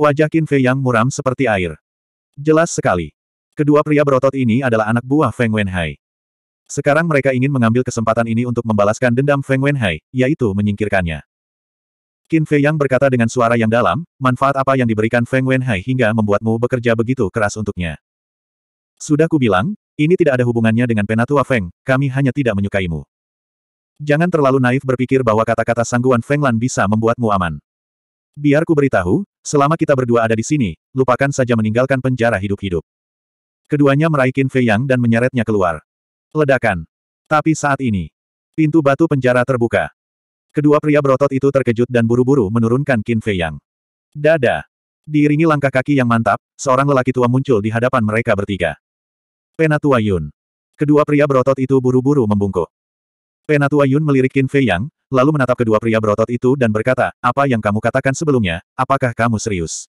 Wajah Qin Fei yang muram seperti air. Jelas sekali. Kedua pria berotot ini adalah anak buah Feng Wenhai. Sekarang mereka ingin mengambil kesempatan ini untuk membalaskan dendam Feng Wenhai, yaitu menyingkirkannya. Qin Fei Yang berkata dengan suara yang dalam, manfaat apa yang diberikan Feng Wenhai hingga membuatmu bekerja begitu keras untuknya. Sudah kubilang, ini tidak ada hubungannya dengan Penatua Feng, kami hanya tidak menyukaimu. Jangan terlalu naif berpikir bahwa kata-kata sangguan Feng Lan bisa membuatmu aman. Biar ku beritahu, Selama kita berdua ada di sini, lupakan saja meninggalkan penjara hidup-hidup. Keduanya meraikin Fei Yang dan menyeretnya keluar. Ledakan. Tapi saat ini, pintu batu penjara terbuka. Kedua pria berotot itu terkejut dan buru-buru menurunkan Qin Fei Yang. Dada. Diiringi langkah kaki yang mantap, seorang lelaki tua muncul di hadapan mereka bertiga. Penatua Yun. Kedua pria berotot itu buru-buru membungkuk. Penatua Yun melirik Qin Fei Yang, lalu menatap kedua pria berotot itu dan berkata, apa yang kamu katakan sebelumnya, apakah kamu serius?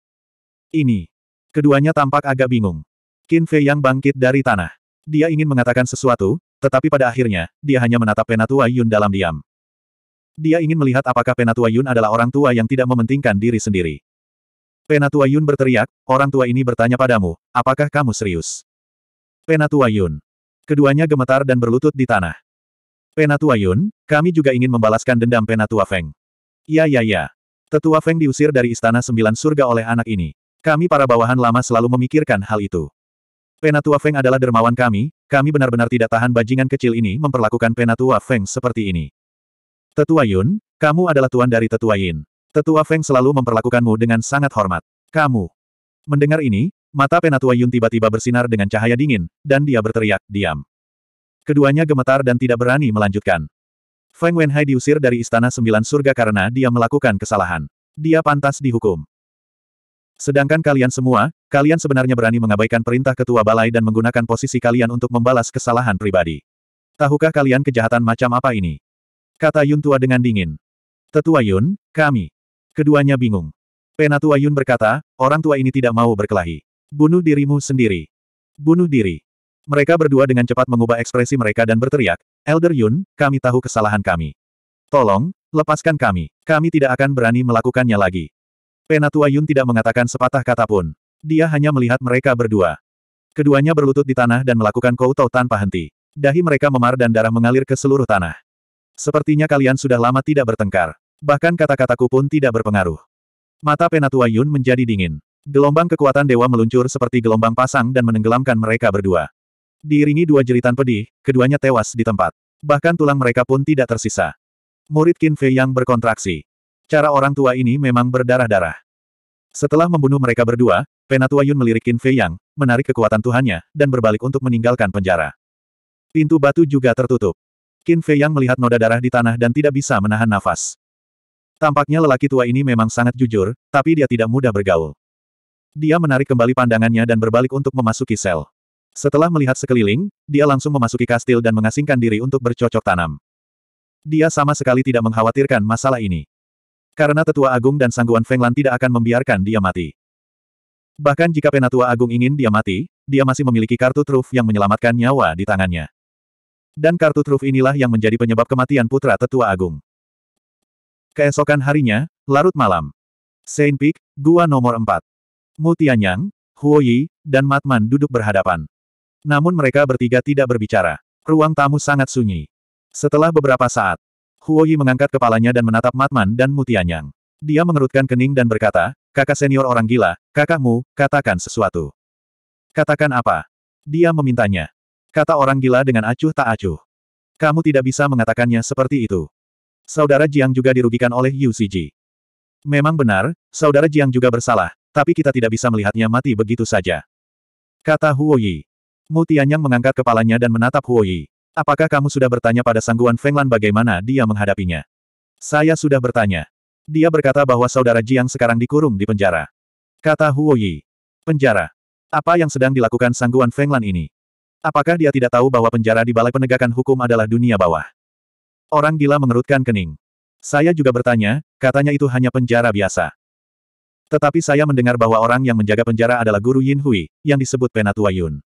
Ini. Keduanya tampak agak bingung. Qin Fei yang bangkit dari tanah. Dia ingin mengatakan sesuatu, tetapi pada akhirnya, dia hanya menatap Penatua Yun dalam diam. Dia ingin melihat apakah Penatua Yun adalah orang tua yang tidak mementingkan diri sendiri. Penatua Yun berteriak, orang tua ini bertanya padamu, apakah kamu serius? Penatua Yun. Keduanya gemetar dan berlutut di tanah. Penatua Yun, kami juga ingin membalaskan dendam Penatua Feng. Ya ya ya. Tetua Feng diusir dari Istana Sembilan Surga oleh anak ini. Kami para bawahan lama selalu memikirkan hal itu. Penatua Feng adalah dermawan kami, kami benar-benar tidak tahan bajingan kecil ini memperlakukan Penatua Feng seperti ini. Tetua Yun, kamu adalah tuan dari Tetua Yin. Tetua Feng selalu memperlakukanmu dengan sangat hormat. Kamu. Mendengar ini, mata Penatua Yun tiba-tiba bersinar dengan cahaya dingin, dan dia berteriak, diam. Keduanya gemetar dan tidak berani melanjutkan. Feng Wenhai diusir dari Istana Sembilan Surga karena dia melakukan kesalahan. Dia pantas dihukum. Sedangkan kalian semua, kalian sebenarnya berani mengabaikan perintah ketua balai dan menggunakan posisi kalian untuk membalas kesalahan pribadi. Tahukah kalian kejahatan macam apa ini? Kata Yun Tua dengan dingin. Tetua Yun, kami. Keduanya bingung. Penatua Yun berkata, orang tua ini tidak mau berkelahi. Bunuh dirimu sendiri. Bunuh diri. Mereka berdua dengan cepat mengubah ekspresi mereka dan berteriak, Elder Yun, kami tahu kesalahan kami. Tolong, lepaskan kami. Kami tidak akan berani melakukannya lagi. Penatua Yun tidak mengatakan sepatah kata pun. Dia hanya melihat mereka berdua. Keduanya berlutut di tanah dan melakukan koutou tanpa henti. Dahi mereka memar dan darah mengalir ke seluruh tanah. Sepertinya kalian sudah lama tidak bertengkar. Bahkan kata-kataku pun tidak berpengaruh. Mata Penatua Yun menjadi dingin. Gelombang kekuatan dewa meluncur seperti gelombang pasang dan menenggelamkan mereka berdua. Diiringi dua jeritan pedih, keduanya tewas di tempat. Bahkan tulang mereka pun tidak tersisa. Murid Qin Fei yang berkontraksi. Cara orang tua ini memang berdarah-darah. Setelah membunuh mereka berdua, Penatua Yun melirik Qin Fei Yang, menarik kekuatan Tuhannya, dan berbalik untuk meninggalkan penjara. Pintu batu juga tertutup. Qin Fei Yang melihat noda darah di tanah dan tidak bisa menahan nafas. Tampaknya lelaki tua ini memang sangat jujur, tapi dia tidak mudah bergaul. Dia menarik kembali pandangannya dan berbalik untuk memasuki sel. Setelah melihat sekeliling, dia langsung memasuki kastil dan mengasingkan diri untuk bercocok tanam. Dia sama sekali tidak mengkhawatirkan masalah ini. Karena tetua agung dan sangguan Fenglan tidak akan membiarkan dia mati. Bahkan jika penatua agung ingin dia mati, dia masih memiliki kartu truf yang menyelamatkan nyawa di tangannya. Dan kartu truf inilah yang menjadi penyebab kematian putra tetua agung. Keesokan harinya, larut malam. Saint Peak, Gua nomor 4. Mutianyang, Huoyi, dan Matman duduk berhadapan. Namun mereka bertiga tidak berbicara. Ruang tamu sangat sunyi. Setelah beberapa saat, Huo Yi mengangkat kepalanya dan menatap Matman dan Mutianyang. Dia mengerutkan kening dan berkata, kakak senior orang gila, kakakmu, katakan sesuatu. Katakan apa? Dia memintanya. Kata orang gila dengan acuh tak acuh. Kamu tidak bisa mengatakannya seperti itu. Saudara Jiang juga dirugikan oleh Yu Ji. Memang benar, saudara Jiang juga bersalah, tapi kita tidak bisa melihatnya mati begitu saja. Kata Huo Yi. Mu Tianyang mengangkat kepalanya dan menatap Huoyi. Apakah kamu sudah bertanya pada Sangguan Fenglan bagaimana dia menghadapinya? Saya sudah bertanya. Dia berkata bahwa saudara Jiang sekarang dikurung di penjara. Kata Huoyi. Penjara. Apa yang sedang dilakukan Sangguan Fenglan ini? Apakah dia tidak tahu bahwa penjara di Balai Penegakan Hukum adalah dunia bawah? Orang gila mengerutkan kening. Saya juga bertanya, katanya itu hanya penjara biasa. Tetapi saya mendengar bahwa orang yang menjaga penjara adalah Guru Yin Hui, yang disebut Penatua Yun.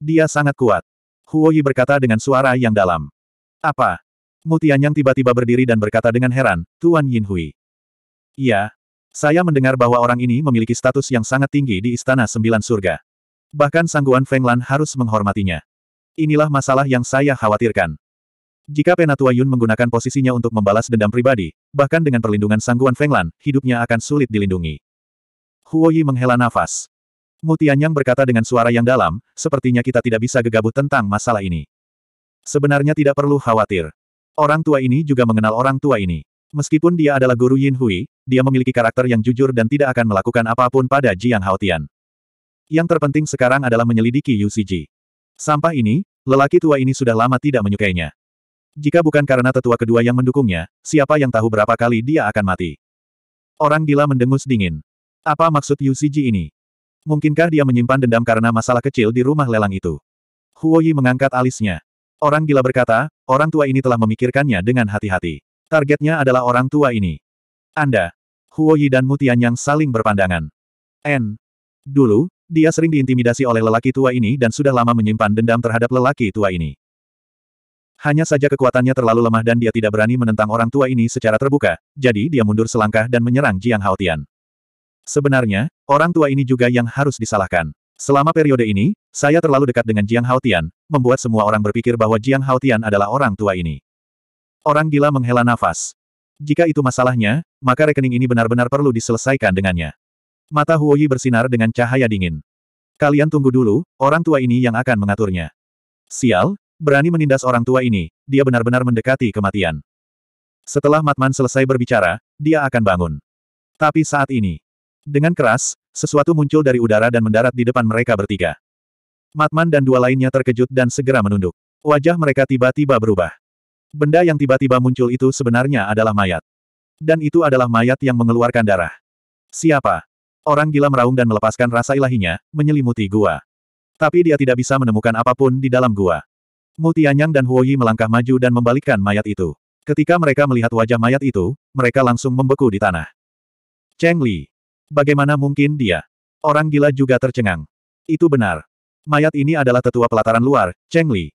Dia sangat kuat. Huo Yi berkata dengan suara yang dalam. Apa? yang tiba-tiba berdiri dan berkata dengan heran, Tuan Yin Hui. Iya. Saya mendengar bahwa orang ini memiliki status yang sangat tinggi di Istana Sembilan Surga. Bahkan Sangguan Feng Lan harus menghormatinya. Inilah masalah yang saya khawatirkan. Jika Penatua Yun menggunakan posisinya untuk membalas dendam pribadi, bahkan dengan perlindungan Sangguan Feng Lan, hidupnya akan sulit dilindungi. Huo Yi menghela nafas. Mu Tianyang berkata dengan suara yang dalam, sepertinya kita tidak bisa gegabut tentang masalah ini. Sebenarnya tidak perlu khawatir. Orang tua ini juga mengenal orang tua ini. Meskipun dia adalah guru Yin Hui, dia memiliki karakter yang jujur dan tidak akan melakukan apapun pada Jiang Haotian. Yang terpenting sekarang adalah menyelidiki Yu Ji. Sampah ini, lelaki tua ini sudah lama tidak menyukainya. Jika bukan karena tetua kedua yang mendukungnya, siapa yang tahu berapa kali dia akan mati. Orang gila mendengus dingin. Apa maksud Yu Ji ini? Mungkinkah dia menyimpan dendam karena masalah kecil di rumah lelang itu? Huo Yi mengangkat alisnya. Orang gila berkata, orang tua ini telah memikirkannya dengan hati-hati. Targetnya adalah orang tua ini. Anda. Huo Yi dan Mutian yang saling berpandangan. N. Dulu, dia sering diintimidasi oleh lelaki tua ini dan sudah lama menyimpan dendam terhadap lelaki tua ini. Hanya saja kekuatannya terlalu lemah dan dia tidak berani menentang orang tua ini secara terbuka, jadi dia mundur selangkah dan menyerang Jiang Haotian. Sebenarnya, orang tua ini juga yang harus disalahkan. Selama periode ini, saya terlalu dekat dengan Jiang Haotian, membuat semua orang berpikir bahwa Jiang Haotian adalah orang tua ini. Orang gila menghela nafas. Jika itu masalahnya, maka rekening ini benar-benar perlu diselesaikan dengannya. Mata Huoyi bersinar dengan cahaya dingin. Kalian tunggu dulu, orang tua ini yang akan mengaturnya. Sial, berani menindas orang tua ini, dia benar-benar mendekati kematian. Setelah Matman selesai berbicara, dia akan bangun. Tapi saat ini, dengan keras, sesuatu muncul dari udara dan mendarat di depan mereka bertiga. Matman dan dua lainnya terkejut dan segera menunduk. Wajah mereka tiba-tiba berubah. Benda yang tiba-tiba muncul itu sebenarnya adalah mayat. Dan itu adalah mayat yang mengeluarkan darah. Siapa? Orang gila meraung dan melepaskan rasa ilahinya, menyelimuti gua. Tapi dia tidak bisa menemukan apapun di dalam gua. Mutianyang dan Huoyi melangkah maju dan membalikkan mayat itu. Ketika mereka melihat wajah mayat itu, mereka langsung membeku di tanah. Cheng Li. Bagaimana mungkin dia? Orang gila juga tercengang. Itu benar. Mayat ini adalah tetua pelataran luar, Cheng Li.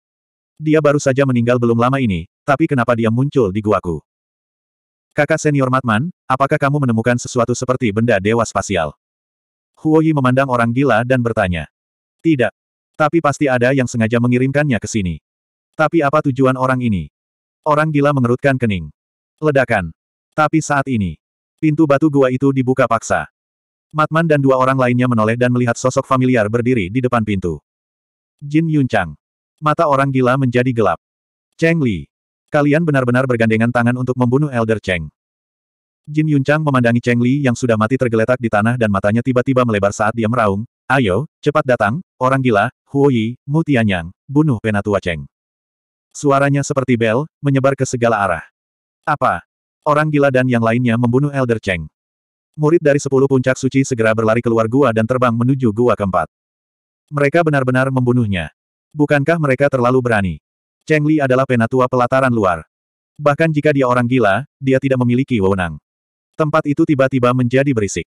Dia baru saja meninggal belum lama ini, tapi kenapa dia muncul di guaku? Kakak senior Matman, apakah kamu menemukan sesuatu seperti benda dewa spasial? Huo Yi memandang orang gila dan bertanya. Tidak. Tapi pasti ada yang sengaja mengirimkannya ke sini. Tapi apa tujuan orang ini? Orang gila mengerutkan kening. Ledakan. Tapi saat ini, pintu batu gua itu dibuka paksa. Matman dan dua orang lainnya menoleh dan melihat sosok familiar berdiri di depan pintu. Jin Yunchang, Mata orang gila menjadi gelap. Cheng Li. Kalian benar-benar bergandengan tangan untuk membunuh Elder Cheng. Jin Yunchang memandangi Cheng Li yang sudah mati tergeletak di tanah dan matanya tiba-tiba melebar saat dia meraung. Ayo, cepat datang, orang gila, Huo Yi, Mu Tianyang, bunuh penatua Cheng. Suaranya seperti bel, menyebar ke segala arah. Apa? Orang gila dan yang lainnya membunuh Elder Cheng. Murid dari sepuluh puncak suci segera berlari keluar gua dan terbang menuju gua keempat. Mereka benar-benar membunuhnya. Bukankah mereka terlalu berani? Cheng Li adalah penatua pelataran luar. Bahkan jika dia orang gila, dia tidak memiliki wewenang. Tempat itu tiba-tiba menjadi berisik.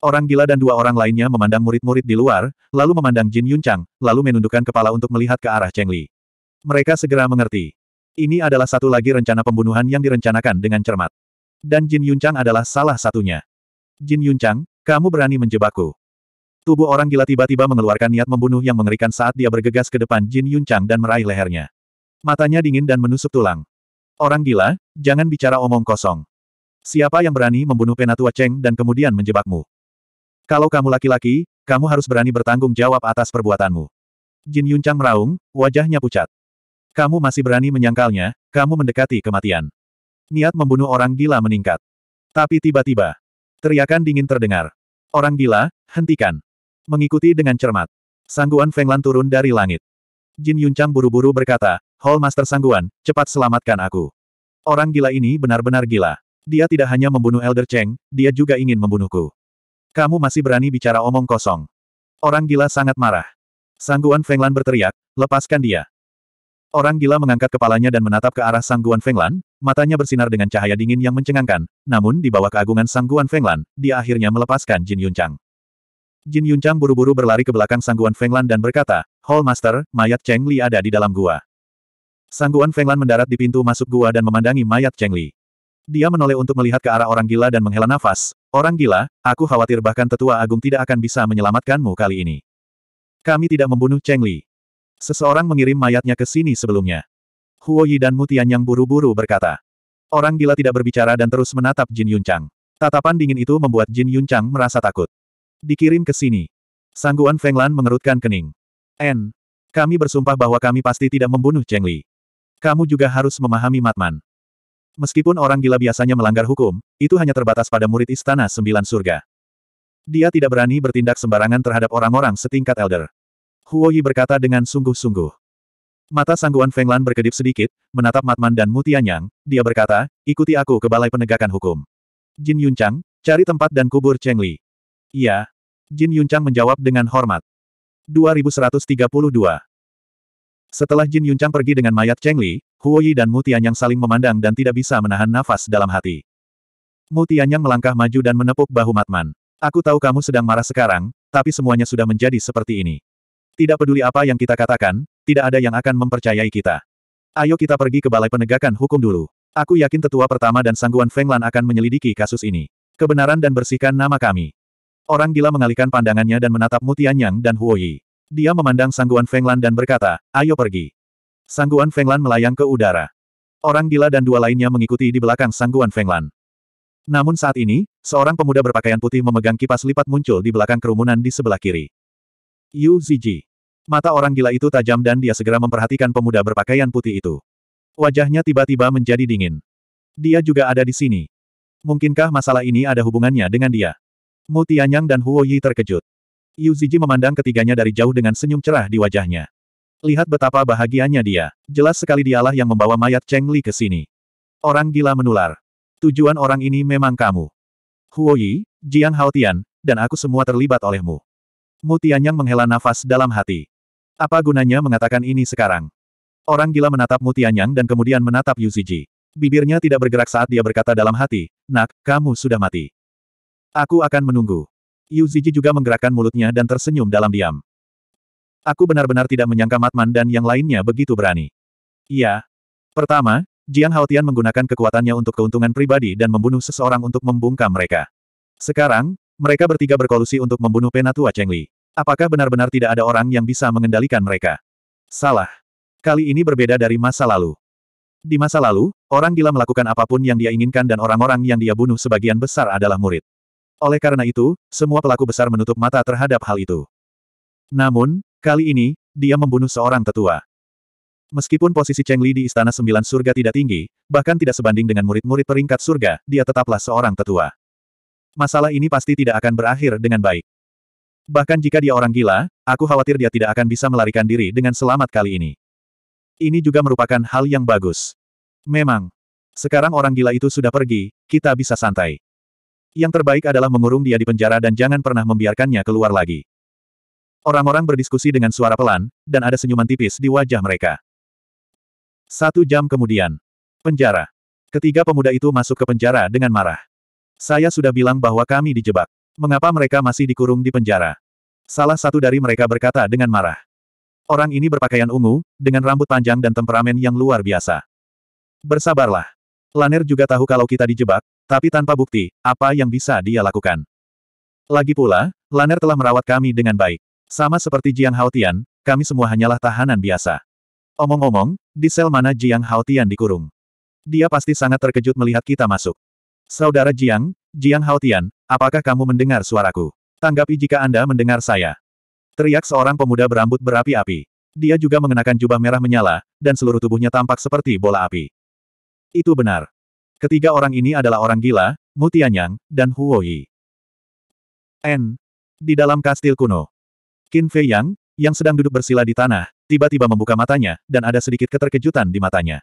Orang gila dan dua orang lainnya memandang murid-murid di luar, lalu memandang Jin Yunchang, lalu menundukkan kepala untuk melihat ke arah Cheng Li. Mereka segera mengerti. Ini adalah satu lagi rencana pembunuhan yang direncanakan dengan cermat. Dan Jin Yunchang adalah salah satunya. Jin Yunchang, kamu berani menjebakku. Tubuh orang gila tiba-tiba mengeluarkan niat membunuh yang mengerikan saat dia bergegas ke depan Jin Yunchang dan meraih lehernya. Matanya dingin dan menusuk tulang. Orang gila, jangan bicara omong kosong. Siapa yang berani membunuh Penatua Cheng dan kemudian menjebakmu? Kalau kamu laki-laki, kamu harus berani bertanggung jawab atas perbuatanmu. Jin Yunchang meraung, wajahnya pucat. Kamu masih berani menyangkalnya, kamu mendekati kematian. Niat membunuh orang gila meningkat. Tapi tiba-tiba, Teriakan dingin terdengar. Orang gila, hentikan. Mengikuti dengan cermat. Sangguan Fenglan turun dari langit. Jin Yuncang buru-buru berkata, Hall Master Sangguan, cepat selamatkan aku. Orang gila ini benar-benar gila. Dia tidak hanya membunuh Elder Cheng, dia juga ingin membunuhku. Kamu masih berani bicara omong kosong. Orang gila sangat marah. Sangguan Fenglan berteriak, lepaskan dia. Orang gila mengangkat kepalanya dan menatap ke arah Sang Guan Fenglan, matanya bersinar dengan cahaya dingin yang mencengangkan, namun di bawah keagungan Sang Guan Fenglan, dia akhirnya melepaskan Jin Yunchang. Jin Yunchang buru-buru berlari ke belakang Sang Guan Fenglan dan berkata, Hall Master, mayat Cheng Li ada di dalam gua. Sang Guan Fenglan mendarat di pintu masuk gua dan memandangi mayat Cheng Li. Dia menoleh untuk melihat ke arah orang gila dan menghela nafas, Orang gila, aku khawatir bahkan tetua agung tidak akan bisa menyelamatkanmu kali ini. Kami tidak membunuh Cheng Li. Seseorang mengirim mayatnya ke sini sebelumnya. Huo Yi dan Mutian yang buru-buru berkata. Orang gila tidak berbicara dan terus menatap Jin Yunchang. Tatapan dingin itu membuat Jin Yunchang merasa takut. Dikirim ke sini. Sangguan Fenglan mengerutkan kening. N. Kami bersumpah bahwa kami pasti tidak membunuh Cheng Li. Kamu juga harus memahami Matman. Meskipun orang gila biasanya melanggar hukum, itu hanya terbatas pada murid Istana Sembilan Surga. Dia tidak berani bertindak sembarangan terhadap orang-orang setingkat elder. Huoyi berkata dengan sungguh-sungguh. Mata sangguan Fenglan berkedip sedikit, menatap Matman dan Mutianyang, dia berkata, ikuti aku ke balai penegakan hukum. Jin Yunchang, cari tempat dan kubur Cheng Li. Iya. Jin Yunchang menjawab dengan hormat. 2132 Setelah Jin Yunchang pergi dengan mayat Cheng Li, Huoyi dan Mutianyang saling memandang dan tidak bisa menahan nafas dalam hati. Mutianyang melangkah maju dan menepuk bahu Matman. Aku tahu kamu sedang marah sekarang, tapi semuanya sudah menjadi seperti ini. Tidak peduli apa yang kita katakan, tidak ada yang akan mempercayai kita. Ayo kita pergi ke Balai Penegakan Hukum dulu. Aku yakin tetua pertama dan sangguan Fenglan akan menyelidiki kasus ini. Kebenaran dan bersihkan nama kami. Orang gila mengalihkan pandangannya dan menatap Mutian Yang dan Huo Yi. Dia memandang sangguan Fenglan dan berkata, ayo pergi. Sangguan Fenglan melayang ke udara. Orang gila dan dua lainnya mengikuti di belakang sangguan Fenglan. Namun saat ini, seorang pemuda berpakaian putih memegang kipas lipat muncul di belakang kerumunan di sebelah kiri. Yu Ziji. Mata orang gila itu tajam dan dia segera memperhatikan pemuda berpakaian putih itu. Wajahnya tiba-tiba menjadi dingin. Dia juga ada di sini. Mungkinkah masalah ini ada hubungannya dengan dia? Mu Tianyang dan Huo Yi terkejut. Yu Ziji memandang ketiganya dari jauh dengan senyum cerah di wajahnya. Lihat betapa bahagianya dia. Jelas sekali dialah yang membawa mayat Cheng Li ke sini. Orang gila menular. Tujuan orang ini memang kamu. Huo Yi, Jiang Haotian, dan aku semua terlibat olehmu. Mu Tianyang menghela nafas dalam hati. Apa gunanya mengatakan ini sekarang? Orang gila menatap Mu Tianyang dan kemudian menatap Yu Ziji. Bibirnya tidak bergerak saat dia berkata dalam hati, Nak, kamu sudah mati. Aku akan menunggu. Yu Ziji juga menggerakkan mulutnya dan tersenyum dalam diam. Aku benar-benar tidak menyangka Matman dan yang lainnya begitu berani. Iya. Pertama, Jiang Haotian menggunakan kekuatannya untuk keuntungan pribadi dan membunuh seseorang untuk membungkam mereka. Sekarang, mereka bertiga berkolusi untuk membunuh penatua Cheng Li. Apakah benar-benar tidak ada orang yang bisa mengendalikan mereka? Salah. Kali ini berbeda dari masa lalu. Di masa lalu, orang gila melakukan apapun yang dia inginkan dan orang-orang yang dia bunuh sebagian besar adalah murid. Oleh karena itu, semua pelaku besar menutup mata terhadap hal itu. Namun, kali ini, dia membunuh seorang tetua. Meskipun posisi Cheng Li di Istana Sembilan Surga tidak tinggi, bahkan tidak sebanding dengan murid-murid peringkat surga, dia tetaplah seorang tetua masalah ini pasti tidak akan berakhir dengan baik. Bahkan jika dia orang gila, aku khawatir dia tidak akan bisa melarikan diri dengan selamat kali ini. Ini juga merupakan hal yang bagus. Memang. Sekarang orang gila itu sudah pergi, kita bisa santai. Yang terbaik adalah mengurung dia di penjara dan jangan pernah membiarkannya keluar lagi. Orang-orang berdiskusi dengan suara pelan, dan ada senyuman tipis di wajah mereka. Satu jam kemudian. Penjara. Ketiga pemuda itu masuk ke penjara dengan marah. Saya sudah bilang bahwa kami dijebak. Mengapa mereka masih dikurung di penjara? Salah satu dari mereka berkata dengan marah. Orang ini berpakaian ungu, dengan rambut panjang dan temperamen yang luar biasa. Bersabarlah. Laner juga tahu kalau kita dijebak, tapi tanpa bukti, apa yang bisa dia lakukan? Lagi pula, Laner telah merawat kami dengan baik. Sama seperti Jiang Haotian, kami semua hanyalah tahanan biasa. Omong-omong, di sel mana Jiang Haotian dikurung? Dia pasti sangat terkejut melihat kita masuk. Saudara Jiang, Jiang Haotian, apakah kamu mendengar suaraku? Tanggapi jika Anda mendengar saya. Teriak seorang pemuda berambut berapi-api. Dia juga mengenakan jubah merah menyala, dan seluruh tubuhnya tampak seperti bola api. Itu benar. Ketiga orang ini adalah orang gila, Mutianyang, dan Huo Yi. N. Di dalam kastil kuno. Qin Fei Yang, yang sedang duduk bersila di tanah, tiba-tiba membuka matanya, dan ada sedikit keterkejutan di matanya.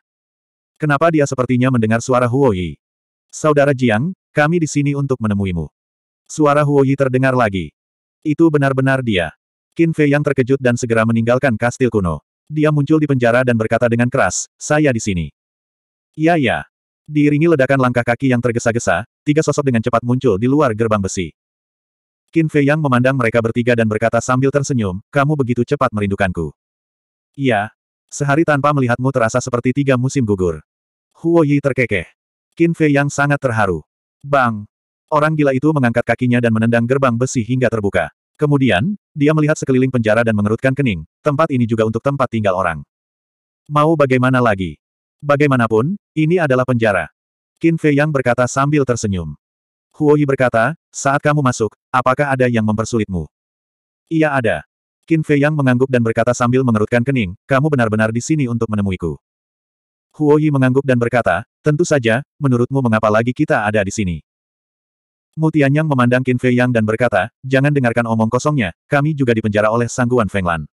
Kenapa dia sepertinya mendengar suara Huo Yi? Saudara Jiang, kami di sini untuk menemuimu. Suara Huoyi terdengar lagi. Itu benar-benar dia. Qin Fei yang terkejut dan segera meninggalkan kastil kuno. Dia muncul di penjara dan berkata dengan keras, saya di sini. Ya ya. Diiringi ledakan langkah kaki yang tergesa-gesa, tiga sosok dengan cepat muncul di luar gerbang besi. Qin Fei yang memandang mereka bertiga dan berkata sambil tersenyum, kamu begitu cepat merindukanku. Ya, Sehari tanpa melihatmu terasa seperti tiga musim gugur. Huo Yi terkekeh. Qin Fei yang sangat terharu. Bang! Orang gila itu mengangkat kakinya dan menendang gerbang besi hingga terbuka. Kemudian, dia melihat sekeliling penjara dan mengerutkan kening, tempat ini juga untuk tempat tinggal orang. Mau bagaimana lagi? Bagaimanapun, ini adalah penjara. Qin Fei yang berkata sambil tersenyum. Huo Yi berkata, saat kamu masuk, apakah ada yang mempersulitmu? Iya ada. Qin Fei yang mengangguk dan berkata sambil mengerutkan kening, kamu benar-benar di sini untuk menemuiku. Huo Yi mengangguk dan berkata, Tentu saja, menurutmu mengapa lagi kita ada di sini? Mutianyang memandang Qin Fei Yang dan berkata, jangan dengarkan omong kosongnya, kami juga dipenjara oleh sangguan Fenglan.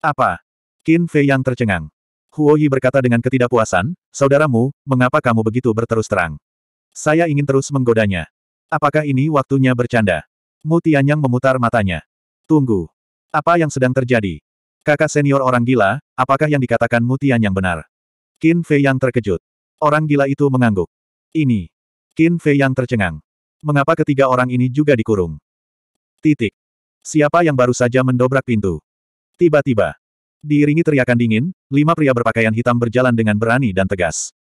Apa? Qin Fei Yang tercengang. Huo Yi berkata dengan ketidakpuasan, saudaramu, mengapa kamu begitu berterus terang? Saya ingin terus menggodanya. Apakah ini waktunya bercanda? Mutianyang memutar matanya. Tunggu. Apa yang sedang terjadi? Kakak senior orang gila, apakah yang dikatakan Mutianyang benar? Qin Fei yang terkejut. Orang gila itu mengangguk. Ini. Qin Fei yang tercengang. Mengapa ketiga orang ini juga dikurung? Titik. Siapa yang baru saja mendobrak pintu? Tiba-tiba. Diiringi teriakan dingin, lima pria berpakaian hitam berjalan dengan berani dan tegas.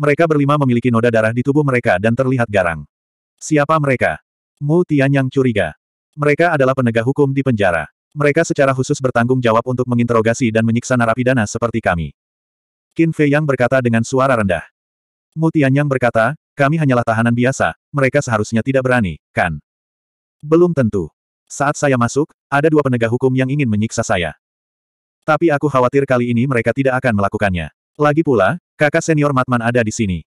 Mereka berlima memiliki noda darah di tubuh mereka dan terlihat garang. Siapa mereka? Mu Tian yang curiga. Mereka adalah penegak hukum di penjara. Mereka secara khusus bertanggung jawab untuk menginterogasi dan menyiksa narapidana seperti kami. Qin Fei Yang berkata dengan suara rendah. Mutian Yang berkata, kami hanyalah tahanan biasa, mereka seharusnya tidak berani, kan? Belum tentu. Saat saya masuk, ada dua penegak hukum yang ingin menyiksa saya. Tapi aku khawatir kali ini mereka tidak akan melakukannya. Lagi pula, kakak senior Matman ada di sini.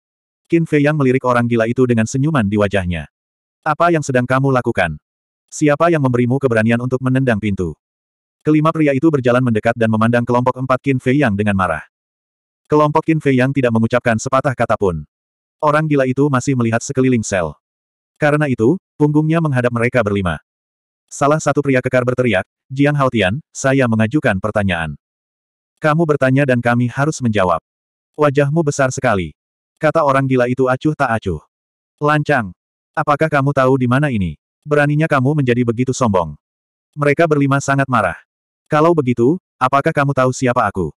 Qin Fei Yang melirik orang gila itu dengan senyuman di wajahnya. Apa yang sedang kamu lakukan? Siapa yang memberimu keberanian untuk menendang pintu? Kelima pria itu berjalan mendekat dan memandang kelompok empat Qin Fei Yang dengan marah. Kelompok Qin Fei yang tidak mengucapkan sepatah kata pun. Orang gila itu masih melihat sekeliling sel. Karena itu, punggungnya menghadap mereka berlima. Salah satu pria kekar berteriak, Jiang Haotian, saya mengajukan pertanyaan. Kamu bertanya dan kami harus menjawab. Wajahmu besar sekali. Kata orang gila itu acuh tak acuh. Lancang. Apakah kamu tahu di mana ini? Beraninya kamu menjadi begitu sombong. Mereka berlima sangat marah. Kalau begitu, apakah kamu tahu siapa aku?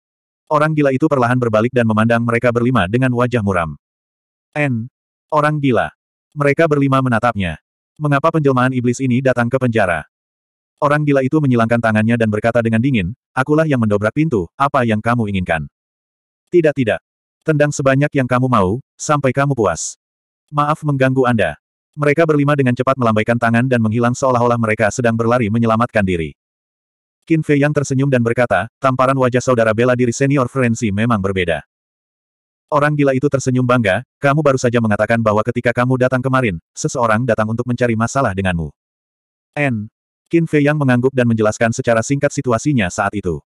Orang gila itu perlahan berbalik dan memandang mereka berlima dengan wajah muram. N. Orang gila. Mereka berlima menatapnya. Mengapa penjelmaan iblis ini datang ke penjara? Orang gila itu menyilangkan tangannya dan berkata dengan dingin, Akulah yang mendobrak pintu, apa yang kamu inginkan? Tidak tidak. Tendang sebanyak yang kamu mau, sampai kamu puas. Maaf mengganggu Anda. Mereka berlima dengan cepat melambaikan tangan dan menghilang seolah-olah mereka sedang berlari menyelamatkan diri. Qin Fei yang tersenyum dan berkata, tamparan wajah saudara bela diri senior Frenzy memang berbeda. Orang gila itu tersenyum bangga, kamu baru saja mengatakan bahwa ketika kamu datang kemarin, seseorang datang untuk mencari masalah denganmu. N. Qin Fei yang mengangguk dan menjelaskan secara singkat situasinya saat itu.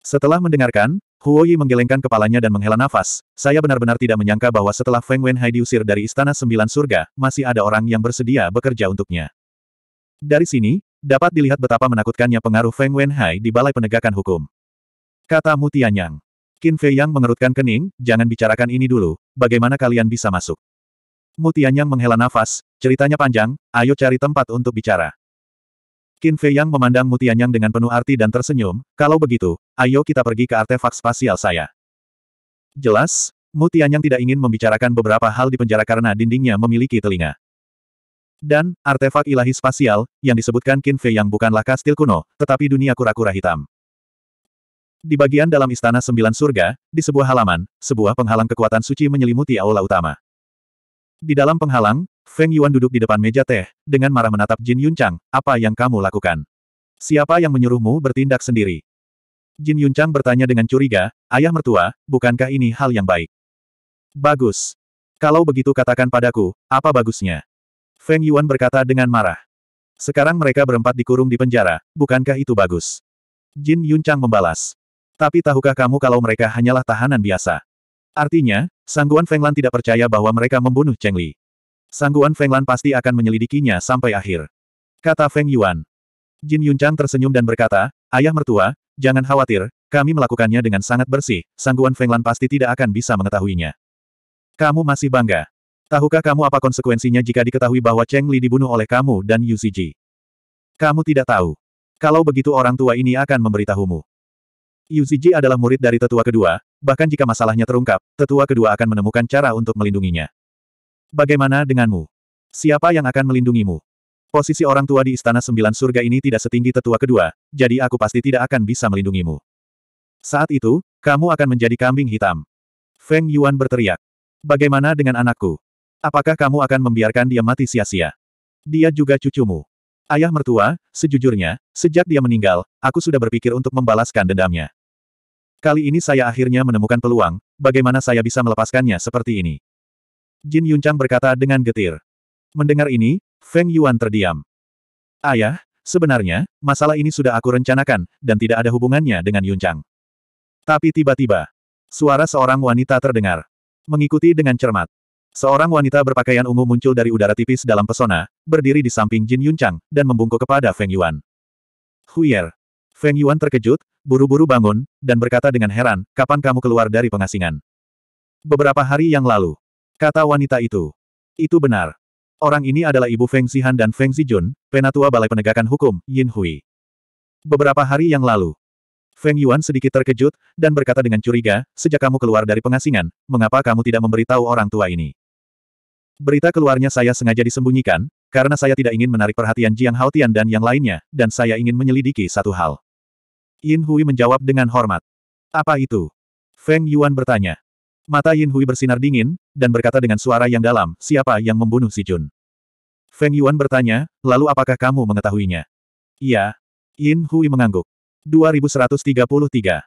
Setelah mendengarkan, Huo Yi menggelengkan kepalanya dan menghela nafas, saya benar-benar tidak menyangka bahwa setelah Feng Wenhai diusir dari Istana Sembilan Surga, masih ada orang yang bersedia bekerja untuknya. Dari sini, Dapat dilihat betapa menakutkannya pengaruh Feng Wenhai di Balai Penegakan Hukum. Kata Mutianyang. Qin Fei Yang mengerutkan kening, jangan bicarakan ini dulu, bagaimana kalian bisa masuk. Mutianyang menghela nafas, ceritanya panjang, ayo cari tempat untuk bicara. Qin Fei Yang memandang Mutianyang dengan penuh arti dan tersenyum, kalau begitu, ayo kita pergi ke artefak spasial saya. Jelas, Mutianyang tidak ingin membicarakan beberapa hal di penjara karena dindingnya memiliki telinga. Dan, artefak ilahi spasial, yang disebutkan Qin Fei yang bukanlah kastil kuno, tetapi dunia kura-kura hitam. Di bagian dalam Istana Sembilan Surga, di sebuah halaman, sebuah penghalang kekuatan suci menyelimuti aula utama. Di dalam penghalang, Feng Yuan duduk di depan meja teh, dengan marah menatap Jin Yun Chang. apa yang kamu lakukan? Siapa yang menyuruhmu bertindak sendiri? Jin Yun Chang bertanya dengan curiga, ayah mertua, bukankah ini hal yang baik? Bagus. Kalau begitu katakan padaku, apa bagusnya? Feng Yuan berkata dengan marah. Sekarang mereka berempat dikurung di penjara, bukankah itu bagus? Jin Yunchang membalas. Tapi tahukah kamu kalau mereka hanyalah tahanan biasa? Artinya, Sangguan Feng Lan tidak percaya bahwa mereka membunuh Cheng Li. Sangguan Feng Lan pasti akan menyelidikinya sampai akhir. Kata Feng Yuan. Jin Yunchang tersenyum dan berkata, Ayah mertua, jangan khawatir, kami melakukannya dengan sangat bersih, Sangguan Feng Lan pasti tidak akan bisa mengetahuinya. Kamu masih bangga. Tahukah kamu apa konsekuensinya jika diketahui bahwa Cheng Li dibunuh oleh kamu dan Yu Ziji? Kamu tidak tahu. Kalau begitu orang tua ini akan memberitahumu. Yu Ziji adalah murid dari tetua kedua, bahkan jika masalahnya terungkap, tetua kedua akan menemukan cara untuk melindunginya. Bagaimana denganmu? Siapa yang akan melindungimu? Posisi orang tua di Istana Sembilan Surga ini tidak setinggi tetua kedua, jadi aku pasti tidak akan bisa melindungimu. Saat itu, kamu akan menjadi kambing hitam. Feng Yuan berteriak. Bagaimana dengan anakku? Apakah kamu akan membiarkan dia mati sia-sia? Dia juga cucumu. Ayah mertua, sejujurnya, sejak dia meninggal, aku sudah berpikir untuk membalaskan dendamnya. Kali ini saya akhirnya menemukan peluang, bagaimana saya bisa melepaskannya seperti ini. Jin Yuncang berkata dengan getir. Mendengar ini, Feng Yuan terdiam. Ayah, sebenarnya, masalah ini sudah aku rencanakan, dan tidak ada hubungannya dengan Yuncang. Tapi tiba-tiba, suara seorang wanita terdengar. Mengikuti dengan cermat, Seorang wanita berpakaian ungu muncul dari udara tipis dalam pesona, berdiri di samping Jin Yunchang dan membungkuk kepada Feng Yuan. Huyer. Feng Yuan terkejut, buru-buru bangun, dan berkata dengan heran, kapan kamu keluar dari pengasingan? Beberapa hari yang lalu. Kata wanita itu. Itu benar. Orang ini adalah ibu Feng Zihan dan Feng Zijun, penatua Balai Penegakan Hukum, Yin Hui. Beberapa hari yang lalu. Feng Yuan sedikit terkejut, dan berkata dengan curiga, sejak kamu keluar dari pengasingan, mengapa kamu tidak memberitahu orang tua ini? Berita keluarnya saya sengaja disembunyikan, karena saya tidak ingin menarik perhatian Jiang Haotian dan yang lainnya, dan saya ingin menyelidiki satu hal. Yin Hui menjawab dengan hormat. Apa itu? Feng Yuan bertanya. Mata Yin Hui bersinar dingin, dan berkata dengan suara yang dalam, siapa yang membunuh si Jun? Feng Yuan bertanya, lalu apakah kamu mengetahuinya? Iya. Yin Hui mengangguk. 2133.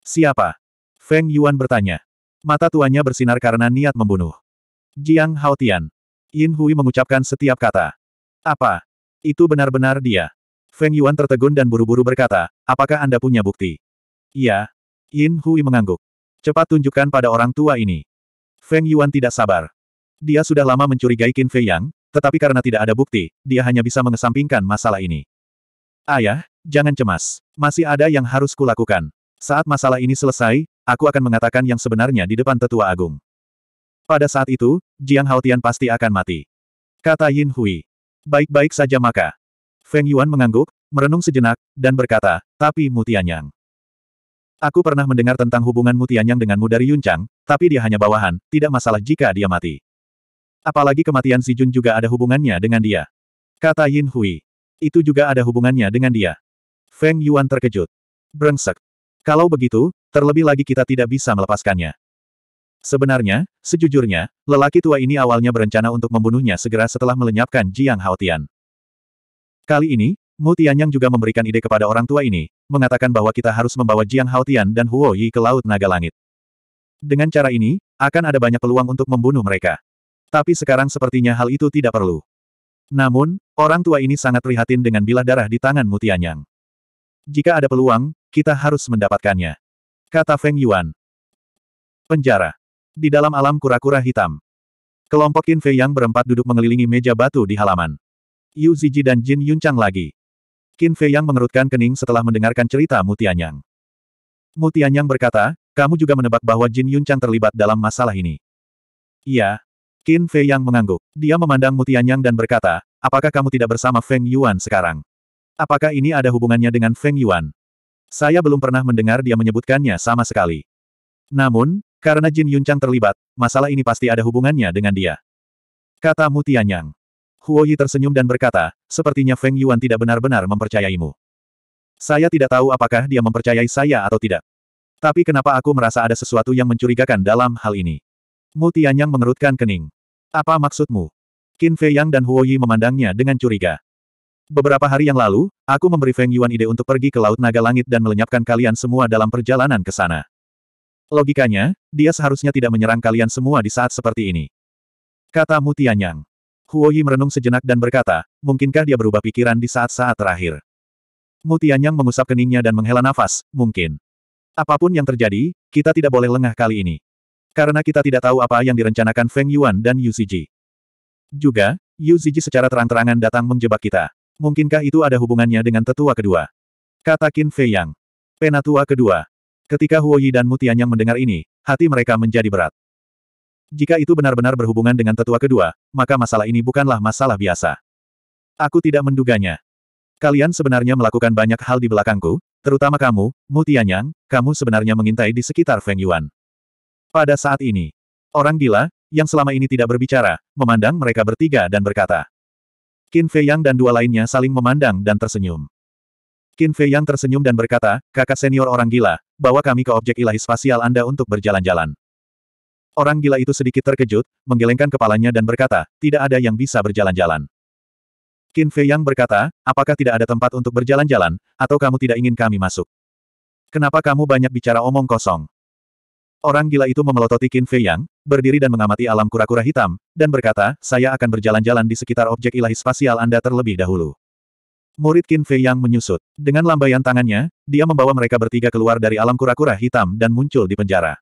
Siapa? Feng Yuan bertanya. Mata tuanya bersinar karena niat membunuh. Jiang Haotian. Yin Hui mengucapkan setiap kata. Apa? Itu benar-benar dia. Feng Yuan tertegun dan buru-buru berkata, apakah Anda punya bukti? Iya. Yin Hui mengangguk. Cepat tunjukkan pada orang tua ini. Feng Yuan tidak sabar. Dia sudah lama mencurigai Qin Fei Yang, tetapi karena tidak ada bukti, dia hanya bisa mengesampingkan masalah ini. Ayah, jangan cemas. Masih ada yang harus kulakukan. Saat masalah ini selesai, aku akan mengatakan yang sebenarnya di depan tetua agung. Pada saat itu, Jiang Haotian pasti akan mati. Kata Yin Hui. Baik-baik saja maka. Feng Yuan mengangguk, merenung sejenak, dan berkata, tapi Mu Tianyang. Aku pernah mendengar tentang hubungan Mu Tianyang denganmu dari Yuncang, tapi dia hanya bawahan, tidak masalah jika dia mati. Apalagi kematian Si Jun juga ada hubungannya dengan dia. Kata Yin Hui. Itu juga ada hubungannya dengan dia. Feng Yuan terkejut. Brengsek. Kalau begitu, terlebih lagi kita tidak bisa melepaskannya. Sebenarnya, sejujurnya, lelaki tua ini awalnya berencana untuk membunuhnya segera setelah melenyapkan Jiang Haotian. Kali ini, Mu Tianyang juga memberikan ide kepada orang tua ini, mengatakan bahwa kita harus membawa Jiang Haotian dan Huo Yi ke Laut Naga Langit. Dengan cara ini, akan ada banyak peluang untuk membunuh mereka. Tapi sekarang sepertinya hal itu tidak perlu. Namun, orang tua ini sangat prihatin dengan bilah darah di tangan Mu Yang. Jika ada peluang, kita harus mendapatkannya. Kata Feng Yuan. Penjara. Di dalam alam kura-kura hitam. Kelompok Qin Fei yang berempat duduk mengelilingi meja batu di halaman. Yu Ziji dan Jin Yuncang lagi. Qin Fei yang mengerutkan kening setelah mendengarkan cerita Mutianyang. Mutianyang berkata, kamu juga menebak bahwa Jin Yuncang terlibat dalam masalah ini. Iya. Qin Fei yang mengangguk. Dia memandang Mutianyang dan berkata, apakah kamu tidak bersama Feng Yuan sekarang? Apakah ini ada hubungannya dengan Feng Yuan? Saya belum pernah mendengar dia menyebutkannya sama sekali. Namun, karena Jin Yuncang terlibat, masalah ini pasti ada hubungannya dengan dia. Kata Mu Tianyang. Huo Yi tersenyum dan berkata, sepertinya Feng Yuan tidak benar-benar mempercayaimu. Saya tidak tahu apakah dia mempercayai saya atau tidak. Tapi kenapa aku merasa ada sesuatu yang mencurigakan dalam hal ini? Mu Tianyang mengerutkan kening. Apa maksudmu? Qin Fei Yang dan Huo Yi memandangnya dengan curiga. Beberapa hari yang lalu, aku memberi Feng Yuan ide untuk pergi ke Laut Naga Langit dan melenyapkan kalian semua dalam perjalanan ke sana. Logikanya, dia seharusnya tidak menyerang kalian semua di saat seperti ini. Kata Mutianyang. Huoyi merenung sejenak dan berkata, mungkinkah dia berubah pikiran di saat-saat terakhir? Mutianyang mengusap keningnya dan menghela nafas, mungkin. Apapun yang terjadi, kita tidak boleh lengah kali ini. Karena kita tidak tahu apa yang direncanakan Feng Yuan dan Yu Ziji. Juga, Yu Ziji secara terang-terangan datang menjebak kita. Mungkinkah itu ada hubungannya dengan tetua kedua? Kata Qin Fei Yang. Penatua kedua. Ketika Huo Yi dan Mutianyang mendengar ini, hati mereka menjadi berat. Jika itu benar-benar berhubungan dengan tetua kedua, maka masalah ini bukanlah masalah biasa. Aku tidak menduganya. Kalian sebenarnya melakukan banyak hal di belakangku, terutama kamu, Mutianyang, kamu sebenarnya mengintai di sekitar Feng Yuan. Pada saat ini, orang gila, yang selama ini tidak berbicara, memandang mereka bertiga dan berkata. Qin Fei Yang dan dua lainnya saling memandang dan tersenyum. Qin Fei yang tersenyum dan berkata, kakak senior orang gila, bawa kami ke objek ilahi spasial Anda untuk berjalan-jalan. Orang gila itu sedikit terkejut, menggelengkan kepalanya dan berkata, tidak ada yang bisa berjalan-jalan. Qin Fei yang berkata, apakah tidak ada tempat untuk berjalan-jalan, atau kamu tidak ingin kami masuk? Kenapa kamu banyak bicara omong kosong? Orang gila itu memelototi Qin Fei yang, berdiri dan mengamati alam kura-kura hitam, dan berkata, saya akan berjalan-jalan di sekitar objek ilahi spasial Anda terlebih dahulu. Murid Qin Fei yang menyusut. Dengan lambaian tangannya, dia membawa mereka bertiga keluar dari alam kura-kura hitam dan muncul di penjara.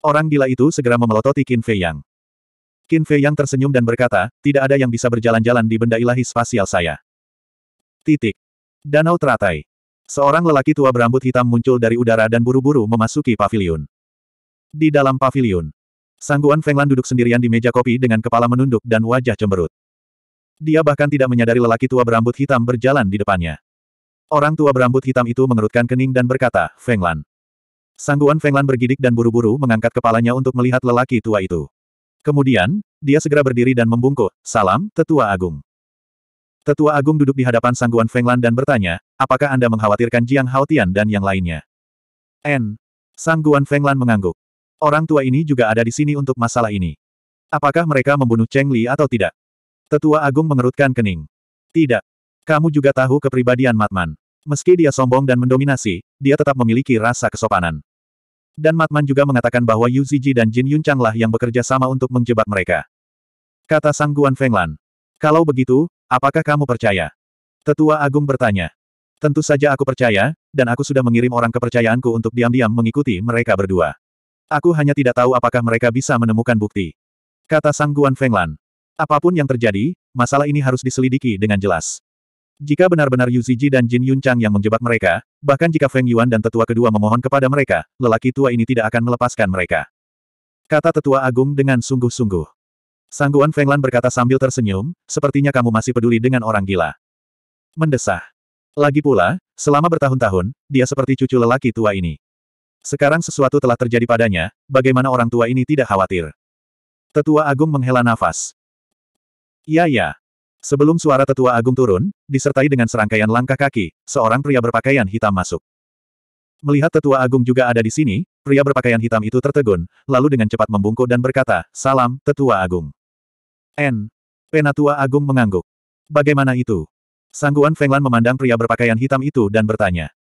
Orang gila itu segera memelototi Qin Fei Yang. Qin Fei Yang tersenyum dan berkata, tidak ada yang bisa berjalan-jalan di benda ilahi spasial saya. Titik. Danau teratai. Seorang lelaki tua berambut hitam muncul dari udara dan buru-buru memasuki pavilion. Di dalam pavilion, Sangguan Fenglan duduk sendirian di meja kopi dengan kepala menunduk dan wajah cemberut. Dia bahkan tidak menyadari lelaki tua berambut hitam berjalan di depannya. Orang tua berambut hitam itu mengerutkan kening dan berkata, Fenglan. Sangguan Fenglan bergidik dan buru-buru mengangkat kepalanya untuk melihat lelaki tua itu. Kemudian, dia segera berdiri dan membungkuk, salam, tetua agung. Tetua agung duduk di hadapan Sangguan Fenglan dan bertanya, apakah Anda mengkhawatirkan Jiang Haotian dan yang lainnya? N. Sangguan Fenglan mengangguk. Orang tua ini juga ada di sini untuk masalah ini. Apakah mereka membunuh Cheng Li atau tidak? Tetua Agung mengerutkan kening. Tidak. Kamu juga tahu kepribadian Matman. Meski dia sombong dan mendominasi, dia tetap memiliki rasa kesopanan. Dan Matman juga mengatakan bahwa Yu Ziji dan Jin Yuncang lah yang bekerja sama untuk menjebak mereka. Kata Sang Guan Fenglan. Kalau begitu, apakah kamu percaya? Tetua Agung bertanya. Tentu saja aku percaya, dan aku sudah mengirim orang kepercayaanku untuk diam-diam mengikuti mereka berdua. Aku hanya tidak tahu apakah mereka bisa menemukan bukti. Kata Sang Guan Fenglan. Apapun yang terjadi, masalah ini harus diselidiki dengan jelas. Jika benar-benar Yu Ziji dan Jin Yun Chang yang menjebak mereka, bahkan jika Feng Yuan dan tetua kedua memohon kepada mereka, lelaki tua ini tidak akan melepaskan mereka. Kata tetua agung dengan sungguh-sungguh. Sangguan Feng Lan berkata sambil tersenyum, sepertinya kamu masih peduli dengan orang gila. Mendesah. Lagi pula, selama bertahun-tahun, dia seperti cucu lelaki tua ini. Sekarang sesuatu telah terjadi padanya, bagaimana orang tua ini tidak khawatir. Tetua Agung menghela nafas. Iya ya. Sebelum suara tetua agung turun, disertai dengan serangkaian langkah kaki, seorang pria berpakaian hitam masuk. Melihat tetua agung juga ada di sini, pria berpakaian hitam itu tertegun, lalu dengan cepat membungkuk dan berkata, Salam, tetua agung. N. Penatua agung mengangguk. Bagaimana itu? Sangguan Fenglan memandang pria berpakaian hitam itu dan bertanya.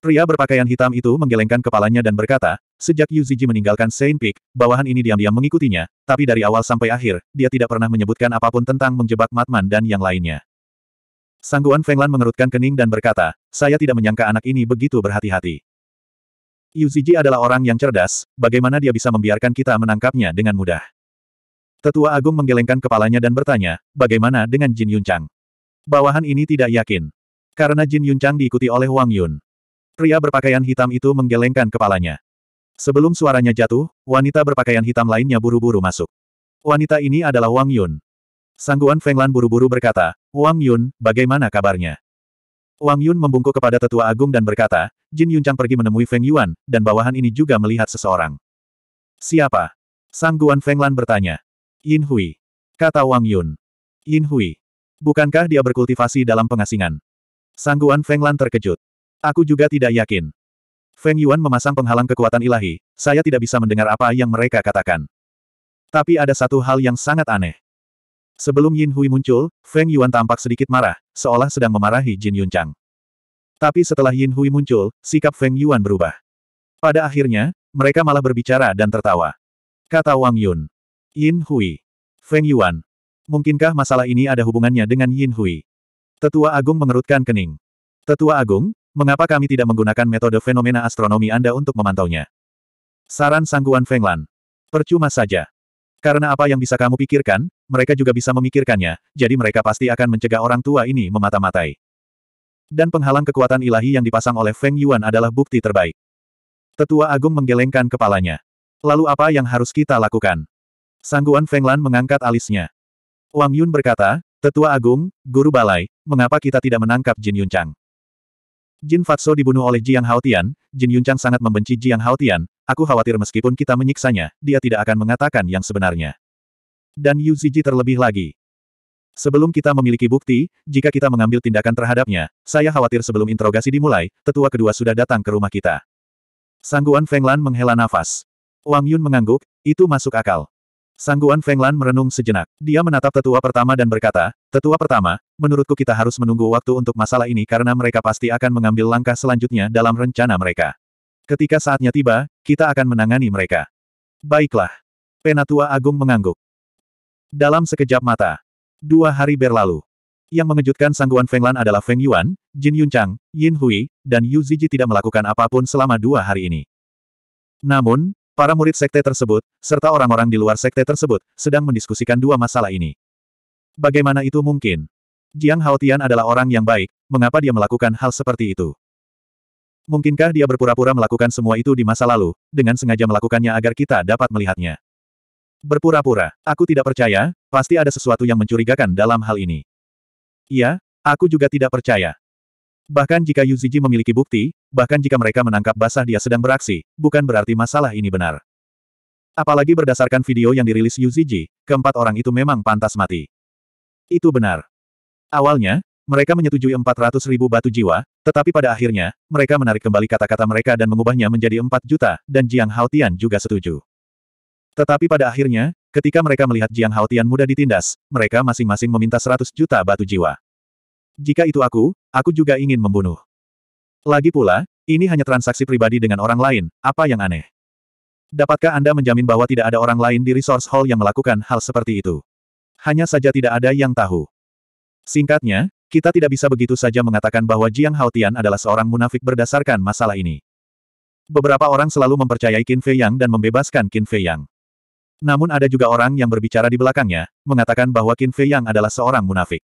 Pria berpakaian hitam itu menggelengkan kepalanya dan berkata, Sejak Yu Ziji meninggalkan Saint Peak, bawahan ini diam-diam mengikutinya, tapi dari awal sampai akhir, dia tidak pernah menyebutkan apapun tentang menjebak Matman dan yang lainnya. Sangguan Fenglan mengerutkan kening dan berkata, saya tidak menyangka anak ini begitu berhati-hati. Yu Ziji adalah orang yang cerdas, bagaimana dia bisa membiarkan kita menangkapnya dengan mudah? Tetua Agung menggelengkan kepalanya dan bertanya, bagaimana dengan Jin Yunchang? Bawahan ini tidak yakin. Karena Jin Yunchang diikuti oleh Wang Yun. Pria berpakaian hitam itu menggelengkan kepalanya. Sebelum suaranya jatuh, wanita berpakaian hitam lainnya buru-buru masuk. Wanita ini adalah Wang Yun. Sangguan Fenglan buru-buru berkata, Wang Yun, bagaimana kabarnya? Wang Yun membungkuk kepada tetua agung dan berkata, Jin Yun Chang pergi menemui Feng Yuan, dan bawahan ini juga melihat seseorang. Siapa? Sangguan Fenglan bertanya. Yin Hui. Kata Wang Yun. Yin Hui. Bukankah dia berkultivasi dalam pengasingan? Sangguan Fenglan terkejut. Aku juga tidak yakin. Feng Yuan memasang penghalang kekuatan ilahi, saya tidak bisa mendengar apa yang mereka katakan. Tapi ada satu hal yang sangat aneh. Sebelum Yin Hui muncul, Feng Yuan tampak sedikit marah, seolah sedang memarahi Jin Yun Chang. Tapi setelah Yin Hui muncul, sikap Feng Yuan berubah. Pada akhirnya, mereka malah berbicara dan tertawa. Kata Wang Yun. Yin Hui. Feng Yuan. Mungkinkah masalah ini ada hubungannya dengan Yin Hui? Tetua Agung mengerutkan kening. Tetua Agung, Mengapa kami tidak menggunakan metode fenomena astronomi Anda untuk memantaunya? Saran sangguan Fenglan. Percuma saja. Karena apa yang bisa kamu pikirkan, mereka juga bisa memikirkannya, jadi mereka pasti akan mencegah orang tua ini memata-matai. Dan penghalang kekuatan ilahi yang dipasang oleh Feng Yuan adalah bukti terbaik. Tetua Agung menggelengkan kepalanya. Lalu apa yang harus kita lakukan? Sangguan Fenglan mengangkat alisnya. Wang Yun berkata, Tetua Agung, Guru Balai, mengapa kita tidak menangkap Jin Yun Chang? Jin Fatso dibunuh oleh Jiang Haotian, Jin Yunchang sangat membenci Jiang Haotian, aku khawatir meskipun kita menyiksanya, dia tidak akan mengatakan yang sebenarnya. Dan Yu Ziji terlebih lagi. Sebelum kita memiliki bukti, jika kita mengambil tindakan terhadapnya, saya khawatir sebelum interogasi dimulai, tetua kedua sudah datang ke rumah kita. Sangguan Feng Lan menghela nafas. Wang Yun mengangguk, itu masuk akal. Sangguan Fenglan merenung sejenak. Dia menatap tetua pertama dan berkata, Tetua pertama, menurutku kita harus menunggu waktu untuk masalah ini karena mereka pasti akan mengambil langkah selanjutnya dalam rencana mereka. Ketika saatnya tiba, kita akan menangani mereka. Baiklah. Penatua Agung mengangguk. Dalam sekejap mata. Dua hari berlalu. Yang mengejutkan Sangguan Fenglan adalah Feng Yuan, Jin Yun Chang, Yin Hui, dan Yu Ziji tidak melakukan apapun selama dua hari ini. Namun, Para murid sekte tersebut, serta orang-orang di luar sekte tersebut, sedang mendiskusikan dua masalah ini. Bagaimana itu mungkin? Jiang Haotian adalah orang yang baik, mengapa dia melakukan hal seperti itu? Mungkinkah dia berpura-pura melakukan semua itu di masa lalu, dengan sengaja melakukannya agar kita dapat melihatnya? Berpura-pura, aku tidak percaya, pasti ada sesuatu yang mencurigakan dalam hal ini. Iya, aku juga tidak percaya. Bahkan jika Yuziji memiliki bukti, bahkan jika mereka menangkap basah dia sedang beraksi, bukan berarti masalah ini benar. Apalagi berdasarkan video yang dirilis Yuziji, keempat orang itu memang pantas mati. Itu benar. Awalnya, mereka menyetujui 400 ribu batu jiwa, tetapi pada akhirnya, mereka menarik kembali kata-kata mereka dan mengubahnya menjadi 4 juta, dan Jiang Haotian juga setuju. Tetapi pada akhirnya, ketika mereka melihat Jiang Haotian mudah ditindas, mereka masing-masing meminta 100 juta batu jiwa. Jika itu aku, aku juga ingin membunuh. Lagi pula, ini hanya transaksi pribadi dengan orang lain, apa yang aneh. Dapatkah Anda menjamin bahwa tidak ada orang lain di resource hall yang melakukan hal seperti itu? Hanya saja tidak ada yang tahu. Singkatnya, kita tidak bisa begitu saja mengatakan bahwa Jiang Haotian adalah seorang munafik berdasarkan masalah ini. Beberapa orang selalu mempercayai Qin Fei Yang dan membebaskan Qin Fei Yang. Namun ada juga orang yang berbicara di belakangnya, mengatakan bahwa Qin Fei Yang adalah seorang munafik.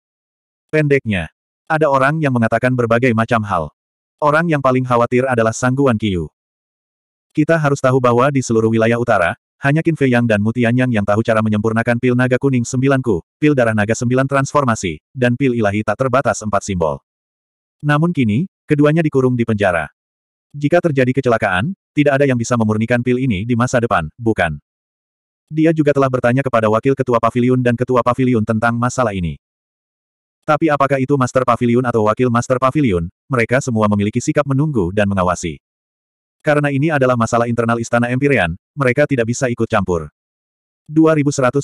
Pendeknya, ada orang yang mengatakan berbagai macam hal. Orang yang paling khawatir adalah Sangguan Kiyu. Kita harus tahu bahwa di seluruh wilayah utara, hanya Qin Fei Yang dan Mutianyang yang tahu cara menyempurnakan pil naga kuning sembilanku, pil darah naga sembilan transformasi, dan pil ilahi tak terbatas empat simbol. Namun kini, keduanya dikurung di penjara. Jika terjadi kecelakaan, tidak ada yang bisa memurnikan pil ini di masa depan, bukan? Dia juga telah bertanya kepada wakil ketua pavilion dan ketua pavilion tentang masalah ini. Tapi apakah itu Master Pavilion atau Wakil Master Pavilion, mereka semua memiliki sikap menunggu dan mengawasi. Karena ini adalah masalah internal Istana Empyrean, mereka tidak bisa ikut campur. 2134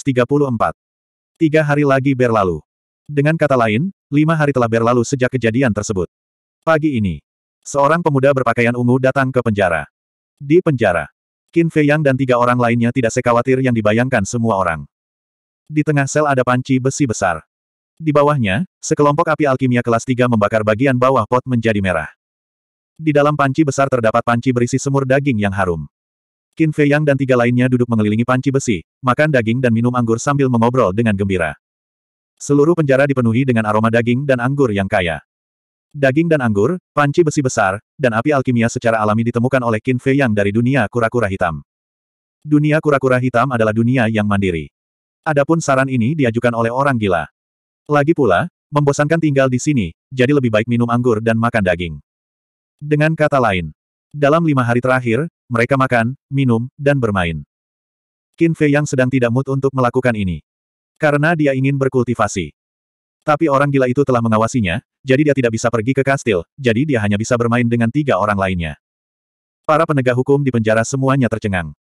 Tiga hari lagi berlalu. Dengan kata lain, lima hari telah berlalu sejak kejadian tersebut. Pagi ini, seorang pemuda berpakaian ungu datang ke penjara. Di penjara, Qin Fei Yang dan tiga orang lainnya tidak sekawatir yang dibayangkan semua orang. Di tengah sel ada panci besi besar. Di bawahnya, sekelompok api alkimia kelas 3 membakar bagian bawah pot menjadi merah. Di dalam panci besar terdapat panci berisi semur daging yang harum. Qin Fei Yang dan tiga lainnya duduk mengelilingi panci besi, makan daging dan minum anggur sambil mengobrol dengan gembira. Seluruh penjara dipenuhi dengan aroma daging dan anggur yang kaya. Daging dan anggur, panci besi besar, dan api alkimia secara alami ditemukan oleh Qin Fei Yang dari dunia kura-kura hitam. Dunia kura-kura hitam adalah dunia yang mandiri. Adapun saran ini diajukan oleh orang gila. Lagi pula, membosankan tinggal di sini, jadi lebih baik minum anggur dan makan daging. Dengan kata lain, dalam lima hari terakhir, mereka makan, minum, dan bermain. Qin Fei yang sedang tidak mood untuk melakukan ini. Karena dia ingin berkultivasi. Tapi orang gila itu telah mengawasinya, jadi dia tidak bisa pergi ke kastil, jadi dia hanya bisa bermain dengan tiga orang lainnya. Para penegak hukum di penjara semuanya tercengang.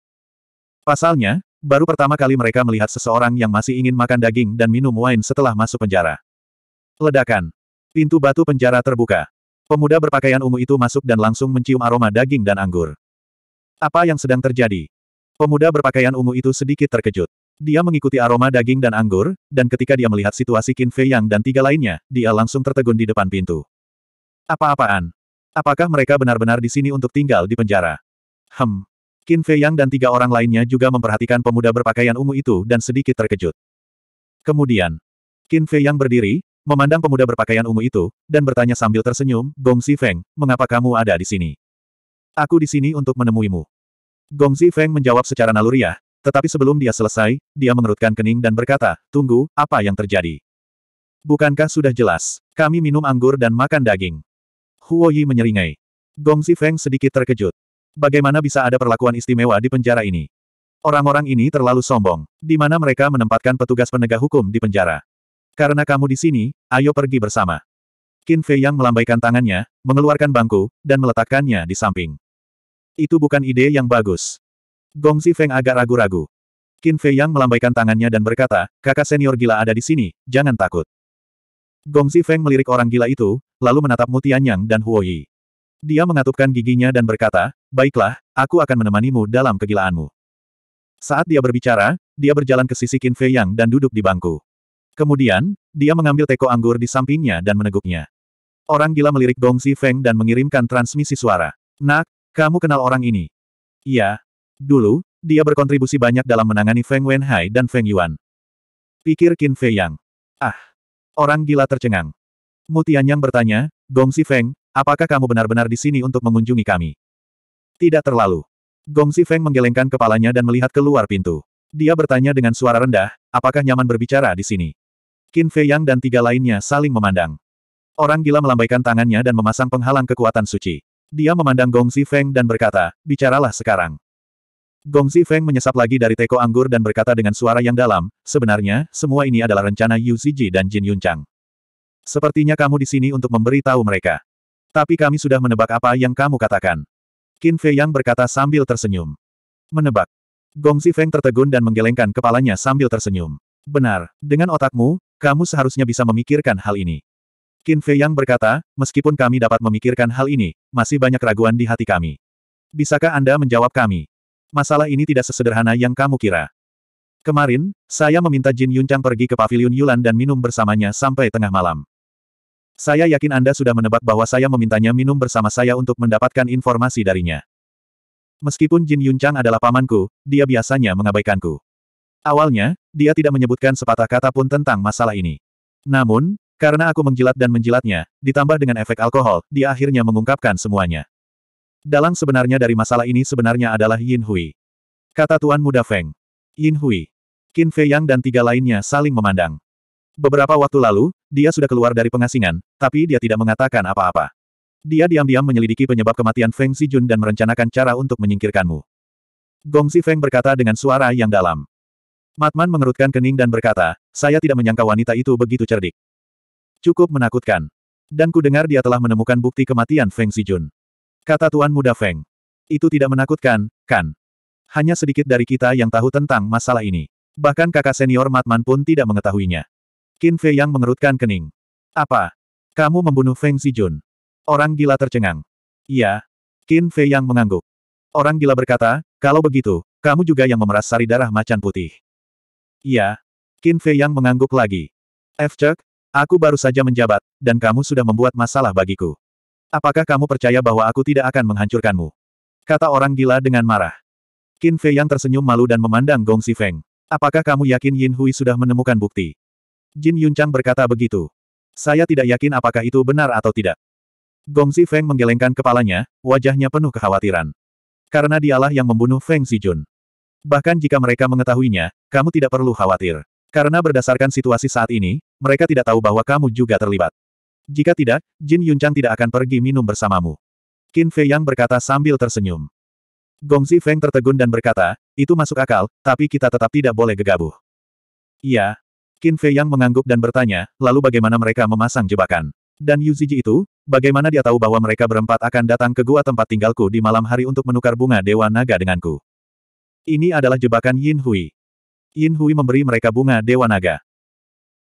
Pasalnya, Baru pertama kali mereka melihat seseorang yang masih ingin makan daging dan minum wine setelah masuk penjara. Ledakan. Pintu batu penjara terbuka. Pemuda berpakaian ungu itu masuk dan langsung mencium aroma daging dan anggur. Apa yang sedang terjadi? Pemuda berpakaian ungu itu sedikit terkejut. Dia mengikuti aroma daging dan anggur, dan ketika dia melihat situasi Qin Fei Yang dan tiga lainnya, dia langsung tertegun di depan pintu. Apa-apaan? Apakah mereka benar-benar di sini untuk tinggal di penjara? Hem, Qin Fei Yang dan tiga orang lainnya juga memperhatikan pemuda berpakaian ungu itu dan sedikit terkejut. Kemudian, Qin Fei Yang berdiri, memandang pemuda berpakaian ungu itu, dan bertanya sambil tersenyum, Gong Feng, mengapa kamu ada di sini? Aku di sini untuk menemuimu. Gong Feng menjawab secara naluriah, tetapi sebelum dia selesai, dia mengerutkan kening dan berkata, tunggu, apa yang terjadi? Bukankah sudah jelas? Kami minum anggur dan makan daging. Huo Yi menyeringai. Gong Feng sedikit terkejut. Bagaimana bisa ada perlakuan istimewa di penjara ini? Orang-orang ini terlalu sombong, di mana mereka menempatkan petugas penegak hukum di penjara. Karena kamu di sini, ayo pergi bersama. Qin Fei yang melambaikan tangannya, mengeluarkan bangku, dan meletakkannya di samping. Itu bukan ide yang bagus. Gong Feng agak ragu-ragu. Qin Fei yang melambaikan tangannya dan berkata, kakak senior gila ada di sini, jangan takut. Gong Feng melirik orang gila itu, lalu menatap Mutian Yang dan Huo Yi. Dia mengatupkan giginya dan berkata, Baiklah, aku akan menemanimu dalam kegilaanmu. Saat dia berbicara, dia berjalan ke sisi Qin Fei Yang dan duduk di bangku. Kemudian, dia mengambil teko anggur di sampingnya dan meneguknya. Orang gila melirik Gong Xi Feng dan mengirimkan transmisi suara. Nak, kamu kenal orang ini? Iya. Dulu, dia berkontribusi banyak dalam menangani Feng Wenhai dan Feng Yuan. Pikir Qin Fei Yang. Ah. Orang gila tercengang. Mutian Yang bertanya, Gong Xi Feng, Apakah kamu benar-benar di sini untuk mengunjungi kami? Tidak terlalu. Gong Feng menggelengkan kepalanya dan melihat keluar pintu. Dia bertanya dengan suara rendah, apakah nyaman berbicara di sini? Qin Fei Yang dan tiga lainnya saling memandang. Orang gila melambaikan tangannya dan memasang penghalang kekuatan suci. Dia memandang Gong Feng dan berkata, bicaralah sekarang. Gong Feng menyesap lagi dari teko anggur dan berkata dengan suara yang dalam, sebenarnya, semua ini adalah rencana Yu Ziji dan Jin Yun Chang. Sepertinya kamu di sini untuk memberi tahu mereka. Tapi kami sudah menebak apa yang kamu katakan. Qin Fei Yang berkata sambil tersenyum. Menebak. Gong Feng tertegun dan menggelengkan kepalanya sambil tersenyum. Benar, dengan otakmu, kamu seharusnya bisa memikirkan hal ini. Qin Fei Yang berkata, meskipun kami dapat memikirkan hal ini, masih banyak keraguan di hati kami. Bisakah Anda menjawab kami? Masalah ini tidak sesederhana yang kamu kira. Kemarin, saya meminta Jin Yuncang pergi ke Paviliun Yulan dan minum bersamanya sampai tengah malam. Saya yakin Anda sudah menebak bahwa saya memintanya minum bersama saya untuk mendapatkan informasi darinya. Meskipun Jin Yunchang adalah pamanku, dia biasanya mengabaikanku. Awalnya, dia tidak menyebutkan sepatah kata pun tentang masalah ini. Namun, karena aku menjilat dan menjilatnya, ditambah dengan efek alkohol, dia akhirnya mengungkapkan semuanya. Dalang sebenarnya dari masalah ini sebenarnya adalah Yin Hui. Kata Tuan Muda Feng. Yin Hui. Qin Fei Yang dan tiga lainnya saling memandang. Beberapa waktu lalu, dia sudah keluar dari pengasingan, tapi dia tidak mengatakan apa-apa. Dia diam-diam menyelidiki penyebab kematian Feng Zijun dan merencanakan cara untuk menyingkirkanmu. Gong Si Feng berkata dengan suara yang dalam. Matman mengerutkan kening dan berkata, saya tidak menyangka wanita itu begitu cerdik. Cukup menakutkan. Dan ku dengar dia telah menemukan bukti kematian Feng Zijun. Kata Tuan Muda Feng. Itu tidak menakutkan, kan? Hanya sedikit dari kita yang tahu tentang masalah ini. Bahkan kakak senior Matman pun tidak mengetahuinya. Qin Fei yang mengerutkan kening. Apa? Kamu membunuh Feng Zijun? Orang gila tercengang. Iya. Qin Fei yang mengangguk. Orang gila berkata, kalau begitu, kamu juga yang memeras sari darah macan putih. Iya. Qin Fei yang mengangguk lagi. F. Chuk, aku baru saja menjabat, dan kamu sudah membuat masalah bagiku. Apakah kamu percaya bahwa aku tidak akan menghancurkanmu? Kata orang gila dengan marah. Qin Fei yang tersenyum malu dan memandang Gong Si Feng. Apakah kamu yakin Yin Hui sudah menemukan bukti? Jin Yunchang berkata begitu. Saya tidak yakin apakah itu benar atau tidak. Gongzi Feng menggelengkan kepalanya, wajahnya penuh kekhawatiran. Karena dialah yang membunuh Feng Zijun. Bahkan jika mereka mengetahuinya, kamu tidak perlu khawatir. Karena berdasarkan situasi saat ini, mereka tidak tahu bahwa kamu juga terlibat. Jika tidak, Jin Yunchang tidak akan pergi minum bersamamu. Qin Fei Yang berkata sambil tersenyum. Gongzi Feng tertegun dan berkata, itu masuk akal, tapi kita tetap tidak boleh gegabah. Iya, Qin Fei Yang mengangguk dan bertanya, lalu bagaimana mereka memasang jebakan? Dan Yu Ziji itu, bagaimana dia tahu bahwa mereka berempat akan datang ke gua tempat tinggalku di malam hari untuk menukar bunga Dewa Naga denganku? Ini adalah jebakan Yin Hui. Yin Hui memberi mereka bunga Dewa Naga.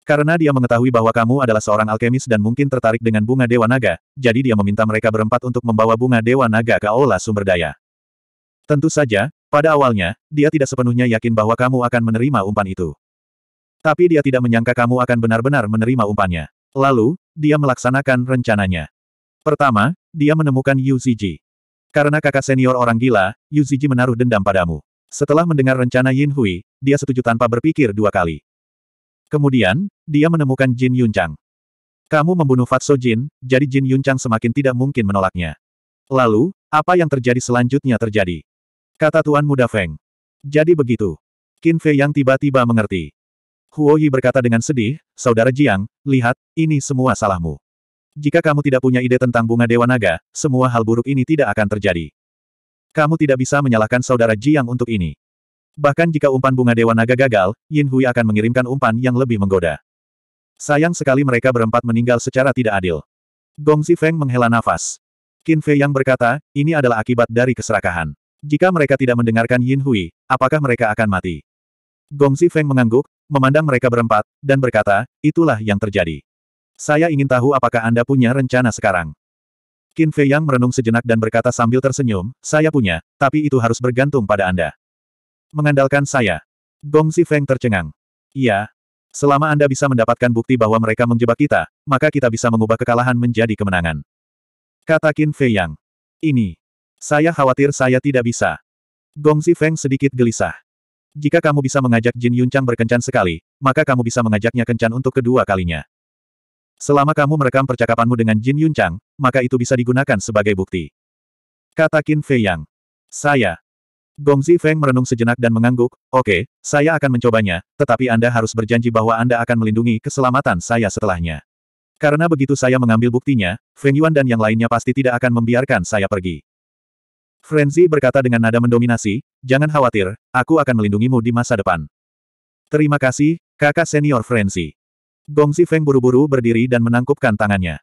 Karena dia mengetahui bahwa kamu adalah seorang alkemis dan mungkin tertarik dengan bunga Dewa Naga, jadi dia meminta mereka berempat untuk membawa bunga Dewa Naga ke Aula Sumber Daya. Tentu saja, pada awalnya, dia tidak sepenuhnya yakin bahwa kamu akan menerima umpan itu. Tapi dia tidak menyangka kamu akan benar-benar menerima umpannya. Lalu, dia melaksanakan rencananya. Pertama, dia menemukan Yu Ziji. Karena kakak senior orang gila, Yu Ziji menaruh dendam padamu. Setelah mendengar rencana Yin Hui, dia setuju tanpa berpikir dua kali. Kemudian, dia menemukan Jin Yun Chang. Kamu membunuh Fatso Jin, jadi Jin Yun Chang semakin tidak mungkin menolaknya. Lalu, apa yang terjadi selanjutnya terjadi? Kata Tuan Muda Feng. Jadi begitu. Qin Fei yang tiba-tiba mengerti. Huoyi berkata dengan sedih, Saudara Jiang, lihat, ini semua salahmu. Jika kamu tidak punya ide tentang bunga Dewa Naga, semua hal buruk ini tidak akan terjadi. Kamu tidak bisa menyalahkan Saudara Jiang untuk ini. Bahkan jika umpan bunga Dewa Naga gagal, Yin Hui akan mengirimkan umpan yang lebih menggoda. Sayang sekali mereka berempat meninggal secara tidak adil. Gong Zifeng menghela nafas. Qin Fei yang berkata, ini adalah akibat dari keserakahan. Jika mereka tidak mendengarkan Yin Hui, apakah mereka akan mati? Gong Feng mengangguk, memandang mereka berempat, dan berkata, itulah yang terjadi. Saya ingin tahu apakah Anda punya rencana sekarang. Qin Fei Yang merenung sejenak dan berkata sambil tersenyum, saya punya, tapi itu harus bergantung pada Anda. Mengandalkan saya. Gong Feng tercengang. Iya. Selama Anda bisa mendapatkan bukti bahwa mereka menjebak kita, maka kita bisa mengubah kekalahan menjadi kemenangan. Kata Qin Fei Yang. Ini. Saya khawatir saya tidak bisa. Gong Feng sedikit gelisah. Jika kamu bisa mengajak Jin Yunchang berkencan sekali, maka kamu bisa mengajaknya kencan untuk kedua kalinya. Selama kamu merekam percakapanmu dengan Jin Yunchang, maka itu bisa digunakan sebagai bukti. Kata Qin Fei Yang. Saya. Zi Feng merenung sejenak dan mengangguk, oke, okay, saya akan mencobanya, tetapi Anda harus berjanji bahwa Anda akan melindungi keselamatan saya setelahnya. Karena begitu saya mengambil buktinya, Feng Yuan dan yang lainnya pasti tidak akan membiarkan saya pergi. Frenzy berkata dengan nada mendominasi, jangan khawatir, aku akan melindungimu di masa depan. Terima kasih, kakak senior Frenzy. Gong Xi Feng buru-buru berdiri dan menangkupkan tangannya.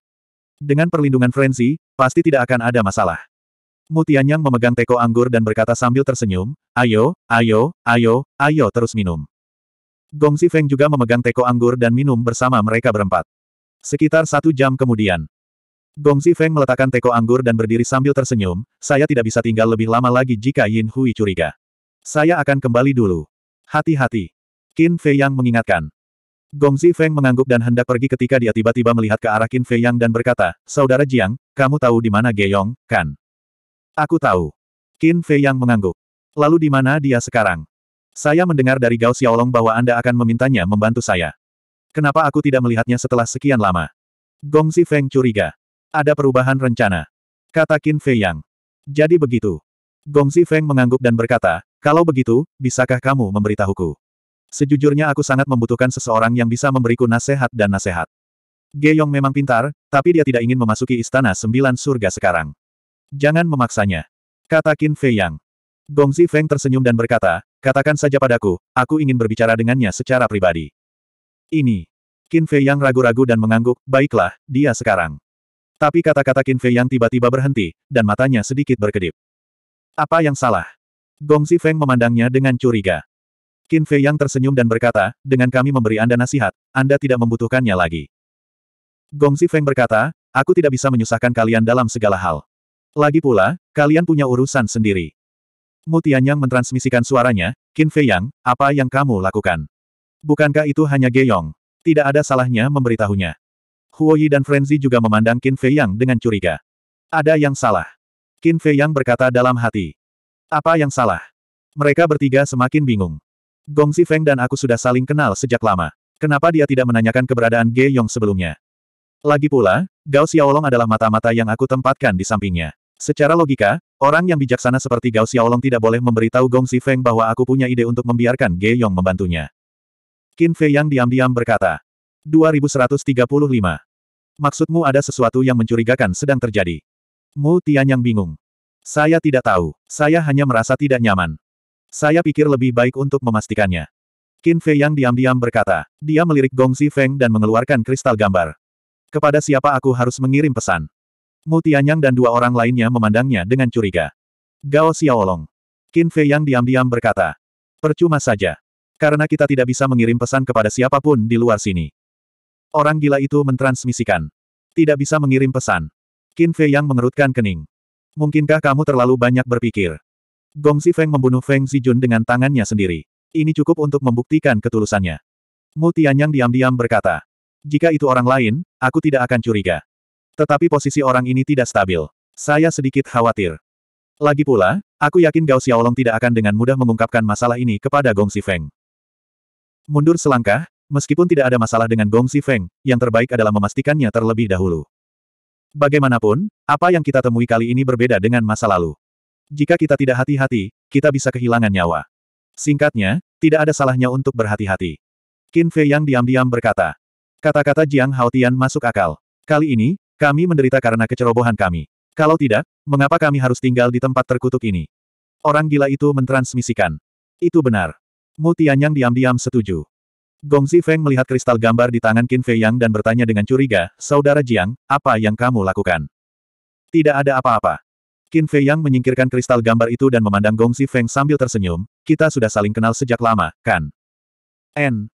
Dengan perlindungan Frenzy, pasti tidak akan ada masalah. Mutianyang memegang teko anggur dan berkata sambil tersenyum, ayo, ayo, ayo, ayo terus minum. Gong Xi Feng juga memegang teko anggur dan minum bersama mereka berempat. Sekitar satu jam kemudian, Gong Zifeng meletakkan teko anggur dan berdiri sambil tersenyum, saya tidak bisa tinggal lebih lama lagi jika Yin Hui curiga. Saya akan kembali dulu. Hati-hati. Qin Fei Yang mengingatkan. Gong Zifeng mengangguk dan hendak pergi ketika dia tiba-tiba melihat ke arah Qin Fei Yang dan berkata, Saudara Jiang, kamu tahu di mana Ge Yong, kan? Aku tahu. Qin Fei Yang mengangguk. Lalu di mana dia sekarang? Saya mendengar dari Gao Xiaolong bahwa Anda akan memintanya membantu saya. Kenapa aku tidak melihatnya setelah sekian lama? Gong Zifeng curiga. Ada perubahan rencana. Kata Qin Fei Yang. Jadi begitu. Gongzi Feng mengangguk dan berkata, kalau begitu, bisakah kamu memberitahuku? Sejujurnya aku sangat membutuhkan seseorang yang bisa memberiku nasihat dan nasihat. Geyong memang pintar, tapi dia tidak ingin memasuki istana sembilan surga sekarang. Jangan memaksanya. Kata Qin Fei Yang. Gongzi Feng tersenyum dan berkata, katakan saja padaku, aku ingin berbicara dengannya secara pribadi. Ini. Qin Fei Yang ragu-ragu dan mengangguk, baiklah, dia sekarang. Tapi kata-kata Qin Fei yang tiba-tiba berhenti, dan matanya sedikit berkedip. Apa yang salah? Gong Feng memandangnya dengan curiga. Qin Fei yang tersenyum dan berkata, dengan kami memberi Anda nasihat, Anda tidak membutuhkannya lagi. Gong Feng berkata, aku tidak bisa menyusahkan kalian dalam segala hal. Lagi pula, kalian punya urusan sendiri. yang mentransmisikan suaranya, Qin Fei Yang, apa yang kamu lakukan? Bukankah itu hanya Geyong? Tidak ada salahnya memberitahunya. Huoyi dan Frenzy juga memandang Qin Fei Yang dengan curiga. Ada yang salah. Qin Fei Yang berkata dalam hati. Apa yang salah? Mereka bertiga semakin bingung. Gong Si Feng dan aku sudah saling kenal sejak lama. Kenapa dia tidak menanyakan keberadaan Ge Yong sebelumnya? Lagi pula, Gao Xiaolong adalah mata-mata yang aku tempatkan di sampingnya. Secara logika, orang yang bijaksana seperti Gao Xiaolong tidak boleh memberitahu Gong Si Feng bahwa aku punya ide untuk membiarkan Ge Yong membantunya. Qin Fei Yang diam-diam berkata, 2135. Maksudmu ada sesuatu yang mencurigakan sedang terjadi? Mu Tianyang bingung. Saya tidak tahu. Saya hanya merasa tidak nyaman. Saya pikir lebih baik untuk memastikannya. Qin Fei yang diam-diam berkata. Dia melirik Gong Xi Feng dan mengeluarkan kristal gambar. Kepada siapa aku harus mengirim pesan? Mu Tianyang dan dua orang lainnya memandangnya dengan curiga. Gao Xiaolong. Qin Fei yang diam-diam berkata. Percuma saja. Karena kita tidak bisa mengirim pesan kepada siapapun di luar sini. Orang gila itu mentransmisikan. Tidak bisa mengirim pesan. Qin Fei yang mengerutkan kening. Mungkinkah kamu terlalu banyak berpikir? Gong Si Feng membunuh Feng Zijun dengan tangannya sendiri. Ini cukup untuk membuktikan ketulusannya. Mu Tianyang diam-diam berkata. Jika itu orang lain, aku tidak akan curiga. Tetapi posisi orang ini tidak stabil. Saya sedikit khawatir. Lagi pula, aku yakin Gao Xiaolong tidak akan dengan mudah mengungkapkan masalah ini kepada Gong Si Feng. Mundur selangkah, meskipun tidak ada masalah dengan Gong Si Feng, yang terbaik adalah memastikannya terlebih dahulu. Bagaimanapun, apa yang kita temui kali ini berbeda dengan masa lalu. Jika kita tidak hati-hati, kita bisa kehilangan nyawa. Singkatnya, tidak ada salahnya untuk berhati-hati. Qin Fei yang diam-diam berkata. Kata-kata Jiang Haotian masuk akal. Kali ini, kami menderita karena kecerobohan kami. Kalau tidak, mengapa kami harus tinggal di tempat terkutuk ini? Orang gila itu mentransmisikan. Itu benar. Mu Tianyang diam-diam setuju. Gong Zifeng melihat kristal gambar di tangan Qin Fei Yang dan bertanya dengan curiga, Saudara Jiang, apa yang kamu lakukan? Tidak ada apa-apa. Qin Fei Yang menyingkirkan kristal gambar itu dan memandang Gong Zifeng sambil tersenyum, kita sudah saling kenal sejak lama, kan? N.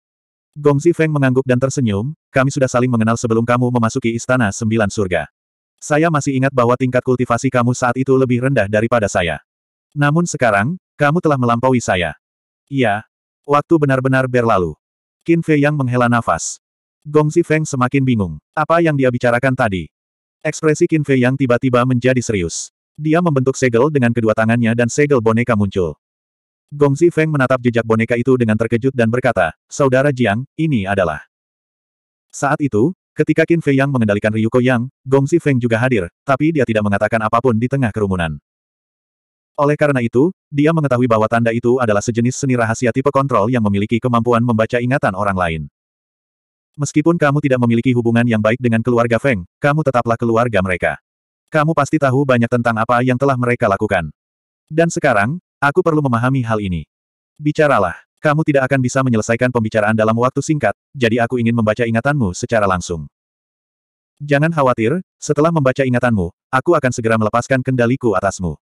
Gong Zifeng mengangguk dan tersenyum, kami sudah saling mengenal sebelum kamu memasuki Istana Sembilan Surga. Saya masih ingat bahwa tingkat kultivasi kamu saat itu lebih rendah daripada saya. Namun sekarang, kamu telah melampaui saya. Iya. Waktu benar-benar berlalu. Qin Fei yang menghela nafas. Gong Feng semakin bingung. Apa yang dia bicarakan tadi? Ekspresi Qin Fei yang tiba-tiba menjadi serius. Dia membentuk segel dengan kedua tangannya dan segel boneka muncul. Gong Feng menatap jejak boneka itu dengan terkejut dan berkata, Saudara Jiang, ini adalah. Saat itu, ketika Qin Fei yang mengendalikan Ryuko Yang, Gong Feng juga hadir, tapi dia tidak mengatakan apapun di tengah kerumunan. Oleh karena itu, dia mengetahui bahwa tanda itu adalah sejenis seni rahasia tipe kontrol yang memiliki kemampuan membaca ingatan orang lain. Meskipun kamu tidak memiliki hubungan yang baik dengan keluarga Feng, kamu tetaplah keluarga mereka. Kamu pasti tahu banyak tentang apa yang telah mereka lakukan. Dan sekarang, aku perlu memahami hal ini. Bicaralah. Kamu tidak akan bisa menyelesaikan pembicaraan dalam waktu singkat, jadi aku ingin membaca ingatanmu secara langsung. Jangan khawatir, setelah membaca ingatanmu, aku akan segera melepaskan kendaliku atasmu.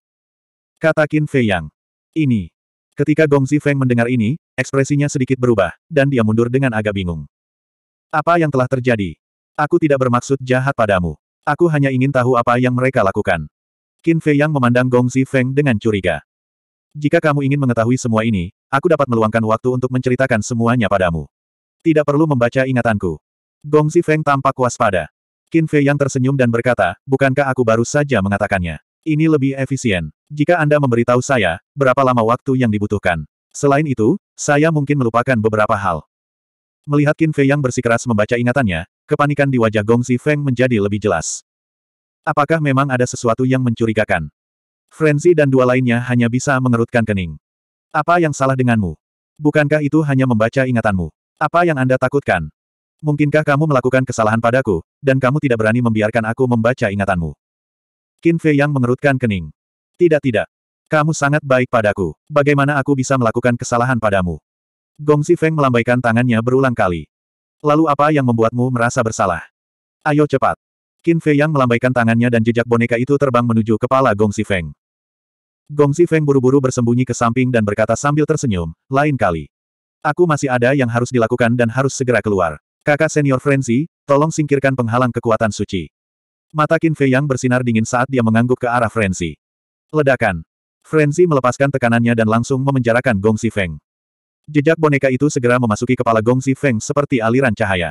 Kata Qin Fei Yang. Ini. Ketika Gong Zifeng mendengar ini, ekspresinya sedikit berubah, dan dia mundur dengan agak bingung. Apa yang telah terjadi? Aku tidak bermaksud jahat padamu. Aku hanya ingin tahu apa yang mereka lakukan. Qin Fei Yang memandang Gong Zifeng dengan curiga. Jika kamu ingin mengetahui semua ini, aku dapat meluangkan waktu untuk menceritakan semuanya padamu. Tidak perlu membaca ingatanku. Gong Zifeng tampak waspada. Qin Fei Yang tersenyum dan berkata, bukankah aku baru saja mengatakannya? Ini lebih efisien. Jika Anda memberitahu saya, berapa lama waktu yang dibutuhkan. Selain itu, saya mungkin melupakan beberapa hal. Melihat Qin Fei yang bersikeras membaca ingatannya, kepanikan di wajah Gong Gongzi Feng menjadi lebih jelas. Apakah memang ada sesuatu yang mencurigakan? Frenzy dan dua lainnya hanya bisa mengerutkan kening. Apa yang salah denganmu? Bukankah itu hanya membaca ingatanmu? Apa yang Anda takutkan? Mungkinkah kamu melakukan kesalahan padaku, dan kamu tidak berani membiarkan aku membaca ingatanmu? Qin Fei yang mengerutkan kening. Tidak tidak. Kamu sangat baik padaku. Bagaimana aku bisa melakukan kesalahan padamu? Gong Si Feng melambaikan tangannya berulang kali. Lalu apa yang membuatmu merasa bersalah? Ayo cepat. Qin Fei yang melambaikan tangannya dan jejak boneka itu terbang menuju kepala Gong Si Feng. Gong Si Feng buru-buru bersembunyi ke samping dan berkata sambil tersenyum, lain kali. Aku masih ada yang harus dilakukan dan harus segera keluar. Kakak senior Frenzy, tolong singkirkan penghalang kekuatan suci. Mata Qin Fei yang bersinar dingin saat dia mengangguk ke arah Frenzy. Ledakan. Frenzy melepaskan tekanannya dan langsung memenjarakan Gong Si Feng. Jejak boneka itu segera memasuki kepala Gong Si Feng seperti aliran cahaya.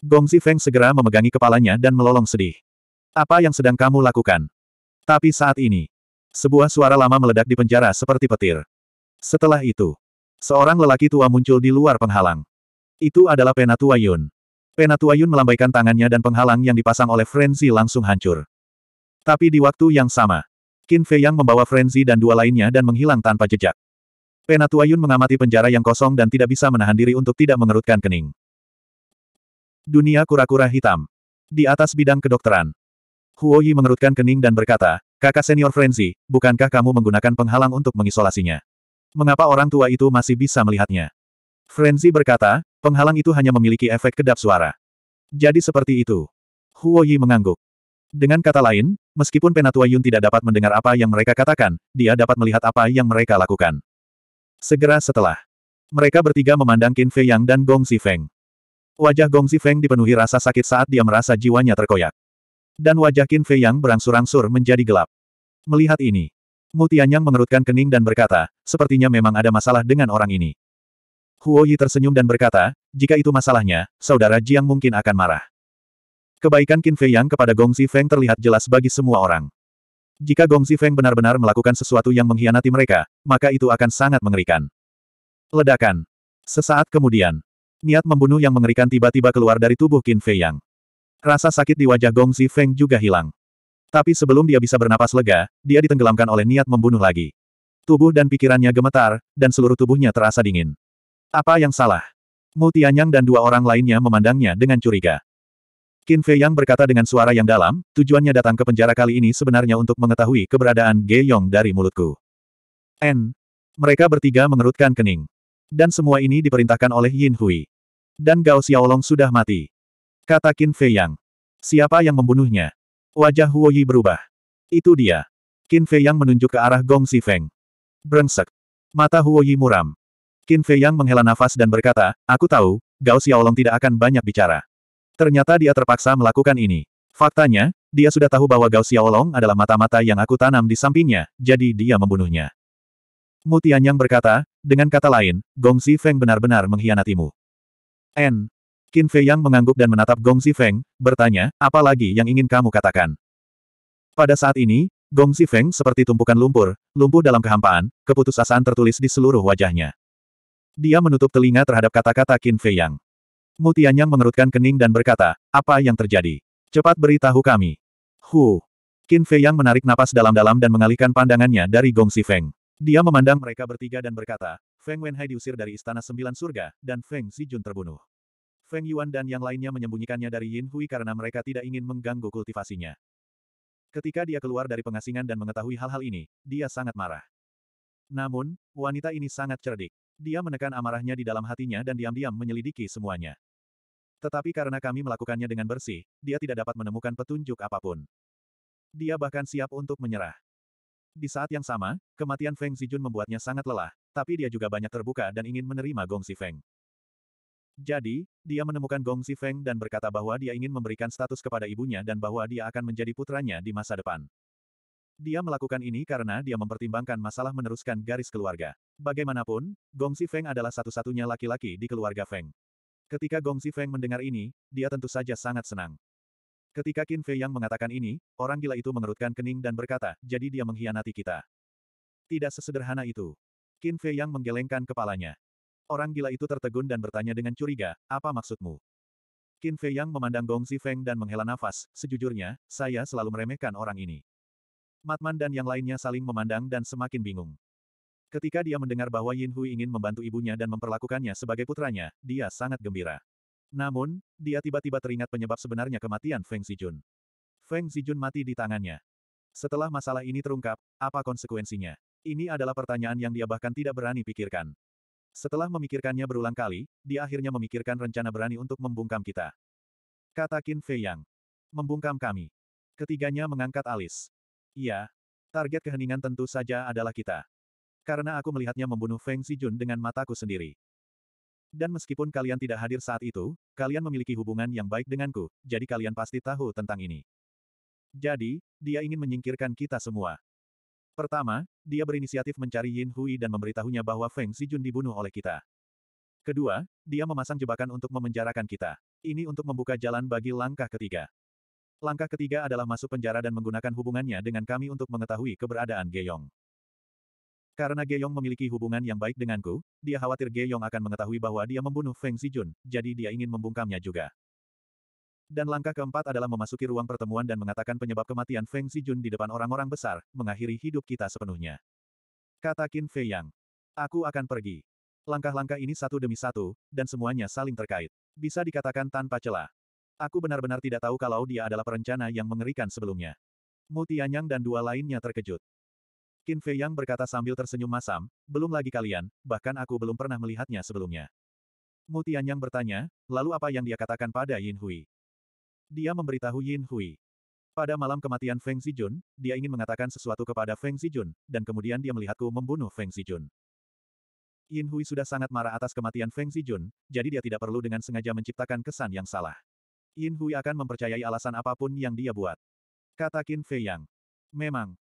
Gong Si Feng segera memegangi kepalanya dan melolong sedih. Apa yang sedang kamu lakukan? Tapi saat ini, sebuah suara lama meledak di penjara seperti petir. Setelah itu, seorang lelaki tua muncul di luar penghalang. Itu adalah Penatua Yun. Penatuayun melambaikan tangannya dan penghalang yang dipasang oleh Frenzy langsung hancur. Tapi di waktu yang sama, Qin Fei Yang membawa Frenzy dan dua lainnya dan menghilang tanpa jejak. Penatuayun mengamati penjara yang kosong dan tidak bisa menahan diri untuk tidak mengerutkan kening. Dunia kura-kura hitam. Di atas bidang kedokteran. Huo Yi mengerutkan kening dan berkata, Kakak senior Frenzy, bukankah kamu menggunakan penghalang untuk mengisolasinya? Mengapa orang tua itu masih bisa melihatnya? Frenzy berkata, Penghalang itu hanya memiliki efek kedap suara. Jadi seperti itu. Huo Yi mengangguk. Dengan kata lain, meskipun Penatua Yun tidak dapat mendengar apa yang mereka katakan, dia dapat melihat apa yang mereka lakukan. Segera setelah, mereka bertiga memandang Qin Fei Yang dan Gong Feng. Wajah Gong Feng dipenuhi rasa sakit saat dia merasa jiwanya terkoyak. Dan wajah Qin Fei Yang berangsur-angsur menjadi gelap. Melihat ini, Mutianyang mengerutkan kening dan berkata, sepertinya memang ada masalah dengan orang ini. Huo Yi tersenyum dan berkata, jika itu masalahnya, saudara Jiang mungkin akan marah. Kebaikan Qin Fei Yang kepada Gong Zi Feng terlihat jelas bagi semua orang. Jika Gong Zi Feng benar-benar melakukan sesuatu yang mengkhianati mereka, maka itu akan sangat mengerikan. Ledakan. Sesaat kemudian, niat membunuh yang mengerikan tiba-tiba keluar dari tubuh Qin Fei Yang. Rasa sakit di wajah Gong Zi Feng juga hilang. Tapi sebelum dia bisa bernapas lega, dia ditenggelamkan oleh niat membunuh lagi. Tubuh dan pikirannya gemetar, dan seluruh tubuhnya terasa dingin. Apa yang salah? Mu Tianyang dan dua orang lainnya memandangnya dengan curiga. Qin Fei Yang berkata dengan suara yang dalam, tujuannya datang ke penjara kali ini sebenarnya untuk mengetahui keberadaan Ge Yong dari mulutku. N. Mereka bertiga mengerutkan kening. Dan semua ini diperintahkan oleh Yin Hui. Dan Gao Xiaolong sudah mati. Kata Qin Fei Yang. Siapa yang membunuhnya? Wajah Huo Yi berubah. Itu dia. Qin Fei Yang menunjuk ke arah Gong Si Feng. Brengsek. Mata Huo Yi muram. Qin Fei Yang menghela nafas dan berkata, aku tahu, Gao Xiaolong tidak akan banyak bicara. Ternyata dia terpaksa melakukan ini. Faktanya, dia sudah tahu bahwa Gao Xiaolong adalah mata-mata yang aku tanam di sampingnya, jadi dia membunuhnya. Yang berkata, dengan kata lain, Gong Feng benar-benar mengkhianatimu. N. Qin Fei Yang mengangguk dan menatap Gong Feng, bertanya, apa lagi yang ingin kamu katakan? Pada saat ini, Gong Feng seperti tumpukan lumpur, lumpuh dalam kehampaan, keputusasaan tertulis di seluruh wajahnya. Dia menutup telinga terhadap kata-kata Qin Fei Yang. Mu Mutianyang mengerutkan kening dan berkata, apa yang terjadi? Cepat beritahu kami. Hu. Qin Fei Yang menarik napas dalam-dalam dan mengalihkan pandangannya dari Gong Si Feng. Dia memandang mereka bertiga dan berkata, Feng Wenhai diusir dari Istana Sembilan Surga, dan Feng Si Jun terbunuh. Feng Yuan dan yang lainnya menyembunyikannya dari Yin Hui karena mereka tidak ingin mengganggu kultivasinya. Ketika dia keluar dari pengasingan dan mengetahui hal-hal ini, dia sangat marah. Namun, wanita ini sangat cerdik. Dia menekan amarahnya di dalam hatinya dan diam-diam menyelidiki semuanya. Tetapi karena kami melakukannya dengan bersih, dia tidak dapat menemukan petunjuk apapun. Dia bahkan siap untuk menyerah. Di saat yang sama, kematian Feng Zijun membuatnya sangat lelah, tapi dia juga banyak terbuka dan ingin menerima Gong Si Feng. Jadi, dia menemukan Gong Si Feng dan berkata bahwa dia ingin memberikan status kepada ibunya dan bahwa dia akan menjadi putranya di masa depan. Dia melakukan ini karena dia mempertimbangkan masalah meneruskan garis keluarga. Bagaimanapun, Gong Si Feng adalah satu-satunya laki-laki di keluarga Feng. Ketika Gong Si Feng mendengar ini, dia tentu saja sangat senang. Ketika Qin Fei yang mengatakan ini, orang gila itu mengerutkan kening dan berkata, jadi dia mengkhianati kita. Tidak sesederhana itu. Qin Fei yang menggelengkan kepalanya. Orang gila itu tertegun dan bertanya dengan curiga, apa maksudmu? Qin Fei yang memandang Gong Si Feng dan menghela nafas, sejujurnya, saya selalu meremehkan orang ini. Matman dan yang lainnya saling memandang dan semakin bingung. Ketika dia mendengar bahwa Yin Hui ingin membantu ibunya dan memperlakukannya sebagai putranya, dia sangat gembira. Namun, dia tiba-tiba teringat penyebab sebenarnya kematian Feng Zijun. Feng Zijun mati di tangannya. Setelah masalah ini terungkap, apa konsekuensinya? Ini adalah pertanyaan yang dia bahkan tidak berani pikirkan. Setelah memikirkannya berulang kali, dia akhirnya memikirkan rencana berani untuk membungkam kita. Kata Qin Fei Yang. Membungkam kami. Ketiganya mengangkat alis. Iya. Target keheningan tentu saja adalah kita. Karena aku melihatnya membunuh Feng Xijun dengan mataku sendiri. Dan meskipun kalian tidak hadir saat itu, kalian memiliki hubungan yang baik denganku, jadi kalian pasti tahu tentang ini. Jadi, dia ingin menyingkirkan kita semua. Pertama, dia berinisiatif mencari Yin Hui dan memberitahunya bahwa Feng Xijun dibunuh oleh kita. Kedua, dia memasang jebakan untuk memenjarakan kita. Ini untuk membuka jalan bagi langkah ketiga. Langkah ketiga adalah masuk penjara dan menggunakan hubungannya dengan kami untuk mengetahui keberadaan Geyong. Karena Geyong memiliki hubungan yang baik denganku, dia khawatir Geyong akan mengetahui bahwa dia membunuh Feng Zijun, jadi dia ingin membungkamnya juga. Dan langkah keempat adalah memasuki ruang pertemuan dan mengatakan penyebab kematian Feng Zijun di depan orang-orang besar, mengakhiri hidup kita sepenuhnya. Kata Qin Fei Yang. Aku akan pergi. Langkah-langkah ini satu demi satu, dan semuanya saling terkait. Bisa dikatakan tanpa celah. Aku benar-benar tidak tahu kalau dia adalah perencana yang mengerikan sebelumnya. Mutianyang dan dua lainnya terkejut. Qin Fei Yang berkata sambil tersenyum masam, belum lagi kalian, bahkan aku belum pernah melihatnya sebelumnya. Mutian Yang bertanya, lalu apa yang dia katakan pada Yin Hui? Dia memberitahu Yin Hui. Pada malam kematian Feng Zijun, dia ingin mengatakan sesuatu kepada Feng Zijun, dan kemudian dia melihatku membunuh Feng Zijun. Yin Hui sudah sangat marah atas kematian Feng Zijun, jadi dia tidak perlu dengan sengaja menciptakan kesan yang salah. Yin Hui akan mempercayai alasan apapun yang dia buat. Kata Qin Fei Yang. Memang,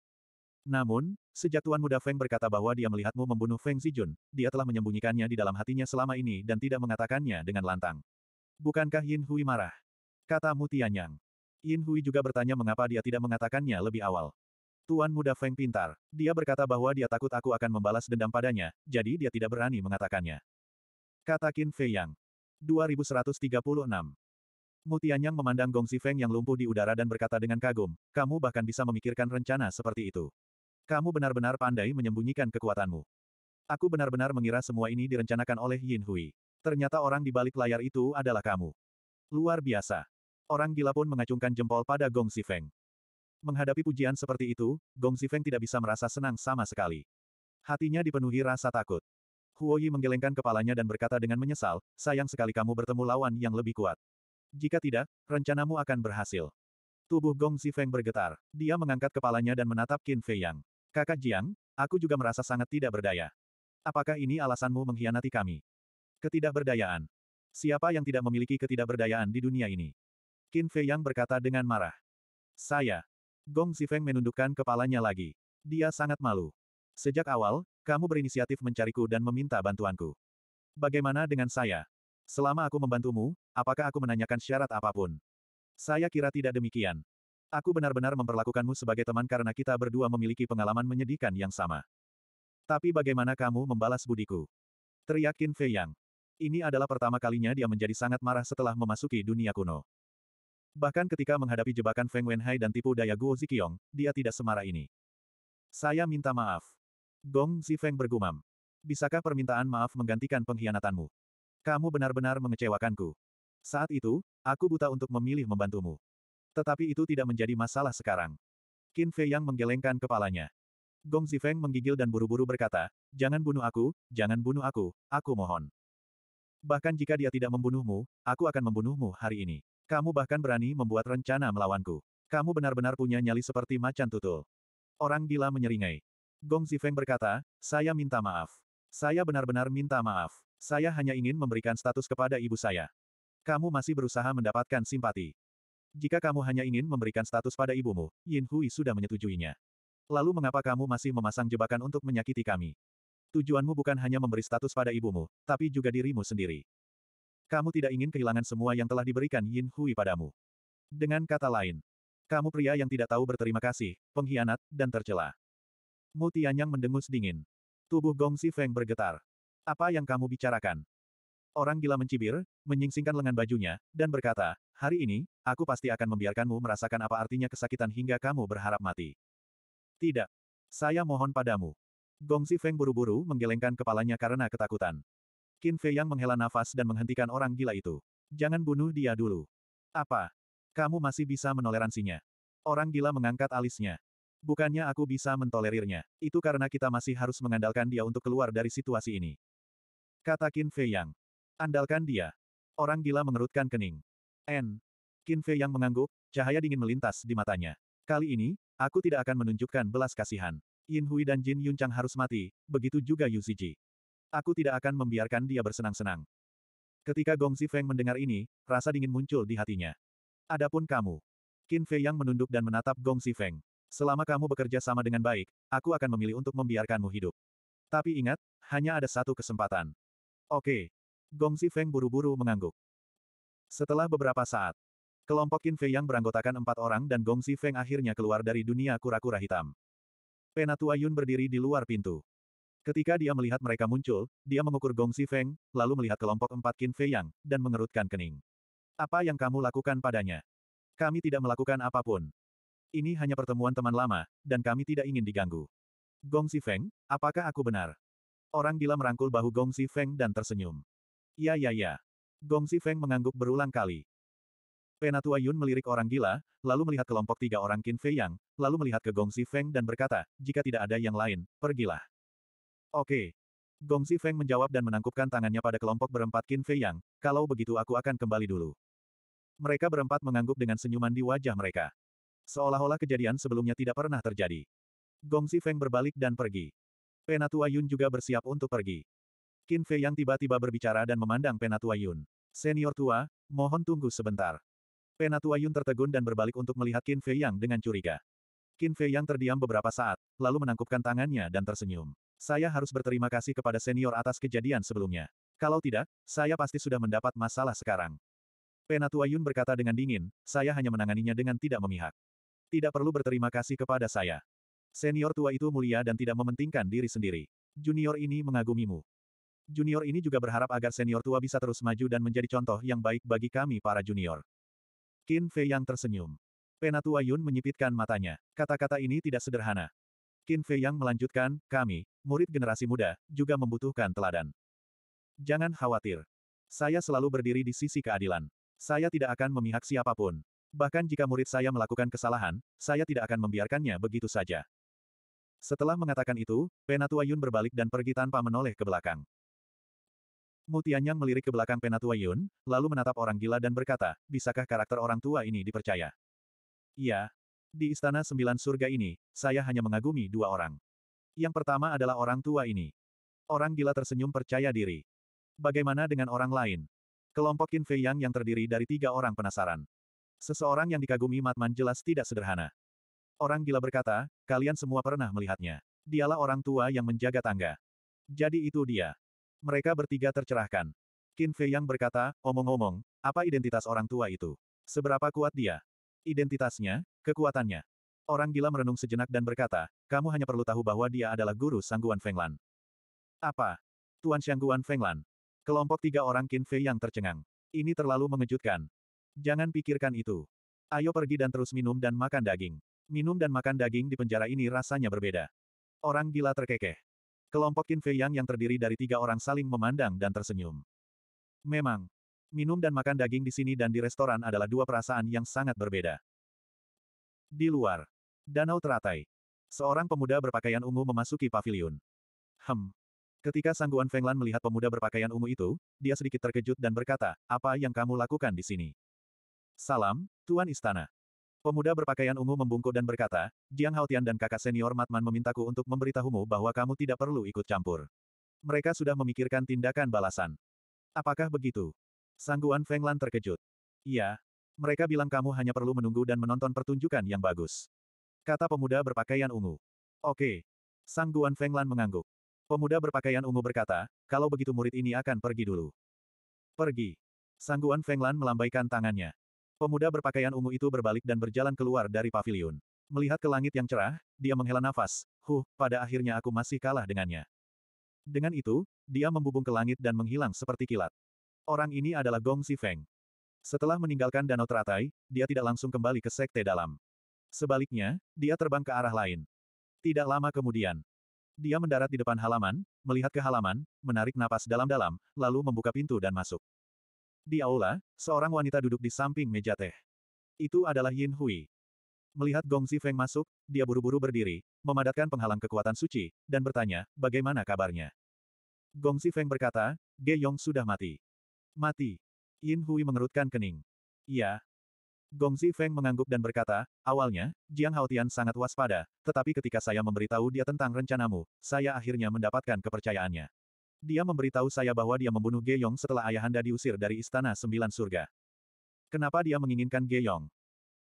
namun, sejak Tuan Muda Feng berkata bahwa dia melihatmu membunuh Feng Zijun, dia telah menyembunyikannya di dalam hatinya selama ini dan tidak mengatakannya dengan lantang. Bukankah Yin Hui marah? Kata Mu Tianyang. Yin Hui juga bertanya mengapa dia tidak mengatakannya lebih awal. Tuan Muda Feng pintar. Dia berkata bahwa dia takut aku akan membalas dendam padanya, jadi dia tidak berani mengatakannya. Kata Qin Fei Yang. 2136. Mutianyang memandang Gongsi Feng yang lumpuh di udara dan berkata dengan kagum, kamu bahkan bisa memikirkan rencana seperti itu. Kamu benar-benar pandai menyembunyikan kekuatanmu. Aku benar-benar mengira semua ini direncanakan oleh Yin Hui. Ternyata orang di balik layar itu adalah kamu. Luar biasa. Orang gila pun mengacungkan jempol pada Gong Sifeng. Menghadapi pujian seperti itu, Gong Sifeng tidak bisa merasa senang sama sekali. Hatinya dipenuhi rasa takut. Huo Yi menggelengkan kepalanya dan berkata dengan menyesal, sayang sekali kamu bertemu lawan yang lebih kuat. Jika tidak, rencanamu akan berhasil. Tubuh Gong Sifeng bergetar. Dia mengangkat kepalanya dan menatap Qin Fei Yang. Kakak Jiang, aku juga merasa sangat tidak berdaya. Apakah ini alasanmu mengkhianati kami? Ketidakberdayaan. Siapa yang tidak memiliki ketidakberdayaan di dunia ini? Qin Fei Yang berkata dengan marah. Saya. Gong Sifeng menundukkan kepalanya lagi. Dia sangat malu. Sejak awal, kamu berinisiatif mencariku dan meminta bantuanku. Bagaimana dengan saya? Selama aku membantumu, apakah aku menanyakan syarat apapun? Saya kira tidak demikian. Aku benar-benar memperlakukanmu sebagai teman karena kita berdua memiliki pengalaman menyedihkan yang sama. Tapi bagaimana kamu membalas budiku? Teriak Qin Fei Yang. Ini adalah pertama kalinya dia menjadi sangat marah setelah memasuki dunia kuno. Bahkan ketika menghadapi jebakan Feng Wenhai dan tipu daya Guo Ziqiong, dia tidak semarah ini. Saya minta maaf. Gong Zifeng bergumam. Bisakah permintaan maaf menggantikan pengkhianatanmu? Kamu benar-benar mengecewakanku. Saat itu, aku buta untuk memilih membantumu. Tetapi itu tidak menjadi masalah sekarang. Qin Fei Yang menggelengkan kepalanya. Gong Zifeng menggigil dan buru-buru berkata, Jangan bunuh aku, jangan bunuh aku, aku mohon. Bahkan jika dia tidak membunuhmu, aku akan membunuhmu hari ini. Kamu bahkan berani membuat rencana melawanku. Kamu benar-benar punya nyali seperti macan tutul. Orang gila menyeringai. Gong Zifeng berkata, saya minta maaf. Saya benar-benar minta maaf. Saya hanya ingin memberikan status kepada ibu saya. Kamu masih berusaha mendapatkan simpati. Jika kamu hanya ingin memberikan status pada ibumu, Yin Hui sudah menyetujuinya. Lalu mengapa kamu masih memasang jebakan untuk menyakiti kami? Tujuanmu bukan hanya memberi status pada ibumu, tapi juga dirimu sendiri. Kamu tidak ingin kehilangan semua yang telah diberikan Yin Hui padamu. Dengan kata lain, kamu pria yang tidak tahu berterima kasih, pengkhianat, dan tercela. Mu Tianyang mendengus dingin. Tubuh Gong Si Feng bergetar. Apa yang kamu bicarakan? Orang gila mencibir, menyingsingkan lengan bajunya, dan berkata, hari ini, aku pasti akan membiarkanmu merasakan apa artinya kesakitan hingga kamu berharap mati. Tidak. Saya mohon padamu. Gong Feng buru-buru menggelengkan kepalanya karena ketakutan. Qin Fei yang menghela nafas dan menghentikan orang gila itu. Jangan bunuh dia dulu. Apa? Kamu masih bisa menoleransinya. Orang gila mengangkat alisnya. Bukannya aku bisa mentolerirnya. Itu karena kita masih harus mengandalkan dia untuk keluar dari situasi ini. Kata Qin Fei Yang. Andalkan dia. Orang gila mengerutkan kening. N. Fei yang mengangguk, cahaya dingin melintas di matanya. Kali ini, aku tidak akan menunjukkan belas kasihan. Yin Hui dan Jin Yun Chang harus mati, begitu juga Yu Ziji. Aku tidak akan membiarkan dia bersenang-senang. Ketika Gong Feng mendengar ini, rasa dingin muncul di hatinya. Adapun kamu. Qin Fei yang menunduk dan menatap Gong Feng. Selama kamu bekerja sama dengan baik, aku akan memilih untuk membiarkanmu hidup. Tapi ingat, hanya ada satu kesempatan. Oke, Gong Feng buru-buru mengangguk. Setelah beberapa saat, kelompok Qin Fei yang beranggotakan empat orang dan Gong Feng akhirnya keluar dari dunia kura-kura hitam. Penatua Yun berdiri di luar pintu. Ketika dia melihat mereka muncul, dia mengukur Gong Feng, lalu melihat kelompok empat Qin Fei yang, dan mengerutkan kening. Apa yang kamu lakukan padanya? Kami tidak melakukan apapun. Ini hanya pertemuan teman lama, dan kami tidak ingin diganggu. Gong Feng, apakah aku benar? Orang gila merangkul bahu Gong Feng dan tersenyum. Ya ya ya. Gong Si Feng mengangguk berulang kali. Penatua Yun melirik orang gila, lalu melihat kelompok tiga orang Qin Fei Yang, lalu melihat ke Gong Si Feng dan berkata, jika tidak ada yang lain, pergilah. Oke. Gong Si Feng menjawab dan menangkupkan tangannya pada kelompok berempat Qin Fei Yang, kalau begitu aku akan kembali dulu. Mereka berempat mengangguk dengan senyuman di wajah mereka. Seolah-olah kejadian sebelumnya tidak pernah terjadi. Gong Si Feng berbalik dan pergi. Penatua Yun juga bersiap untuk pergi. Qin Fei yang tiba-tiba berbicara dan memandang Penatua Yun. Senior tua, mohon tunggu sebentar. Penatua Yun tertegun dan berbalik untuk melihat Qin Fei yang dengan curiga. Qin Fei yang terdiam beberapa saat, lalu menangkupkan tangannya dan tersenyum. Saya harus berterima kasih kepada senior atas kejadian sebelumnya. Kalau tidak, saya pasti sudah mendapat masalah sekarang. Penatua Yun berkata dengan dingin, saya hanya menanganinya dengan tidak memihak. Tidak perlu berterima kasih kepada saya. Senior tua itu mulia dan tidak mementingkan diri sendiri. Junior ini mengagumimu. Junior ini juga berharap agar senior tua bisa terus maju dan menjadi contoh yang baik bagi kami para junior. Qin Fei yang tersenyum. Penatua Yun menyipitkan matanya. Kata-kata ini tidak sederhana. Qin Fei yang melanjutkan, kami, murid generasi muda, juga membutuhkan teladan. Jangan khawatir. Saya selalu berdiri di sisi keadilan. Saya tidak akan memihak siapapun. Bahkan jika murid saya melakukan kesalahan, saya tidak akan membiarkannya begitu saja. Setelah mengatakan itu, Penatua Yun berbalik dan pergi tanpa menoleh ke belakang. Mu Tianyang melirik ke belakang penatua Yun, lalu menatap orang gila dan berkata, bisakah karakter orang tua ini dipercaya? Iya. Di Istana Sembilan Surga ini, saya hanya mengagumi dua orang. Yang pertama adalah orang tua ini. Orang gila tersenyum percaya diri. Bagaimana dengan orang lain? Kelompok Qin Fei Yang yang terdiri dari tiga orang penasaran. Seseorang yang dikagumi Matman jelas tidak sederhana. Orang gila berkata, kalian semua pernah melihatnya. Dialah orang tua yang menjaga tangga. Jadi itu dia. Mereka bertiga tercerahkan. Qin Fei yang berkata, omong-omong, apa identitas orang tua itu? Seberapa kuat dia? Identitasnya, kekuatannya. Orang gila merenung sejenak dan berkata, kamu hanya perlu tahu bahwa dia adalah guru Sangguan Fenglan. Apa? Tuan Sangguan Fenglan. Kelompok tiga orang Qin Fei yang tercengang. Ini terlalu mengejutkan. Jangan pikirkan itu. Ayo pergi dan terus minum dan makan daging. Minum dan makan daging di penjara ini rasanya berbeda. Orang gila terkekeh. Kelompok Qin Fei Yang yang terdiri dari tiga orang saling memandang dan tersenyum. Memang, minum dan makan daging di sini dan di restoran adalah dua perasaan yang sangat berbeda. Di luar, danau teratai. Seorang pemuda berpakaian ungu memasuki pavilion. Hem. Ketika Sangguan Fenglan melihat pemuda berpakaian ungu itu, dia sedikit terkejut dan berkata, apa yang kamu lakukan di sini? Salam, Tuan Istana. Pemuda berpakaian ungu membungkuk dan berkata, Jiang Haotian dan kakak senior Matman memintaku untuk memberitahumu bahwa kamu tidak perlu ikut campur. Mereka sudah memikirkan tindakan balasan. Apakah begitu? Sangguan Fenglan terkejut. Iya. Mereka bilang kamu hanya perlu menunggu dan menonton pertunjukan yang bagus. Kata pemuda berpakaian ungu. Oke. Sangguan Fenglan mengangguk. Pemuda berpakaian ungu berkata, kalau begitu murid ini akan pergi dulu. Pergi. Sangguan Fenglan melambaikan tangannya. Pemuda berpakaian ungu itu berbalik dan berjalan keluar dari pavilion. Melihat ke langit yang cerah, dia menghela nafas. Huh, pada akhirnya aku masih kalah dengannya. Dengan itu, dia membubung ke langit dan menghilang seperti kilat. Orang ini adalah Gong Si Feng. Setelah meninggalkan Danau Teratai, dia tidak langsung kembali ke Sekte Dalam. Sebaliknya, dia terbang ke arah lain. Tidak lama kemudian, dia mendarat di depan halaman, melihat ke halaman, menarik napas dalam-dalam, lalu membuka pintu dan masuk. Di aula, seorang wanita duduk di samping meja teh. Itu adalah Yin Hui. Melihat Gong Zifeng masuk, dia buru-buru berdiri, memadatkan penghalang kekuatan suci, dan bertanya, bagaimana kabarnya? Gong Zifeng berkata, Ge Yong sudah mati. Mati. Yin Hui mengerutkan kening. Iya. Gong Zifeng mengangguk dan berkata, awalnya, Jiang Haotian sangat waspada, tetapi ketika saya memberitahu dia tentang rencanamu, saya akhirnya mendapatkan kepercayaannya. Dia memberitahu saya bahwa dia membunuh Geyong setelah ayahanda diusir dari Istana Sembilan Surga. Kenapa dia menginginkan Geyong?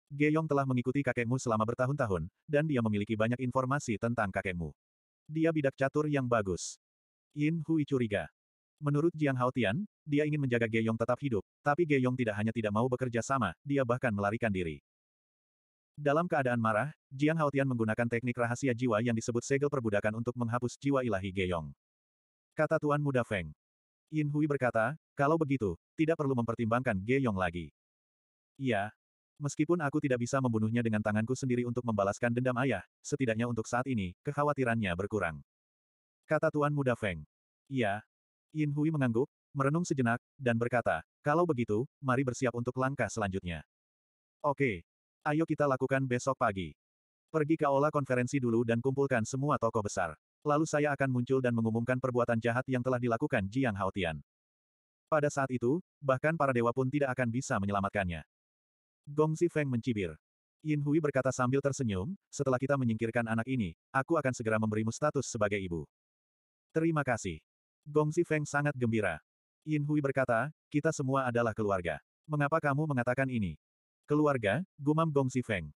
Geyong telah mengikuti kakekmu selama bertahun-tahun, dan dia memiliki banyak informasi tentang kakekmu. Dia bidak catur yang bagus. Yin Hui curiga. Menurut Jiang Haotian, dia ingin menjaga Geyong tetap hidup, tapi Geyong tidak hanya tidak mau bekerja sama, dia bahkan melarikan diri. Dalam keadaan marah, Jiang Haotian menggunakan teknik rahasia jiwa yang disebut segel perbudakan untuk menghapus jiwa ilahi Geyong. Kata Tuan Muda Feng. Yin Hui berkata, kalau begitu, tidak perlu mempertimbangkan Ge Yong lagi. Iya. Meskipun aku tidak bisa membunuhnya dengan tanganku sendiri untuk membalaskan dendam ayah, setidaknya untuk saat ini, kekhawatirannya berkurang. Kata Tuan Muda Feng. Iya. Yin Hui mengangguk, merenung sejenak, dan berkata, kalau begitu, mari bersiap untuk langkah selanjutnya. Oke. Ayo kita lakukan besok pagi. Pergi ke aula konferensi dulu dan kumpulkan semua tokoh besar. Lalu saya akan muncul dan mengumumkan perbuatan jahat yang telah dilakukan Jiang Haotian. Pada saat itu, bahkan para dewa pun tidak akan bisa menyelamatkannya. Gong Feng mencibir. Yin Hui berkata sambil tersenyum, setelah kita menyingkirkan anak ini, aku akan segera memberimu status sebagai ibu. Terima kasih. Gong Feng sangat gembira. Yin Hui berkata, kita semua adalah keluarga. Mengapa kamu mengatakan ini? Keluarga, gumam Gong Feng.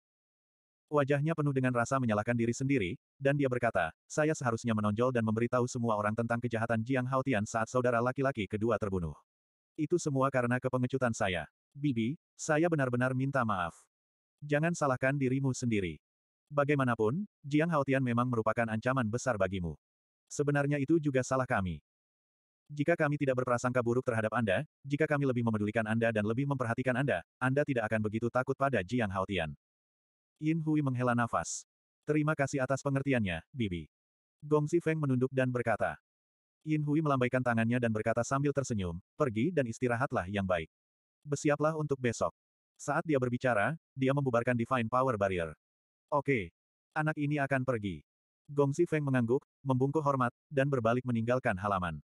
Wajahnya penuh dengan rasa menyalahkan diri sendiri, dan dia berkata, saya seharusnya menonjol dan memberitahu semua orang tentang kejahatan Jiang Haotian saat saudara laki-laki kedua terbunuh. Itu semua karena kepengecutan saya. Bibi, saya benar-benar minta maaf. Jangan salahkan dirimu sendiri. Bagaimanapun, Jiang Haotian memang merupakan ancaman besar bagimu. Sebenarnya itu juga salah kami. Jika kami tidak berprasangka buruk terhadap Anda, jika kami lebih memedulikan Anda dan lebih memperhatikan Anda, Anda tidak akan begitu takut pada Jiang Haotian. Yin Hui menghela nafas. Terima kasih atas pengertiannya, Bibi. Gong Feng menunduk dan berkata. Yin Hui melambaikan tangannya dan berkata sambil tersenyum, pergi dan istirahatlah yang baik. Bersiaplah untuk besok. Saat dia berbicara, dia membubarkan Divine Power Barrier. Oke. Anak ini akan pergi. Gong Feng mengangguk, membungkuk hormat, dan berbalik meninggalkan halaman.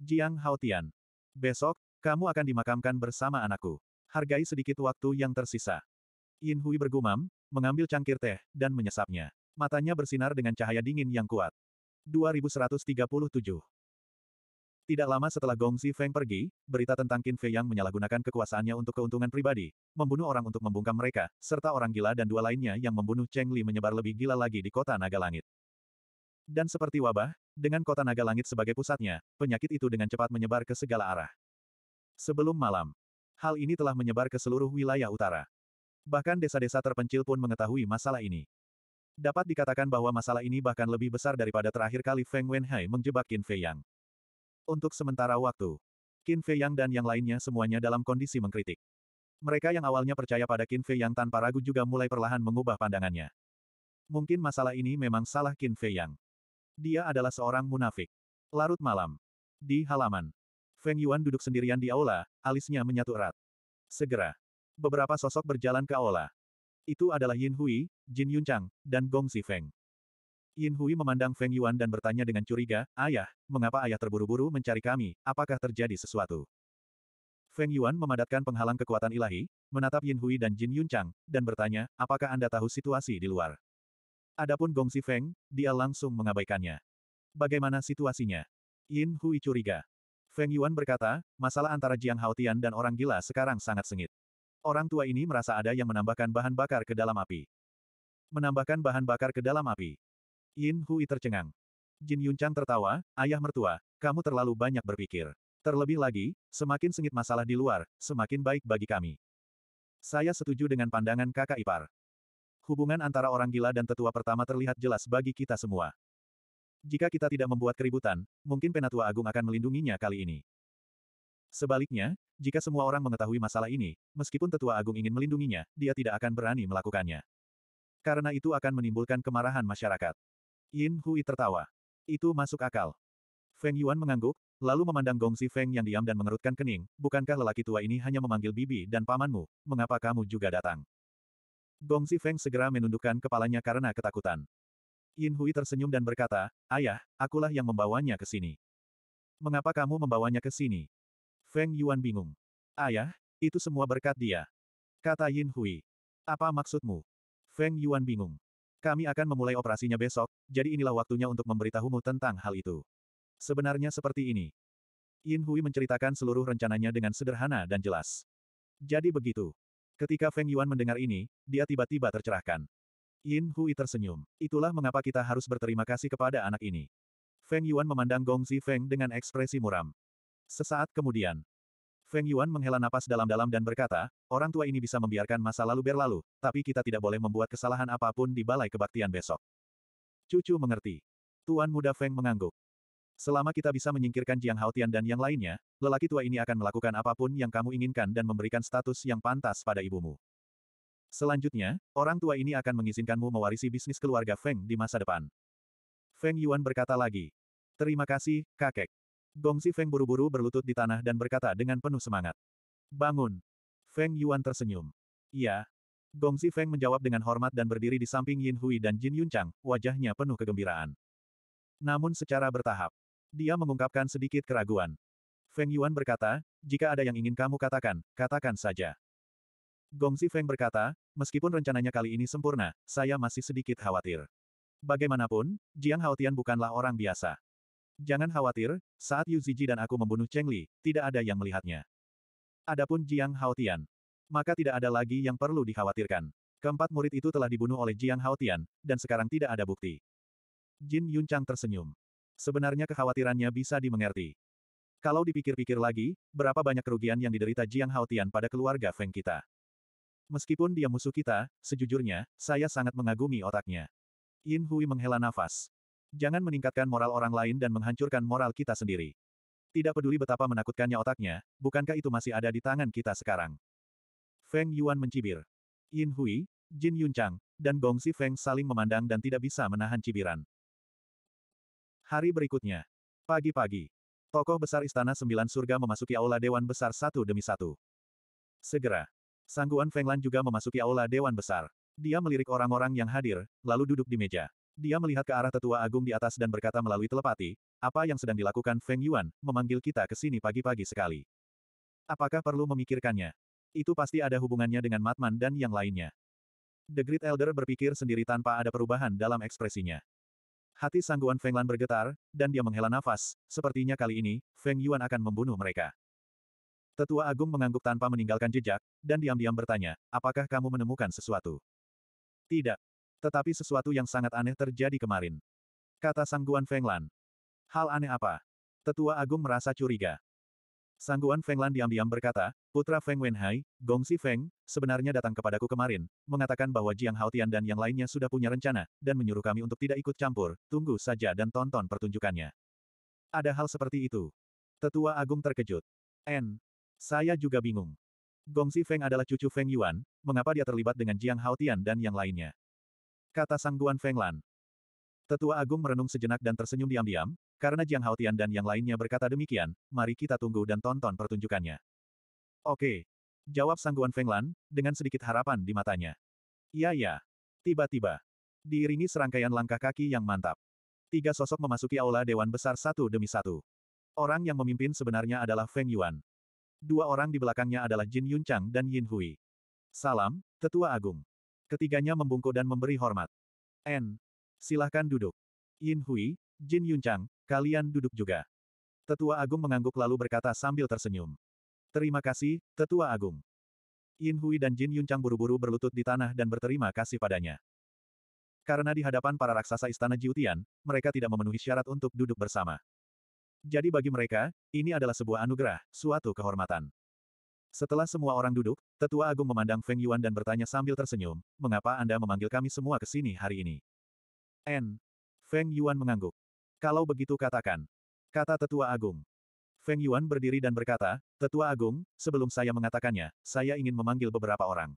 Jiang Hao Tian. Besok, kamu akan dimakamkan bersama anakku. Hargai sedikit waktu yang tersisa. Yin Hui bergumam, mengambil cangkir teh, dan menyesapnya. Matanya bersinar dengan cahaya dingin yang kuat. 2137 Tidak lama setelah Gong Xi Feng pergi, berita tentang Qin Fei yang menyalahgunakan kekuasaannya untuk keuntungan pribadi, membunuh orang untuk membungkam mereka, serta orang gila dan dua lainnya yang membunuh Cheng Li menyebar lebih gila lagi di kota Naga Langit. Dan seperti wabah, dengan kota Naga Langit sebagai pusatnya, penyakit itu dengan cepat menyebar ke segala arah. Sebelum malam, hal ini telah menyebar ke seluruh wilayah utara. Bahkan desa-desa terpencil pun mengetahui masalah ini. Dapat dikatakan bahwa masalah ini bahkan lebih besar daripada terakhir kali Feng Wenhai menjebak Qin Fei Yang. Untuk sementara waktu, Qin Fei Yang dan yang lainnya semuanya dalam kondisi mengkritik. Mereka yang awalnya percaya pada Qin Fei Yang tanpa ragu juga mulai perlahan mengubah pandangannya. Mungkin masalah ini memang salah Qin Fei Yang. Dia adalah seorang munafik. Larut malam. Di halaman. Feng Yuan duduk sendirian di aula, alisnya menyatu erat. Segera, Beberapa sosok berjalan ke aula. Itu adalah Yin Hui, Jin Yun Chang, dan Gong Si Feng. Yin Hui memandang Feng Yuan dan bertanya dengan curiga, Ayah, mengapa ayah terburu-buru mencari kami, apakah terjadi sesuatu? Feng Yuan memadatkan penghalang kekuatan ilahi, menatap Yin Hui dan Jin Yun Chang, dan bertanya, apakah Anda tahu situasi di luar? Adapun Gong Si Feng, dia langsung mengabaikannya. Bagaimana situasinya? Yin Hui curiga. Feng Yuan berkata, masalah antara Jiang Haotian dan orang gila sekarang sangat sengit. Orang tua ini merasa ada yang menambahkan bahan bakar ke dalam api. Menambahkan bahan bakar ke dalam api. Yin Hui tercengang. Jin Yunchang tertawa, ayah mertua, kamu terlalu banyak berpikir. Terlebih lagi, semakin sengit masalah di luar, semakin baik bagi kami. Saya setuju dengan pandangan kakak ipar. Hubungan antara orang gila dan tetua pertama terlihat jelas bagi kita semua. Jika kita tidak membuat keributan, mungkin Penatua Agung akan melindunginya kali ini. Sebaliknya, jika semua orang mengetahui masalah ini, meskipun tetua agung ingin melindunginya, dia tidak akan berani melakukannya. Karena itu akan menimbulkan kemarahan masyarakat. Yin Hui tertawa. Itu masuk akal. Feng Yuan mengangguk, lalu memandang Gongsi Feng yang diam dan mengerutkan kening, bukankah lelaki tua ini hanya memanggil bibi dan pamanmu, mengapa kamu juga datang? Gongsi Feng segera menundukkan kepalanya karena ketakutan. Yin Hui tersenyum dan berkata, Ayah, akulah yang membawanya ke sini. Mengapa kamu membawanya ke sini? Feng Yuan bingung. Ayah, itu semua berkat dia. Kata Yin Hui. Apa maksudmu? Feng Yuan bingung. Kami akan memulai operasinya besok, jadi inilah waktunya untuk memberitahumu tentang hal itu. Sebenarnya seperti ini. Yin Hui menceritakan seluruh rencananya dengan sederhana dan jelas. Jadi begitu. Ketika Feng Yuan mendengar ini, dia tiba-tiba tercerahkan. Yin Hui tersenyum. Itulah mengapa kita harus berterima kasih kepada anak ini. Feng Yuan memandang Gongzi Feng dengan ekspresi muram. Sesaat kemudian, Feng Yuan menghela napas dalam-dalam dan berkata, orang tua ini bisa membiarkan masa lalu berlalu, tapi kita tidak boleh membuat kesalahan apapun di balai kebaktian besok. Cucu mengerti. Tuan muda Feng mengangguk. Selama kita bisa menyingkirkan Jiang Haotian dan yang lainnya, lelaki tua ini akan melakukan apapun yang kamu inginkan dan memberikan status yang pantas pada ibumu. Selanjutnya, orang tua ini akan mengizinkanmu mewarisi bisnis keluarga Feng di masa depan. Feng Yuan berkata lagi. Terima kasih, kakek. Gong Zifeng buru-buru berlutut di tanah dan berkata dengan penuh semangat. Bangun! Feng Yuan tersenyum. Iya. Gong Zifeng menjawab dengan hormat dan berdiri di samping Yin Hui dan Jin Yunchang, wajahnya penuh kegembiraan. Namun secara bertahap. Dia mengungkapkan sedikit keraguan. Feng Yuan berkata, jika ada yang ingin kamu katakan, katakan saja. Gong Zifeng berkata, meskipun rencananya kali ini sempurna, saya masih sedikit khawatir. Bagaimanapun, Jiang Haotian bukanlah orang biasa. Jangan khawatir, saat Yu Ziji dan aku membunuh Cheng Li, tidak ada yang melihatnya. Adapun Jiang Haotian, maka tidak ada lagi yang perlu dikhawatirkan. Keempat murid itu telah dibunuh oleh Jiang Haotian, dan sekarang tidak ada bukti. Jin Yuncang tersenyum. Sebenarnya kekhawatirannya bisa dimengerti. Kalau dipikir-pikir lagi, berapa banyak kerugian yang diderita Jiang Haotian pada keluarga Feng kita. Meskipun dia musuh kita, sejujurnya, saya sangat mengagumi otaknya. Yin Hui menghela nafas. Jangan meningkatkan moral orang lain dan menghancurkan moral kita sendiri. Tidak peduli betapa menakutkannya otaknya, bukankah itu masih ada di tangan kita sekarang? Feng Yuan mencibir. Yin Hui, Jin Yunchang, dan Gong Si Feng saling memandang dan tidak bisa menahan cibiran. Hari berikutnya. Pagi-pagi. Tokoh besar Istana Sembilan Surga memasuki aula Dewan Besar satu demi satu. Segera. Sangguan Feng Lan juga memasuki aula Dewan Besar. Dia melirik orang-orang yang hadir, lalu duduk di meja. Dia melihat ke arah tetua agung di atas dan berkata melalui telepati, apa yang sedang dilakukan Feng Yuan, memanggil kita ke sini pagi-pagi sekali. Apakah perlu memikirkannya? Itu pasti ada hubungannya dengan Matman dan yang lainnya. The Great Elder berpikir sendiri tanpa ada perubahan dalam ekspresinya. Hati sangguan Feng Lan bergetar, dan dia menghela nafas, sepertinya kali ini, Feng Yuan akan membunuh mereka. Tetua Agung mengangguk tanpa meninggalkan jejak, dan diam-diam bertanya, apakah kamu menemukan sesuatu? Tidak, tetapi sesuatu yang sangat aneh terjadi kemarin. Kata Sangguan Fenglan. Hal aneh apa? Tetua Agung merasa curiga. Sangguan Fenglan diam-diam berkata, Putra Feng Wenhai, Si Feng, sebenarnya datang kepadaku kemarin, mengatakan bahwa Jiang Haotian dan yang lainnya sudah punya rencana, dan menyuruh kami untuk tidak ikut campur, tunggu saja dan tonton pertunjukannya. Ada hal seperti itu. Tetua Agung terkejut. N. Saya juga bingung. Si Feng adalah cucu Feng Yuan, mengapa dia terlibat dengan Jiang Haotian dan yang lainnya? kata Sang Fenglan. Tetua Agung merenung sejenak dan tersenyum diam-diam, karena Jiang Haotian dan yang lainnya berkata demikian, mari kita tunggu dan tonton pertunjukannya. Oke. Jawab Sang Fenglan, dengan sedikit harapan di matanya. Iya ya. Tiba-tiba. Diiringi serangkaian langkah kaki yang mantap. Tiga sosok memasuki aula Dewan Besar satu demi satu. Orang yang memimpin sebenarnya adalah Feng Yuan. Dua orang di belakangnya adalah Jin Yunchang dan Yin Hui. Salam, Tetua Agung. Ketiganya membungkuk dan memberi hormat. N. Silahkan duduk. Yin Hui, Jin Yunchang, kalian duduk juga. Tetua Agung mengangguk lalu berkata sambil tersenyum. Terima kasih, Tetua Agung. Yin Hui dan Jin Yunchang buru-buru berlutut di tanah dan berterima kasih padanya. Karena di hadapan para raksasa istana Jiutian, mereka tidak memenuhi syarat untuk duduk bersama. Jadi bagi mereka, ini adalah sebuah anugerah, suatu kehormatan. Setelah semua orang duduk, Tetua Agung memandang Feng Yuan dan bertanya sambil tersenyum, mengapa Anda memanggil kami semua ke sini hari ini? N. Feng Yuan mengangguk. Kalau begitu katakan. Kata Tetua Agung. Feng Yuan berdiri dan berkata, Tetua Agung, sebelum saya mengatakannya, saya ingin memanggil beberapa orang.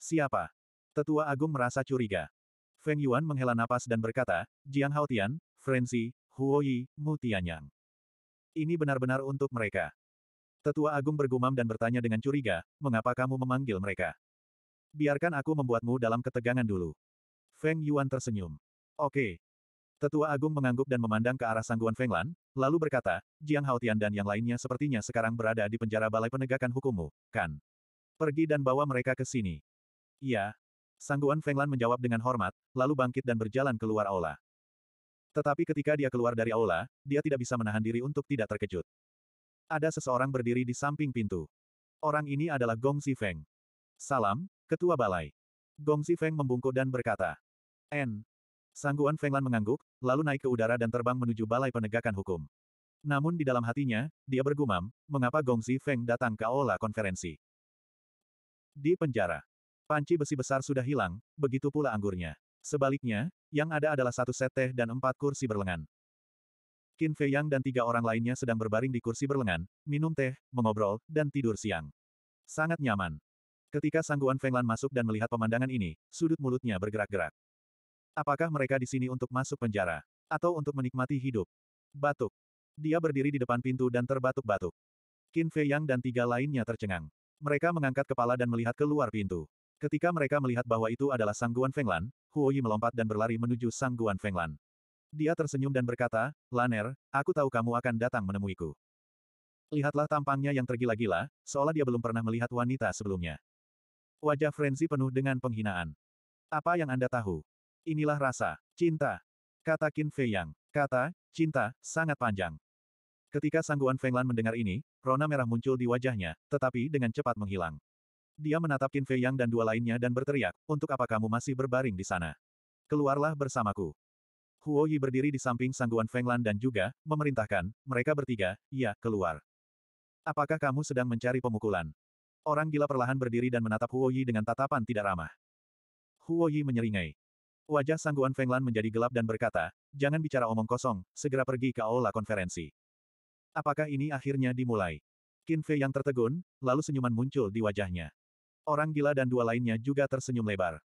Siapa? Tetua Agung merasa curiga. Feng Yuan menghela napas dan berkata, Jiang Haotian, Frenzy, Huoyi, Mu Tianyang. Ini benar-benar untuk mereka. Tetua Agung bergumam dan bertanya dengan curiga, mengapa kamu memanggil mereka? Biarkan aku membuatmu dalam ketegangan dulu. Feng Yuan tersenyum. Oke. Tetua Agung mengangguk dan memandang ke arah sangguan Feng Lan, lalu berkata, Jiang Haotian dan yang lainnya sepertinya sekarang berada di penjara balai penegakan hukummu, kan? Pergi dan bawa mereka ke sini. Iya. Sangguan Feng Lan menjawab dengan hormat, lalu bangkit dan berjalan keluar aula. Tetapi ketika dia keluar dari aula, dia tidak bisa menahan diri untuk tidak terkejut. Ada seseorang berdiri di samping pintu. Orang ini adalah Gong Si Feng. Salam, Ketua Balai. Gong Si Feng membungkuk dan berkata. N. Sangguan Fenglan mengangguk, lalu naik ke udara dan terbang menuju Balai Penegakan Hukum. Namun di dalam hatinya, dia bergumam, mengapa Gong Si Feng datang ke aula konferensi. Di penjara. Panci besi besar sudah hilang, begitu pula anggurnya. Sebaliknya, yang ada adalah satu set teh dan empat kursi berlengan. Qin Fei Yang dan tiga orang lainnya sedang berbaring di kursi berlengan, minum teh, mengobrol, dan tidur siang. Sangat nyaman. Ketika Sangguan Fenglan masuk dan melihat pemandangan ini, sudut mulutnya bergerak-gerak. Apakah mereka di sini untuk masuk penjara? Atau untuk menikmati hidup? Batuk. Dia berdiri di depan pintu dan terbatuk-batuk. Qin Fei Yang dan tiga lainnya tercengang. Mereka mengangkat kepala dan melihat keluar pintu. Ketika mereka melihat bahwa itu adalah Sangguan Fenglan, Huoyi melompat dan berlari menuju Sangguan Fenglan. Dia tersenyum dan berkata, Laner, aku tahu kamu akan datang menemuiku. Lihatlah tampangnya yang tergila-gila, seolah dia belum pernah melihat wanita sebelumnya. Wajah Frenzy penuh dengan penghinaan. Apa yang Anda tahu? Inilah rasa, cinta. Kata Qin Fei Yang. Kata, cinta, sangat panjang. Ketika Sangguan Fenglan mendengar ini, rona merah muncul di wajahnya, tetapi dengan cepat menghilang. Dia menatap Qin Fei Yang dan dua lainnya dan berteriak, untuk apa kamu masih berbaring di sana? Keluarlah bersamaku. Huo Yi berdiri di samping sangguan Fenglan dan juga, memerintahkan, mereka bertiga, ya, keluar. Apakah kamu sedang mencari pemukulan? Orang gila perlahan berdiri dan menatap Huo Yi dengan tatapan tidak ramah. Huo Yi menyeringai. Wajah sangguan Fenglan menjadi gelap dan berkata, jangan bicara omong kosong, segera pergi ke aula konferensi. Apakah ini akhirnya dimulai? Qin Fei yang tertegun, lalu senyuman muncul di wajahnya. Orang gila dan dua lainnya juga tersenyum lebar.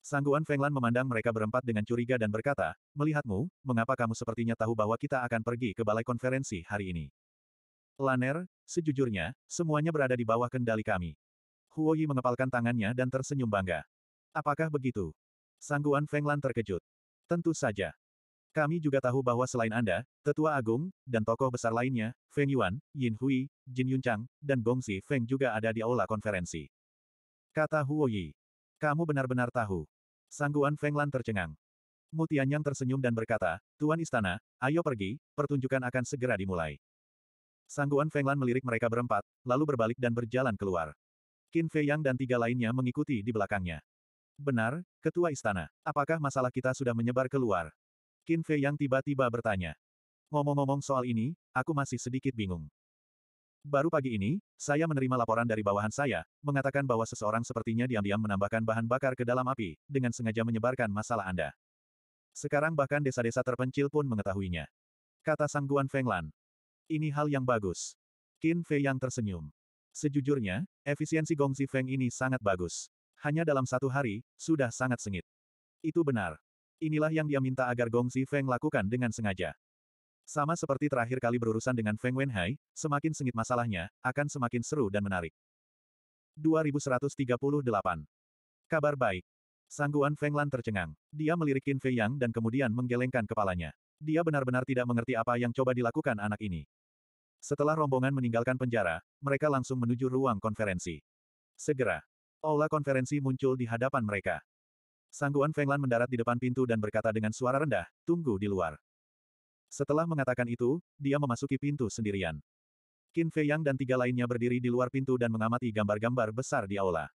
Sangguan Fenglan memandang mereka berempat dengan curiga dan berkata, Melihatmu, mengapa kamu sepertinya tahu bahwa kita akan pergi ke balai konferensi hari ini? Laner, sejujurnya, semuanya berada di bawah kendali kami. Huo Yi mengepalkan tangannya dan tersenyum bangga. Apakah begitu? Sangguan Fenglan terkejut. Tentu saja. Kami juga tahu bahwa selain Anda, Tetua Agung, dan tokoh besar lainnya, Feng Yuan, Yin Hui, Jin Yunchang, dan Gongzi Feng juga ada di aula konferensi. Kata Huo Yi. Kamu benar-benar tahu. Sangguan Fenglan tercengang. Mutian yang tersenyum dan berkata, Tuan Istana, ayo pergi, pertunjukan akan segera dimulai. Sangguan Fenglan melirik mereka berempat, lalu berbalik dan berjalan keluar. Qin Fei Yang dan tiga lainnya mengikuti di belakangnya. Benar, Ketua Istana, apakah masalah kita sudah menyebar keluar? Qin Fei Yang tiba-tiba bertanya. Ngomong-ngomong soal ini, aku masih sedikit bingung. Baru pagi ini, saya menerima laporan dari bawahan saya, mengatakan bahwa seseorang sepertinya diam-diam menambahkan bahan bakar ke dalam api, dengan sengaja menyebarkan masalah Anda. Sekarang bahkan desa-desa terpencil pun mengetahuinya. Kata Sangguan Fenglan. Ini hal yang bagus. Qin Fei yang tersenyum. Sejujurnya, efisiensi Gongzi Feng ini sangat bagus. Hanya dalam satu hari, sudah sangat sengit. Itu benar. Inilah yang dia minta agar Gongzi Feng lakukan dengan sengaja. Sama seperti terakhir kali berurusan dengan Feng Wenhai, semakin sengit masalahnya, akan semakin seru dan menarik. 2138. Kabar baik. Sangguan Feng Lan tercengang. Dia melirik Qin Fei Yang dan kemudian menggelengkan kepalanya. Dia benar-benar tidak mengerti apa yang coba dilakukan anak ini. Setelah rombongan meninggalkan penjara, mereka langsung menuju ruang konferensi. Segera, aula konferensi muncul di hadapan mereka. Sangguan Feng Lan mendarat di depan pintu dan berkata dengan suara rendah, tunggu di luar. Setelah mengatakan itu, dia memasuki pintu sendirian. Qin Fei Yang dan tiga lainnya berdiri di luar pintu dan mengamati gambar-gambar besar di aula.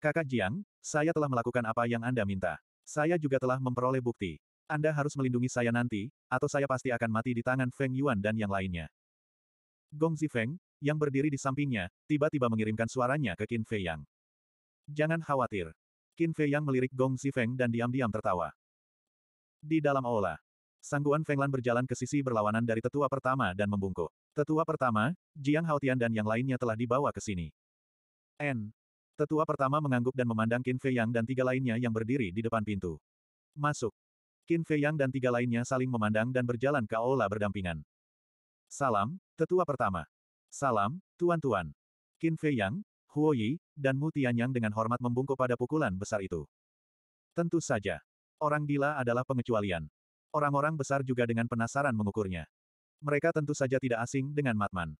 Kakak Jiang, saya telah melakukan apa yang Anda minta. Saya juga telah memperoleh bukti. Anda harus melindungi saya nanti, atau saya pasti akan mati di tangan Feng Yuan dan yang lainnya. Gong Zifeng, yang berdiri di sampingnya, tiba-tiba mengirimkan suaranya ke Qin Fei Yang. Jangan khawatir. Qin Fei Yang melirik Gong Zifeng dan diam-diam tertawa. Di dalam aula, Sangguan Fenglan berjalan ke sisi berlawanan dari tetua pertama dan membungkuk. Tetua pertama, Jiang Haotian dan yang lainnya telah dibawa ke sini. N. Tetua pertama mengangguk dan memandang Qin Fei Yang dan tiga lainnya yang berdiri di depan pintu. Masuk. Qin Fei Yang dan tiga lainnya saling memandang dan berjalan ke aula berdampingan. Salam, tetua pertama. Salam, tuan-tuan. Qin Fei Yang, Huo Yi, dan Mu Tianyang dengan hormat membungkuk pada pukulan besar itu. Tentu saja. Orang gila adalah pengecualian. Orang-orang besar juga dengan penasaran mengukurnya. Mereka tentu saja tidak asing dengan Matman.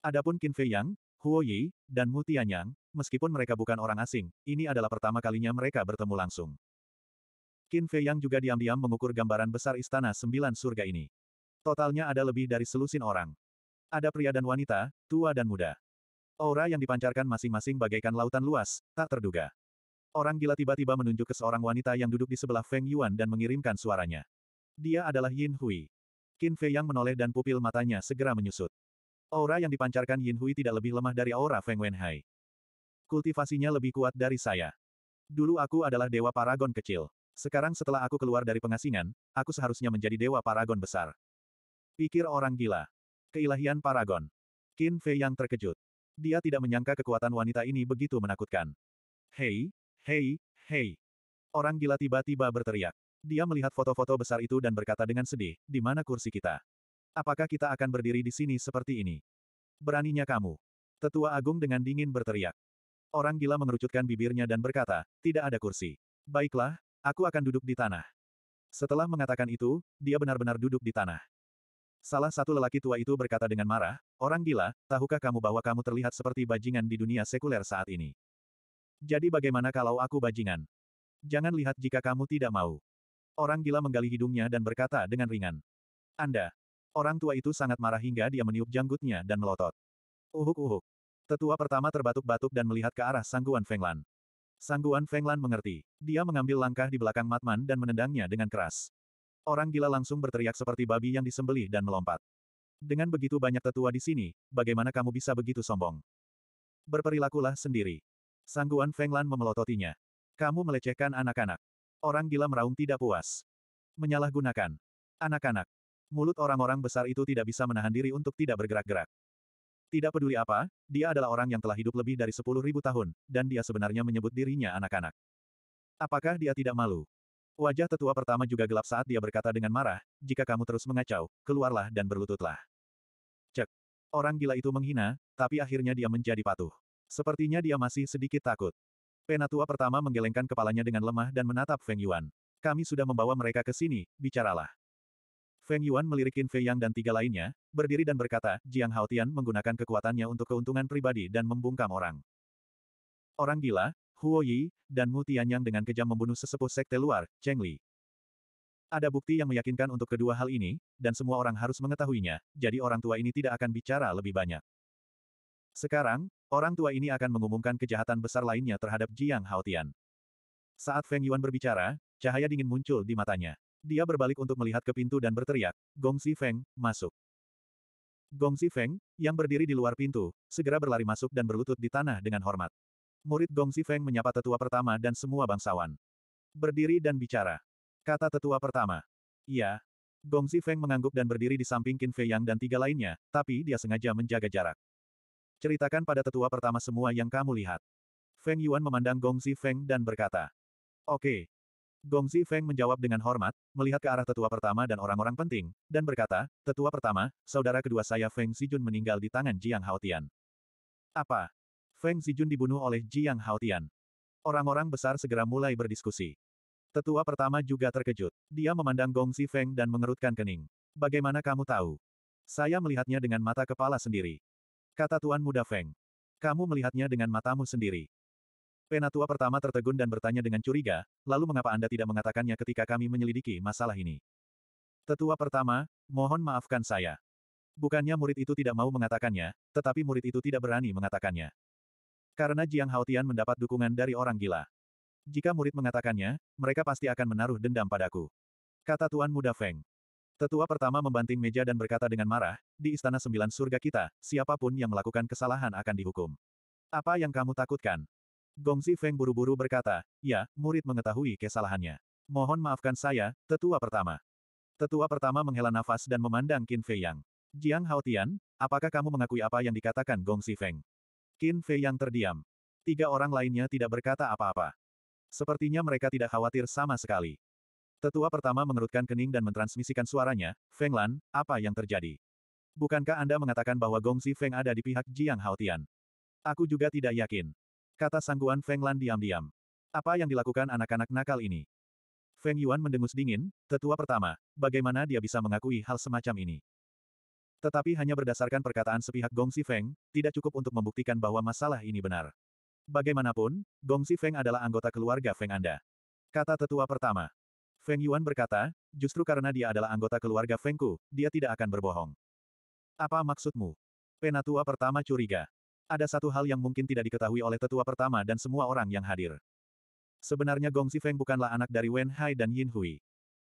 Adapun Qin Fei Yang, Huo Yi, dan Mu Tianyang, meskipun mereka bukan orang asing, ini adalah pertama kalinya mereka bertemu langsung. Qin Fei Yang juga diam-diam mengukur gambaran besar istana sembilan surga ini. Totalnya ada lebih dari selusin orang. Ada pria dan wanita, tua dan muda. Aura yang dipancarkan masing-masing bagaikan lautan luas, tak terduga. Orang gila tiba-tiba menunjuk ke seorang wanita yang duduk di sebelah Feng Yuan dan mengirimkan suaranya. Dia adalah Yin Hui. Qin Fei yang menoleh dan pupil matanya segera menyusut. Aura yang dipancarkan Yin Hui tidak lebih lemah dari aura Feng Wenhai. Kultivasinya lebih kuat dari saya. Dulu aku adalah dewa paragon kecil. Sekarang setelah aku keluar dari pengasingan, aku seharusnya menjadi dewa paragon besar. Pikir orang gila. Keilahian paragon. Qin Fei yang terkejut. Dia tidak menyangka kekuatan wanita ini begitu menakutkan. Hei, hei, hei. Orang gila tiba-tiba berteriak. Dia melihat foto-foto besar itu dan berkata dengan sedih, di mana kursi kita? Apakah kita akan berdiri di sini seperti ini? Beraninya kamu. Tetua Agung dengan dingin berteriak. Orang gila mengerucutkan bibirnya dan berkata, tidak ada kursi. Baiklah, aku akan duduk di tanah. Setelah mengatakan itu, dia benar-benar duduk di tanah. Salah satu lelaki tua itu berkata dengan marah, orang gila, tahukah kamu bahwa kamu terlihat seperti bajingan di dunia sekuler saat ini? Jadi bagaimana kalau aku bajingan? Jangan lihat jika kamu tidak mau. Orang gila menggali hidungnya dan berkata dengan ringan. Anda. Orang tua itu sangat marah hingga dia meniup janggutnya dan melotot. Uhuk-uhuk. Tetua pertama terbatuk-batuk dan melihat ke arah Sangguan Fenglan. Sangguan Fenglan mengerti. Dia mengambil langkah di belakang Matman dan menendangnya dengan keras. Orang gila langsung berteriak seperti babi yang disembelih dan melompat. Dengan begitu banyak tetua di sini, bagaimana kamu bisa begitu sombong? Berperilakulah sendiri. Sangguan Fenglan memelototinya. Kamu melecehkan anak-anak. Orang gila meraung tidak puas. Menyalahgunakan. Anak-anak. Mulut orang-orang besar itu tidak bisa menahan diri untuk tidak bergerak-gerak. Tidak peduli apa, dia adalah orang yang telah hidup lebih dari sepuluh ribu tahun, dan dia sebenarnya menyebut dirinya anak-anak. Apakah dia tidak malu? Wajah tetua pertama juga gelap saat dia berkata dengan marah, jika kamu terus mengacau, keluarlah dan berlututlah. Cek. Orang gila itu menghina, tapi akhirnya dia menjadi patuh. Sepertinya dia masih sedikit takut. Penatua pertama menggelengkan kepalanya dengan lemah dan menatap Feng Yuan. Kami sudah membawa mereka ke sini, bicaralah. Feng Yuan melirikin Fei Yang dan tiga lainnya, berdiri dan berkata, Jiang Haotian menggunakan kekuatannya untuk keuntungan pribadi dan membungkam orang. Orang gila, Huo Yi, dan Mu Tianyang dengan kejam membunuh sesepuh sekte luar, Cheng Li. Ada bukti yang meyakinkan untuk kedua hal ini, dan semua orang harus mengetahuinya, jadi orang tua ini tidak akan bicara lebih banyak. Sekarang, orang tua ini akan mengumumkan kejahatan besar lainnya terhadap Jiang Haotian. Saat Feng Yuan berbicara, cahaya dingin muncul di matanya. Dia berbalik untuk melihat ke pintu dan berteriak, Gong Si Feng, masuk. Gong Si Feng, yang berdiri di luar pintu, segera berlari masuk dan berlutut di tanah dengan hormat. Murid Gong Si Feng menyapa tetua pertama dan semua bangsawan. Berdiri dan bicara. Kata tetua pertama. Iya. Gong Si Feng mengangguk dan berdiri di samping Qin Fei Yang dan tiga lainnya, tapi dia sengaja menjaga jarak. Ceritakan pada tetua pertama semua yang kamu lihat. Feng Yuan memandang Gong Gongzi Feng dan berkata. Oke. Gong Gongzi Feng menjawab dengan hormat, melihat ke arah tetua pertama dan orang-orang penting, dan berkata, Tetua pertama, saudara kedua saya Feng Zijun meninggal di tangan Jiang Haotian. Apa? Feng Zijun dibunuh oleh Jiang Haotian. Orang-orang besar segera mulai berdiskusi. Tetua pertama juga terkejut. Dia memandang Gong Gongzi Feng dan mengerutkan kening. Bagaimana kamu tahu? Saya melihatnya dengan mata kepala sendiri. Kata Tuan Muda Feng. Kamu melihatnya dengan matamu sendiri. Penatua pertama tertegun dan bertanya dengan curiga, lalu mengapa Anda tidak mengatakannya ketika kami menyelidiki masalah ini? Tetua pertama, mohon maafkan saya. Bukannya murid itu tidak mau mengatakannya, tetapi murid itu tidak berani mengatakannya. Karena Jiang Haotian mendapat dukungan dari orang gila. Jika murid mengatakannya, mereka pasti akan menaruh dendam padaku. Kata Tuan Muda Feng. Tetua pertama membanting meja dan berkata dengan marah, di Istana Sembilan Surga kita, siapapun yang melakukan kesalahan akan dihukum. Apa yang kamu takutkan? Gongzi Feng buru-buru berkata, ya, murid mengetahui kesalahannya. Mohon maafkan saya, tetua pertama. Tetua pertama menghela nafas dan memandang Qin Fei Yang. Jiang Haotian, apakah kamu mengakui apa yang dikatakan Gongzi Feng? Qin Fei Yang terdiam. Tiga orang lainnya tidak berkata apa-apa. Sepertinya mereka tidak khawatir sama sekali. Tetua pertama mengerutkan kening dan mentransmisikan suaranya, Feng Lan, apa yang terjadi? Bukankah Anda mengatakan bahwa Gongsi Feng ada di pihak Jiang Haotian? Aku juga tidak yakin. Kata sangguan Feng Lan diam-diam. Apa yang dilakukan anak-anak nakal ini? Feng Yuan mendengus dingin, tetua pertama, bagaimana dia bisa mengakui hal semacam ini? Tetapi hanya berdasarkan perkataan sepihak Gongsi Feng, tidak cukup untuk membuktikan bahwa masalah ini benar. Bagaimanapun, Gongsi Feng adalah anggota keluarga Feng Anda. Kata tetua pertama. Feng Yuan berkata, justru karena dia adalah anggota keluarga Fengku, dia tidak akan berbohong. Apa maksudmu? Penatua pertama curiga. Ada satu hal yang mungkin tidak diketahui oleh tetua pertama dan semua orang yang hadir. Sebenarnya Gong Feng bukanlah anak dari Wen Hai dan Yin Hui.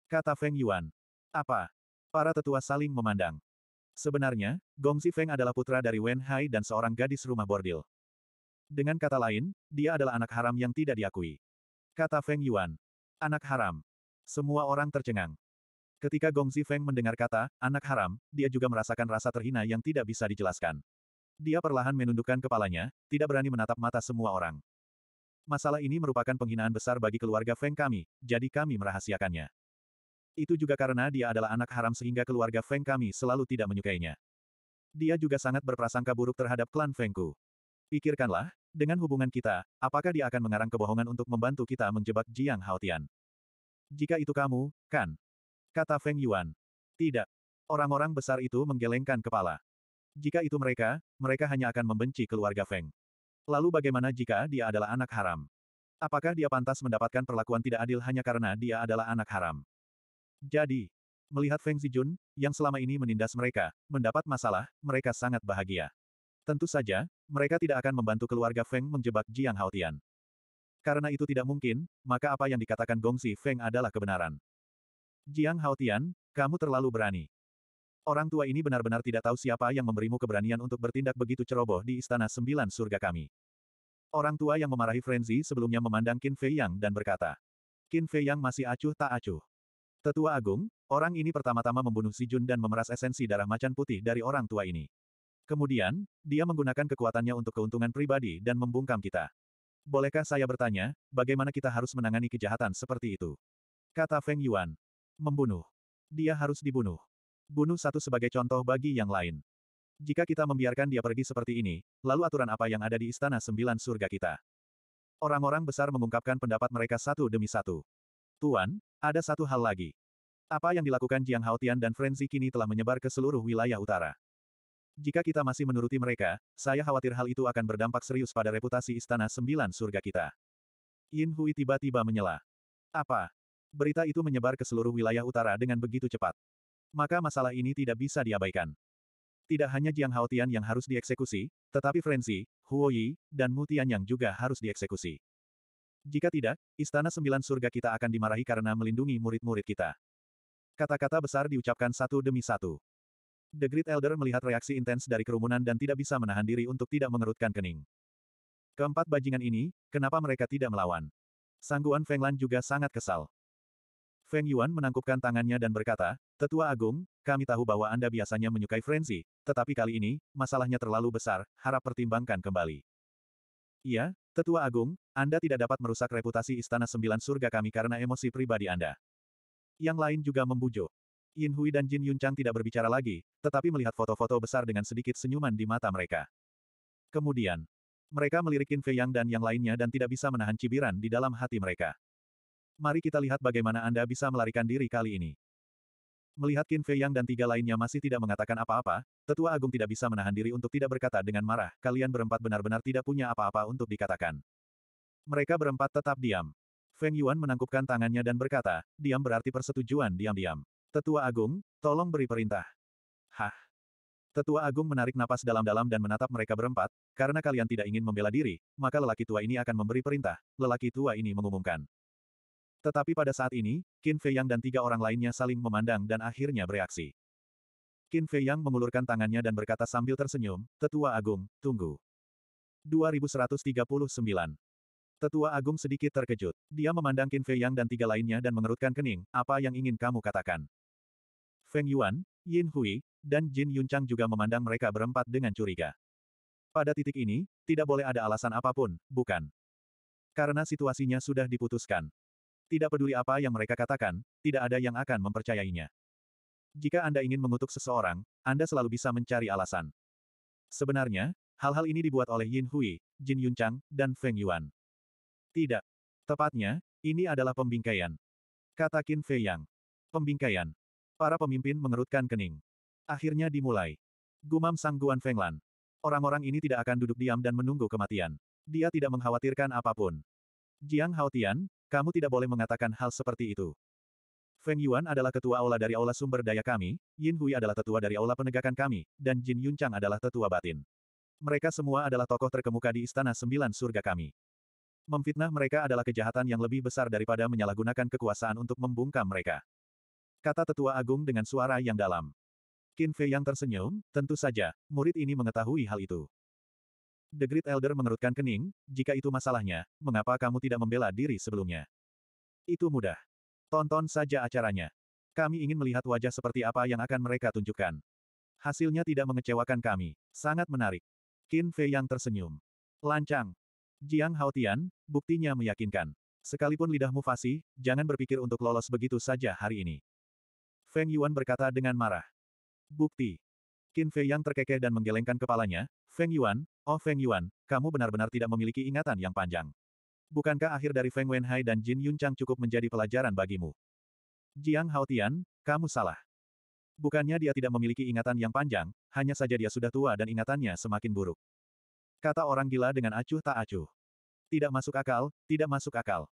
Kata Feng Yuan. Apa? Para tetua saling memandang. Sebenarnya, Gong Feng adalah putra dari Wen Hai dan seorang gadis rumah bordil. Dengan kata lain, dia adalah anak haram yang tidak diakui. Kata Feng Yuan. Anak haram. Semua orang tercengang. Ketika Gong Zifeng mendengar kata, anak haram, dia juga merasakan rasa terhina yang tidak bisa dijelaskan. Dia perlahan menundukkan kepalanya, tidak berani menatap mata semua orang. Masalah ini merupakan penghinaan besar bagi keluarga Feng kami, jadi kami merahasiakannya. Itu juga karena dia adalah anak haram sehingga keluarga Feng kami selalu tidak menyukainya. Dia juga sangat berprasangka buruk terhadap klan Fengku. Pikirkanlah, dengan hubungan kita, apakah dia akan mengarang kebohongan untuk membantu kita menjebak Jiang Haotian? Jika itu kamu, kan? Kata Feng Yuan. Tidak. Orang-orang besar itu menggelengkan kepala. Jika itu mereka, mereka hanya akan membenci keluarga Feng. Lalu bagaimana jika dia adalah anak haram? Apakah dia pantas mendapatkan perlakuan tidak adil hanya karena dia adalah anak haram? Jadi, melihat Feng Zijun, yang selama ini menindas mereka, mendapat masalah, mereka sangat bahagia. Tentu saja, mereka tidak akan membantu keluarga Feng menjebak Jiang Haotian. Karena itu tidak mungkin, maka apa yang dikatakan Gongsi Feng adalah kebenaran. Jiang Haotian, kamu terlalu berani. Orang tua ini benar-benar tidak tahu siapa yang memberimu keberanian untuk bertindak begitu ceroboh di Istana Sembilan Surga kami. Orang tua yang memarahi Frenzy sebelumnya memandang Qin Fei Yang dan berkata, Qin Fei Yang masih acuh tak acuh. Tetua Agung, orang ini pertama-tama membunuh Si Jun dan memeras esensi darah macan putih dari orang tua ini. Kemudian, dia menggunakan kekuatannya untuk keuntungan pribadi dan membungkam kita. Bolehkah saya bertanya, bagaimana kita harus menangani kejahatan seperti itu? Kata Feng Yuan. Membunuh. Dia harus dibunuh. Bunuh satu sebagai contoh bagi yang lain. Jika kita membiarkan dia pergi seperti ini, lalu aturan apa yang ada di Istana Sembilan Surga kita? Orang-orang besar mengungkapkan pendapat mereka satu demi satu. Tuan, ada satu hal lagi. Apa yang dilakukan Jiang Haotian dan Frenzy kini telah menyebar ke seluruh wilayah utara. Jika kita masih menuruti mereka, saya khawatir hal itu akan berdampak serius pada reputasi Istana Sembilan Surga kita. Yin Hui tiba-tiba menyela. Apa? Berita itu menyebar ke seluruh wilayah utara dengan begitu cepat. Maka masalah ini tidak bisa diabaikan. Tidak hanya Jiang Haotian yang harus dieksekusi, tetapi Frenzy, Huo Yi, dan Tian yang juga harus dieksekusi. Jika tidak, Istana Sembilan Surga kita akan dimarahi karena melindungi murid-murid kita. Kata-kata besar diucapkan satu demi satu. The Great Elder melihat reaksi intens dari kerumunan dan tidak bisa menahan diri untuk tidak mengerutkan kening. Keempat bajingan ini, kenapa mereka tidak melawan? Sangguan Feng Lan juga sangat kesal. Feng Yuan menangkupkan tangannya dan berkata, Tetua Agung, kami tahu bahwa Anda biasanya menyukai frenzy, tetapi kali ini, masalahnya terlalu besar, harap pertimbangkan kembali. Iya, Tetua Agung, Anda tidak dapat merusak reputasi Istana Sembilan Surga kami karena emosi pribadi Anda. Yang lain juga membujuk. Yin Hui dan Jin Yunchang tidak berbicara lagi, tetapi melihat foto-foto besar dengan sedikit senyuman di mata mereka. Kemudian, mereka melirik Qin Fei Yang dan yang lainnya dan tidak bisa menahan cibiran di dalam hati mereka. Mari kita lihat bagaimana Anda bisa melarikan diri kali ini. Melihat Qin Fei Yang dan tiga lainnya masih tidak mengatakan apa-apa, Tetua Agung tidak bisa menahan diri untuk tidak berkata dengan marah, kalian berempat benar-benar tidak punya apa-apa untuk dikatakan. Mereka berempat tetap diam. Feng Yuan menangkupkan tangannya dan berkata, diam berarti persetujuan diam-diam. Tetua Agung, tolong beri perintah. Hah? Tetua Agung menarik napas dalam-dalam dan menatap mereka berempat, karena kalian tidak ingin membela diri, maka lelaki tua ini akan memberi perintah, lelaki tua ini mengumumkan. Tetapi pada saat ini, Qin Fei Yang dan tiga orang lainnya saling memandang dan akhirnya bereaksi. Qin Fei Yang mengulurkan tangannya dan berkata sambil tersenyum, Tetua Agung, tunggu. 2139. Tetua Agung sedikit terkejut. Dia memandang Qin Fei Yang dan tiga lainnya dan mengerutkan kening, apa yang ingin kamu katakan? Feng Yuan, Yin Hui, dan Jin Yunchang juga memandang mereka berempat dengan curiga. Pada titik ini, tidak boleh ada alasan apapun, bukan? Karena situasinya sudah diputuskan. Tidak peduli apa yang mereka katakan, tidak ada yang akan mempercayainya. Jika Anda ingin mengutuk seseorang, Anda selalu bisa mencari alasan. Sebenarnya, hal-hal ini dibuat oleh Yin Hui, Jin Yunchang, dan Feng Yuan. Tidak. Tepatnya, ini adalah pembingkaian. Kata Qin Fei Yang. Pembingkaian. Para pemimpin mengerutkan kening. Akhirnya dimulai. Gumam Sang Guan Fenglan. Orang-orang ini tidak akan duduk diam dan menunggu kematian. Dia tidak mengkhawatirkan apapun. Jiang Haotian, kamu tidak boleh mengatakan hal seperti itu. Feng Yuan adalah ketua aula dari aula sumber daya kami, Yin Hui adalah tetua dari aula penegakan kami, dan Jin Yunchang adalah tetua batin. Mereka semua adalah tokoh terkemuka di Istana Sembilan Surga kami. Memfitnah mereka adalah kejahatan yang lebih besar daripada menyalahgunakan kekuasaan untuk membungkam mereka kata tetua agung dengan suara yang dalam. Qin Fei yang tersenyum, tentu saja, murid ini mengetahui hal itu. The Great Elder mengerutkan kening, jika itu masalahnya, mengapa kamu tidak membela diri sebelumnya? Itu mudah. Tonton saja acaranya. Kami ingin melihat wajah seperti apa yang akan mereka tunjukkan. Hasilnya tidak mengecewakan kami. Sangat menarik. Qin Fei yang tersenyum. Lancang. Jiang Haotian, buktinya meyakinkan. Sekalipun lidahmu fasih, jangan berpikir untuk lolos begitu saja hari ini. Feng Yuan berkata dengan marah. Bukti. Qin Fei yang terkekeh dan menggelengkan kepalanya, Feng Yuan, oh Feng Yuan, kamu benar-benar tidak memiliki ingatan yang panjang. Bukankah akhir dari Feng Wenhai dan Jin Yunchang cukup menjadi pelajaran bagimu? Jiang Haotian, kamu salah. Bukannya dia tidak memiliki ingatan yang panjang, hanya saja dia sudah tua dan ingatannya semakin buruk. Kata orang gila dengan acuh tak acuh. Tidak masuk akal, tidak masuk akal.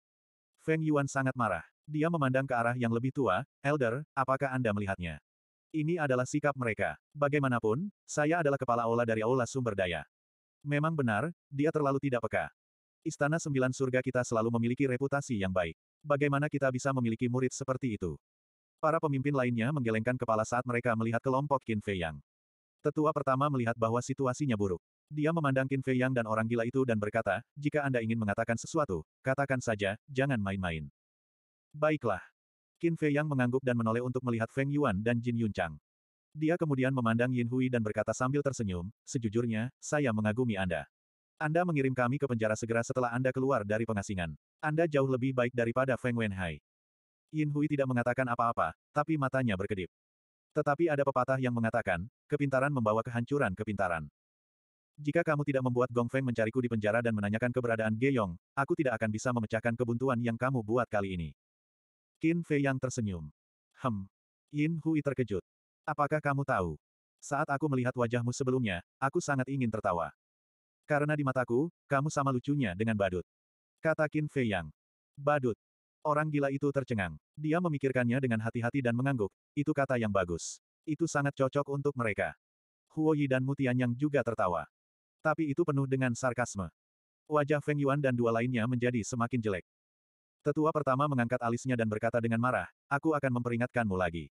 Feng Yuan sangat marah. Dia memandang ke arah yang lebih tua, Elder, apakah Anda melihatnya? Ini adalah sikap mereka. Bagaimanapun, saya adalah kepala aula dari aula sumber daya. Memang benar, dia terlalu tidak peka. Istana Sembilan Surga kita selalu memiliki reputasi yang baik. Bagaimana kita bisa memiliki murid seperti itu? Para pemimpin lainnya menggelengkan kepala saat mereka melihat kelompok Qin Fei Yang. Tetua pertama melihat bahwa situasinya buruk. Dia memandang Qin Fei Yang dan orang gila itu dan berkata, jika Anda ingin mengatakan sesuatu, katakan saja, jangan main-main. Baiklah. Qin Fei Yang mengangguk dan menoleh untuk melihat Feng Yuan dan Jin Yunchang. Dia kemudian memandang Yin Hui dan berkata sambil tersenyum, sejujurnya, saya mengagumi Anda. Anda mengirim kami ke penjara segera setelah Anda keluar dari pengasingan. Anda jauh lebih baik daripada Feng Wenhai. Yin Hui tidak mengatakan apa-apa, tapi matanya berkedip. Tetapi ada pepatah yang mengatakan, kepintaran membawa kehancuran kepintaran. Jika kamu tidak membuat Gong Feng mencariku di penjara dan menanyakan keberadaan Ge Yong, aku tidak akan bisa memecahkan kebuntuan yang kamu buat kali ini. Qin Fei yang tersenyum. Hem. Yin Hui terkejut. Apakah kamu tahu? Saat aku melihat wajahmu sebelumnya, aku sangat ingin tertawa. Karena di mataku, kamu sama lucunya dengan badut. Kata Qin Fei Yang. Badut. Orang gila itu tercengang. Dia memikirkannya dengan hati-hati dan mengangguk, itu kata yang bagus. Itu sangat cocok untuk mereka. Huo Yi dan Mutian Yang juga tertawa. Tapi itu penuh dengan sarkasme. Wajah Feng Yuan dan dua lainnya menjadi semakin jelek. Tetua pertama mengangkat alisnya dan berkata dengan marah, aku akan memperingatkanmu lagi.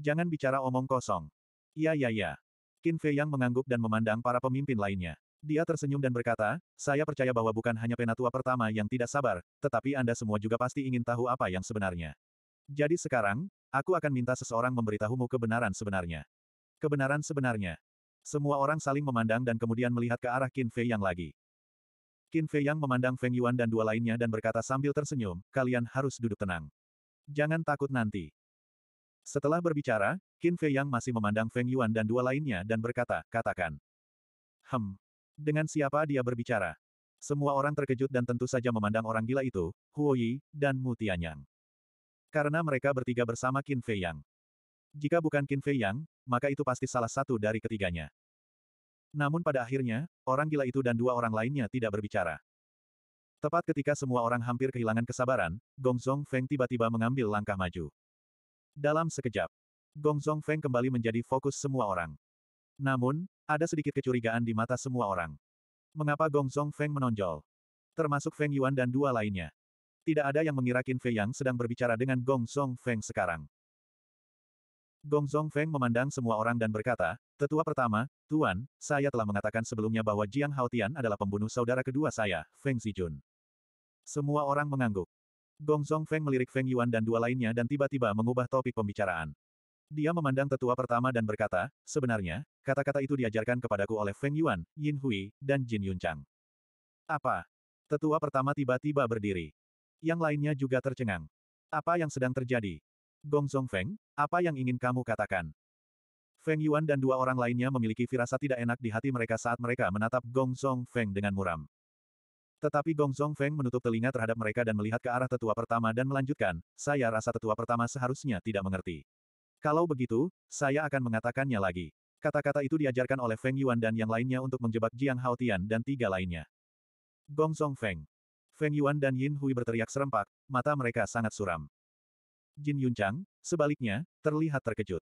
Jangan bicara omong kosong. Ya ya ya. Qin Fei Yang mengangguk dan memandang para pemimpin lainnya. Dia tersenyum dan berkata, saya percaya bahwa bukan hanya penatua pertama yang tidak sabar, tetapi Anda semua juga pasti ingin tahu apa yang sebenarnya. Jadi sekarang, aku akan minta seseorang memberitahumu kebenaran sebenarnya. Kebenaran sebenarnya. Semua orang saling memandang dan kemudian melihat ke arah Qin Fei Yang lagi. Qin Fei Yang memandang Feng Yuan dan dua lainnya dan berkata sambil tersenyum, kalian harus duduk tenang. Jangan takut nanti. Setelah berbicara, Qin Fei Yang masih memandang Feng Yuan dan dua lainnya dan berkata, katakan. Hem. Dengan siapa dia berbicara? Semua orang terkejut dan tentu saja memandang orang gila itu, Huo Yi, dan Mu Tianyang. Karena mereka bertiga bersama Qin Fei Yang. Jika bukan Qin Fei Yang, maka itu pasti salah satu dari ketiganya. Namun pada akhirnya, orang gila itu dan dua orang lainnya tidak berbicara. Tepat ketika semua orang hampir kehilangan kesabaran, Gongzong Feng tiba-tiba mengambil langkah maju. Dalam sekejap, Gongzong Feng kembali menjadi fokus semua orang. Namun, ada sedikit kecurigaan di mata semua orang. Mengapa Gongzong Feng menonjol? Termasuk Feng Yuan dan dua lainnya. Tidak ada yang mengira Qin Fei Yang sedang berbicara dengan Gongzong Feng sekarang. Gongzong Feng memandang semua orang dan berkata, Tetua pertama, Tuan, saya telah mengatakan sebelumnya bahwa Jiang Haotian adalah pembunuh saudara kedua saya, Feng Zijun. Semua orang mengangguk. Gong Zong Feng melirik Feng Yuan dan dua lainnya dan tiba-tiba mengubah topik pembicaraan. Dia memandang tetua pertama dan berkata, sebenarnya, kata-kata itu diajarkan kepadaku oleh Feng Yuan, Yin Hui, dan Jin Yun Chang. Apa? Tetua pertama tiba-tiba berdiri. Yang lainnya juga tercengang. Apa yang sedang terjadi? Gong Zong Feng, apa yang ingin kamu katakan? Feng Yuan dan dua orang lainnya memiliki firasat tidak enak di hati mereka saat mereka menatap Gong Song Feng dengan muram. Tetapi Gong Song Feng menutup telinga terhadap mereka dan melihat ke arah tetua pertama dan melanjutkan, saya rasa tetua pertama seharusnya tidak mengerti. Kalau begitu, saya akan mengatakannya lagi. Kata-kata itu diajarkan oleh Feng Yuan dan yang lainnya untuk menjebak Jiang Haotian dan tiga lainnya. Gong Song Feng. Feng Yuan dan Yin Hui berteriak serempak, mata mereka sangat suram. Jin Yun Chang, sebaliknya, terlihat terkejut.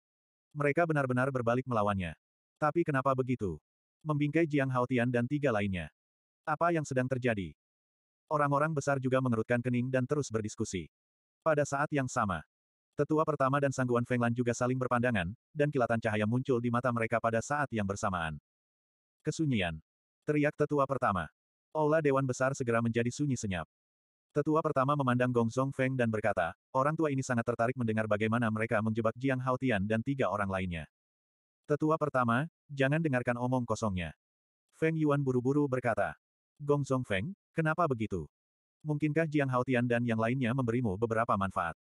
Mereka benar-benar berbalik melawannya. Tapi kenapa begitu? Membingkai Jiang Haotian dan tiga lainnya. Apa yang sedang terjadi? Orang-orang besar juga mengerutkan kening dan terus berdiskusi. Pada saat yang sama, Tetua pertama dan Sangguan Fenglan juga saling berpandangan, dan kilatan cahaya muncul di mata mereka pada saat yang bersamaan. Kesunyian. Teriak tetua pertama. Aula Dewan Besar segera menjadi sunyi senyap. Tetua pertama memandang Gong Song Feng dan berkata, orang tua ini sangat tertarik mendengar bagaimana mereka menjebak Jiang Haotian dan tiga orang lainnya. Tetua pertama, jangan dengarkan omong kosongnya. Feng Yuan buru-buru berkata. Gong Song Feng, kenapa begitu? Mungkinkah Jiang Haotian dan yang lainnya memberimu beberapa manfaat?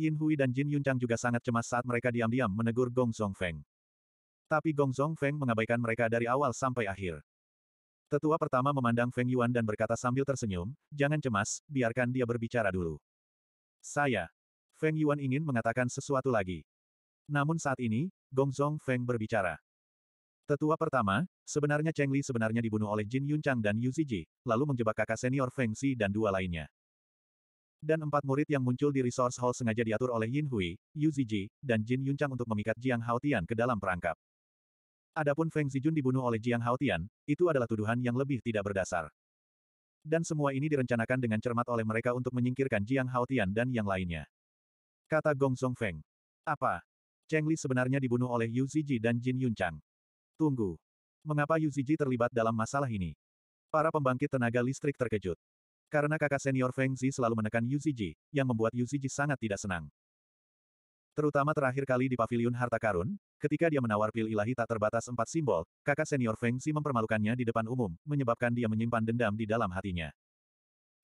Yin Hui dan Jin Yunchang juga sangat cemas saat mereka diam-diam menegur Gong Song Feng. Tapi Gong Song Feng mengabaikan mereka dari awal sampai akhir. Tetua pertama memandang Feng Yuan dan berkata sambil tersenyum, jangan cemas, biarkan dia berbicara dulu. Saya. Feng Yuan ingin mengatakan sesuatu lagi. Namun saat ini, Gongzong Feng berbicara. Tetua pertama, sebenarnya Cheng Li sebenarnya dibunuh oleh Jin Yun Chang dan Yu Ziji, lalu menjebak kakak senior Feng Xi dan dua lainnya. Dan empat murid yang muncul di resource hall sengaja diatur oleh Yin Hui, Yu Ziji, dan Jin Yun Chang untuk memikat Jiang Haotian ke dalam perangkap. Adapun Feng Zijun dibunuh oleh Jiang Haotian, itu adalah tuduhan yang lebih tidak berdasar. Dan semua ini direncanakan dengan cermat oleh mereka untuk menyingkirkan Jiang Haotian dan yang lainnya. Kata Gong Song Feng. Apa? Cheng Li sebenarnya dibunuh oleh Yu Ziji dan Jin Yunchang. Tunggu. Mengapa Yu Ziji terlibat dalam masalah ini? Para pembangkit tenaga listrik terkejut. Karena kakak senior Feng Zi selalu menekan Yu Ziji, yang membuat Yu Ziji sangat tidak senang. Terutama terakhir kali di paviliun harta karun, ketika dia menawar pil ilahi tak terbatas empat simbol, kakak senior Feng Si mempermalukannya di depan umum, menyebabkan dia menyimpan dendam di dalam hatinya.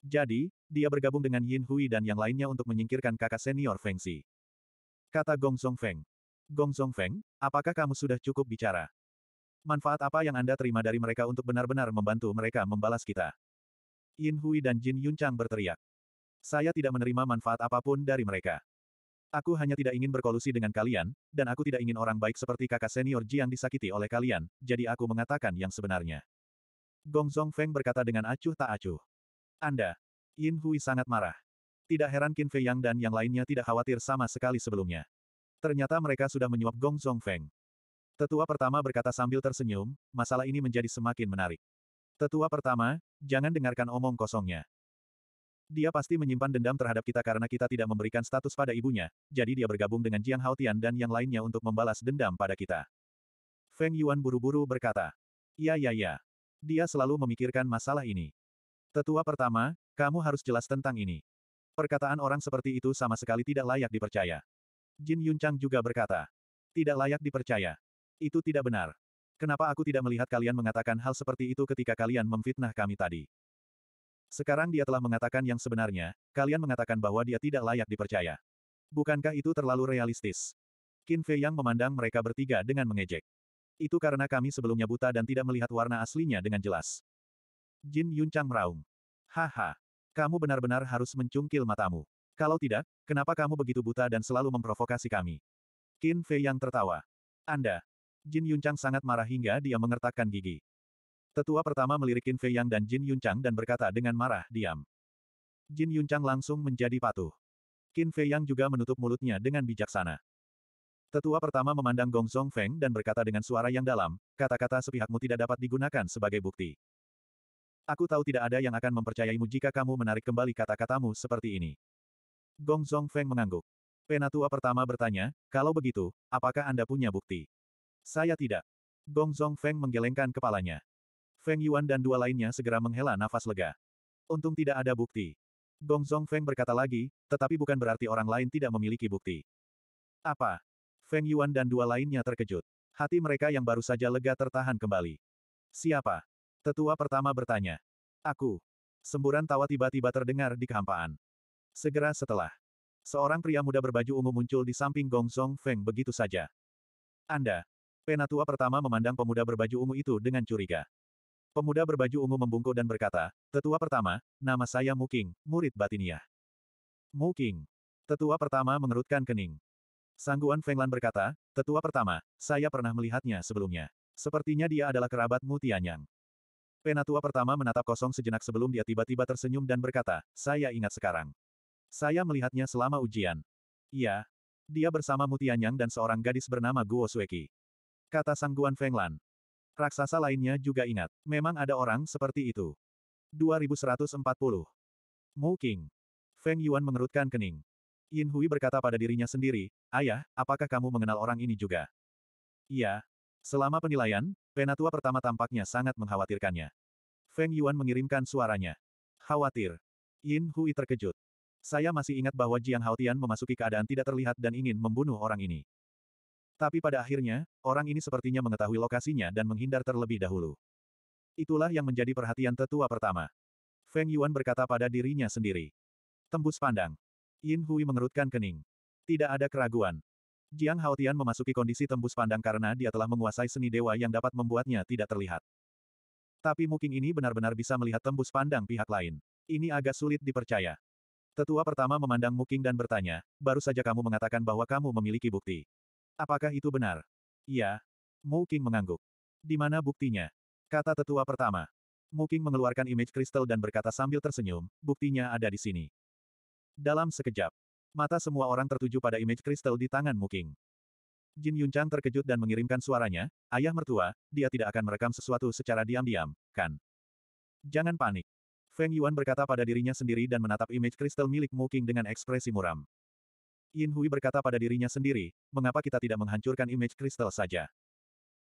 Jadi, dia bergabung dengan Yin Hui dan yang lainnya untuk menyingkirkan kakak senior Feng Si. Kata Gong Song Feng. Gong Song Feng, apakah kamu sudah cukup bicara? Manfaat apa yang Anda terima dari mereka untuk benar-benar membantu mereka membalas kita? Yin Hui dan Jin Chang berteriak. Saya tidak menerima manfaat apapun dari mereka. Aku hanya tidak ingin berkolusi dengan kalian, dan aku tidak ingin orang baik seperti kakak senior Jiang disakiti oleh kalian, jadi aku mengatakan yang sebenarnya. Gong Zong Feng berkata dengan acuh tak acuh. Anda. Yin Hui sangat marah. Tidak heran Qin Fei Yang dan yang lainnya tidak khawatir sama sekali sebelumnya. Ternyata mereka sudah menyuap Gong Zong Feng. Tetua pertama berkata sambil tersenyum, masalah ini menjadi semakin menarik. Tetua pertama, jangan dengarkan omong kosongnya. Dia pasti menyimpan dendam terhadap kita karena kita tidak memberikan status pada ibunya, jadi dia bergabung dengan Jiang Haotian dan yang lainnya untuk membalas dendam pada kita. Feng Yuan buru-buru berkata. Ya ya ya. Dia selalu memikirkan masalah ini. Tetua pertama, kamu harus jelas tentang ini. Perkataan orang seperti itu sama sekali tidak layak dipercaya. Jin Yunchang juga berkata. Tidak layak dipercaya. Itu tidak benar. Kenapa aku tidak melihat kalian mengatakan hal seperti itu ketika kalian memfitnah kami tadi? Sekarang dia telah mengatakan yang sebenarnya, kalian mengatakan bahwa dia tidak layak dipercaya. Bukankah itu terlalu realistis? Qin Fei Yang memandang mereka bertiga dengan mengejek. Itu karena kami sebelumnya buta dan tidak melihat warna aslinya dengan jelas. Jin Yun Chang meraung. Haha. Kamu benar-benar harus mencungkil matamu. Kalau tidak, kenapa kamu begitu buta dan selalu memprovokasi kami? Qin Fei yang tertawa. Anda. Jin Yun Chang sangat marah hingga dia mengertakkan gigi. Tetua pertama melirikin Fei Yang dan Jin Yunchang dan berkata dengan marah, diam. Jin Yunchang langsung menjadi patuh. Qin Fei Yang juga menutup mulutnya dengan bijaksana. Tetua pertama memandang Gong Zong Feng dan berkata dengan suara yang dalam, kata-kata sepihakmu tidak dapat digunakan sebagai bukti. Aku tahu tidak ada yang akan mempercayaimu jika kamu menarik kembali kata-katamu seperti ini. Gong Zong Feng mengangguk. Penatua pertama bertanya, kalau begitu, apakah Anda punya bukti? Saya tidak. Gong Zong Feng menggelengkan kepalanya. Feng Yuan dan dua lainnya segera menghela nafas lega. Untung tidak ada bukti. Gong Zong Feng berkata lagi, tetapi bukan berarti orang lain tidak memiliki bukti. Apa? Feng Yuan dan dua lainnya terkejut. Hati mereka yang baru saja lega tertahan kembali. Siapa? Tetua pertama bertanya. Aku. Semburan tawa tiba-tiba terdengar di kehampaan. Segera setelah, Seorang pria muda berbaju ungu muncul di samping Gong Song Feng begitu saja. Anda. Penatua pertama memandang pemuda berbaju ungu itu dengan curiga. Pemuda berbaju ungu membungkuk dan berkata, Tetua pertama, nama saya Muking, murid Batinia. Muking. Tetua pertama mengerutkan kening. Sangguan Fenglan berkata, Tetua pertama, saya pernah melihatnya sebelumnya. Sepertinya dia adalah kerabatmu Tianyang. Penatua pertama menatap kosong sejenak sebelum dia tiba-tiba tersenyum dan berkata, saya ingat sekarang. Saya melihatnya selama ujian. Iya. Dia bersama Mutianyang dan seorang gadis bernama Guo Sueki. Kata Sangguan Fenglan. Raksasa lainnya juga ingat. Memang ada orang seperti itu. 2140. Mu King. Feng Yuan mengerutkan kening. Yin Hui berkata pada dirinya sendiri, Ayah, apakah kamu mengenal orang ini juga? Iya. Selama penilaian, penatua pertama tampaknya sangat mengkhawatirkannya. Feng Yuan mengirimkan suaranya. Khawatir. Yin Hui terkejut. Saya masih ingat bahwa Jiang Haotian memasuki keadaan tidak terlihat dan ingin membunuh orang ini. Tapi pada akhirnya, orang ini sepertinya mengetahui lokasinya dan menghindar terlebih dahulu. Itulah yang menjadi perhatian tetua pertama. Feng Yuan berkata pada dirinya sendiri. Tembus pandang. Yin Hui mengerutkan kening. Tidak ada keraguan. Jiang Haotian memasuki kondisi tembus pandang karena dia telah menguasai seni dewa yang dapat membuatnya tidak terlihat. Tapi Muking ini benar-benar bisa melihat tembus pandang pihak lain. Ini agak sulit dipercaya. Tetua pertama memandang Muking dan bertanya, baru saja kamu mengatakan bahwa kamu memiliki bukti. Apakah itu benar? Iya. Mu mengangguk. Di mana buktinya? Kata tetua pertama. Mu mengeluarkan image kristal dan berkata sambil tersenyum, buktinya ada di sini. Dalam sekejap, mata semua orang tertuju pada image kristal di tangan Mu Jin Yunchang terkejut dan mengirimkan suaranya, ayah mertua, dia tidak akan merekam sesuatu secara diam-diam, kan? Jangan panik. Feng Yuan berkata pada dirinya sendiri dan menatap image kristal milik Mu dengan ekspresi muram. Yin Hui berkata pada dirinya sendiri, mengapa kita tidak menghancurkan image kristal saja?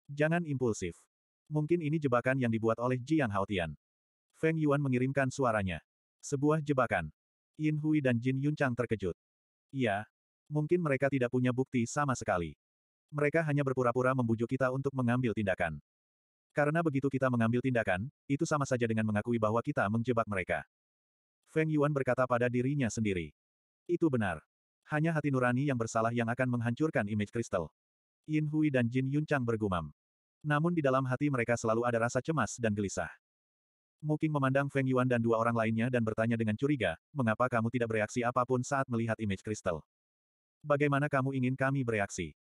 Jangan impulsif. Mungkin ini jebakan yang dibuat oleh Jiang Haotian. Feng Yuan mengirimkan suaranya. Sebuah jebakan. Yin Hui dan Jin Yun Chang terkejut. Iya. Mungkin mereka tidak punya bukti sama sekali. Mereka hanya berpura-pura membujuk kita untuk mengambil tindakan. Karena begitu kita mengambil tindakan, itu sama saja dengan mengakui bahwa kita menjebak mereka. Feng Yuan berkata pada dirinya sendiri. Itu benar. Hanya hati nurani yang bersalah yang akan menghancurkan image kristal. Yin Hui dan Jin Yuncang bergumam. Namun di dalam hati mereka selalu ada rasa cemas dan gelisah. Muking memandang Feng Yuan dan dua orang lainnya dan bertanya dengan curiga, mengapa kamu tidak bereaksi apapun saat melihat image kristal? Bagaimana kamu ingin kami bereaksi?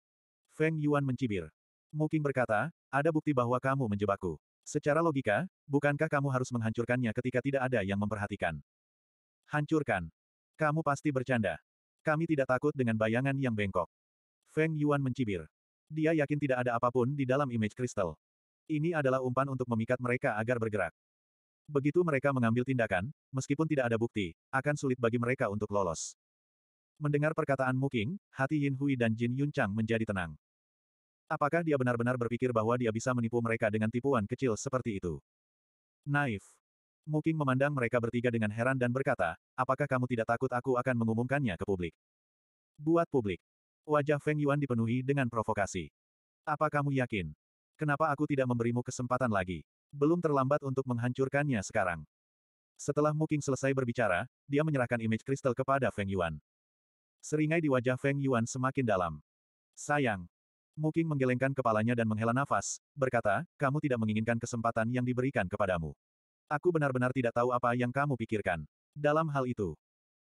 Feng Yuan mencibir. Muking berkata, ada bukti bahwa kamu menjebakku. Secara logika, bukankah kamu harus menghancurkannya ketika tidak ada yang memperhatikan? Hancurkan. Kamu pasti bercanda. Kami tidak takut dengan bayangan yang bengkok. Feng Yuan mencibir. Dia yakin tidak ada apapun di dalam image kristal. Ini adalah umpan untuk memikat mereka agar bergerak. Begitu mereka mengambil tindakan, meskipun tidak ada bukti, akan sulit bagi mereka untuk lolos. Mendengar perkataan Muking, hati Yin Hui dan Jin Yun Chang menjadi tenang. Apakah dia benar-benar berpikir bahwa dia bisa menipu mereka dengan tipuan kecil seperti itu? Naif. Muking memandang mereka bertiga dengan heran dan berkata, apakah kamu tidak takut aku akan mengumumkannya ke publik? Buat publik. Wajah Feng Yuan dipenuhi dengan provokasi. Apa kamu yakin? Kenapa aku tidak memberimu kesempatan lagi? Belum terlambat untuk menghancurkannya sekarang. Setelah Muking selesai berbicara, dia menyerahkan image kristal kepada Feng Yuan. Seringai di wajah Feng Yuan semakin dalam. Sayang. Muking menggelengkan kepalanya dan menghela nafas, berkata, kamu tidak menginginkan kesempatan yang diberikan kepadamu. Aku benar-benar tidak tahu apa yang kamu pikirkan. Dalam hal itu,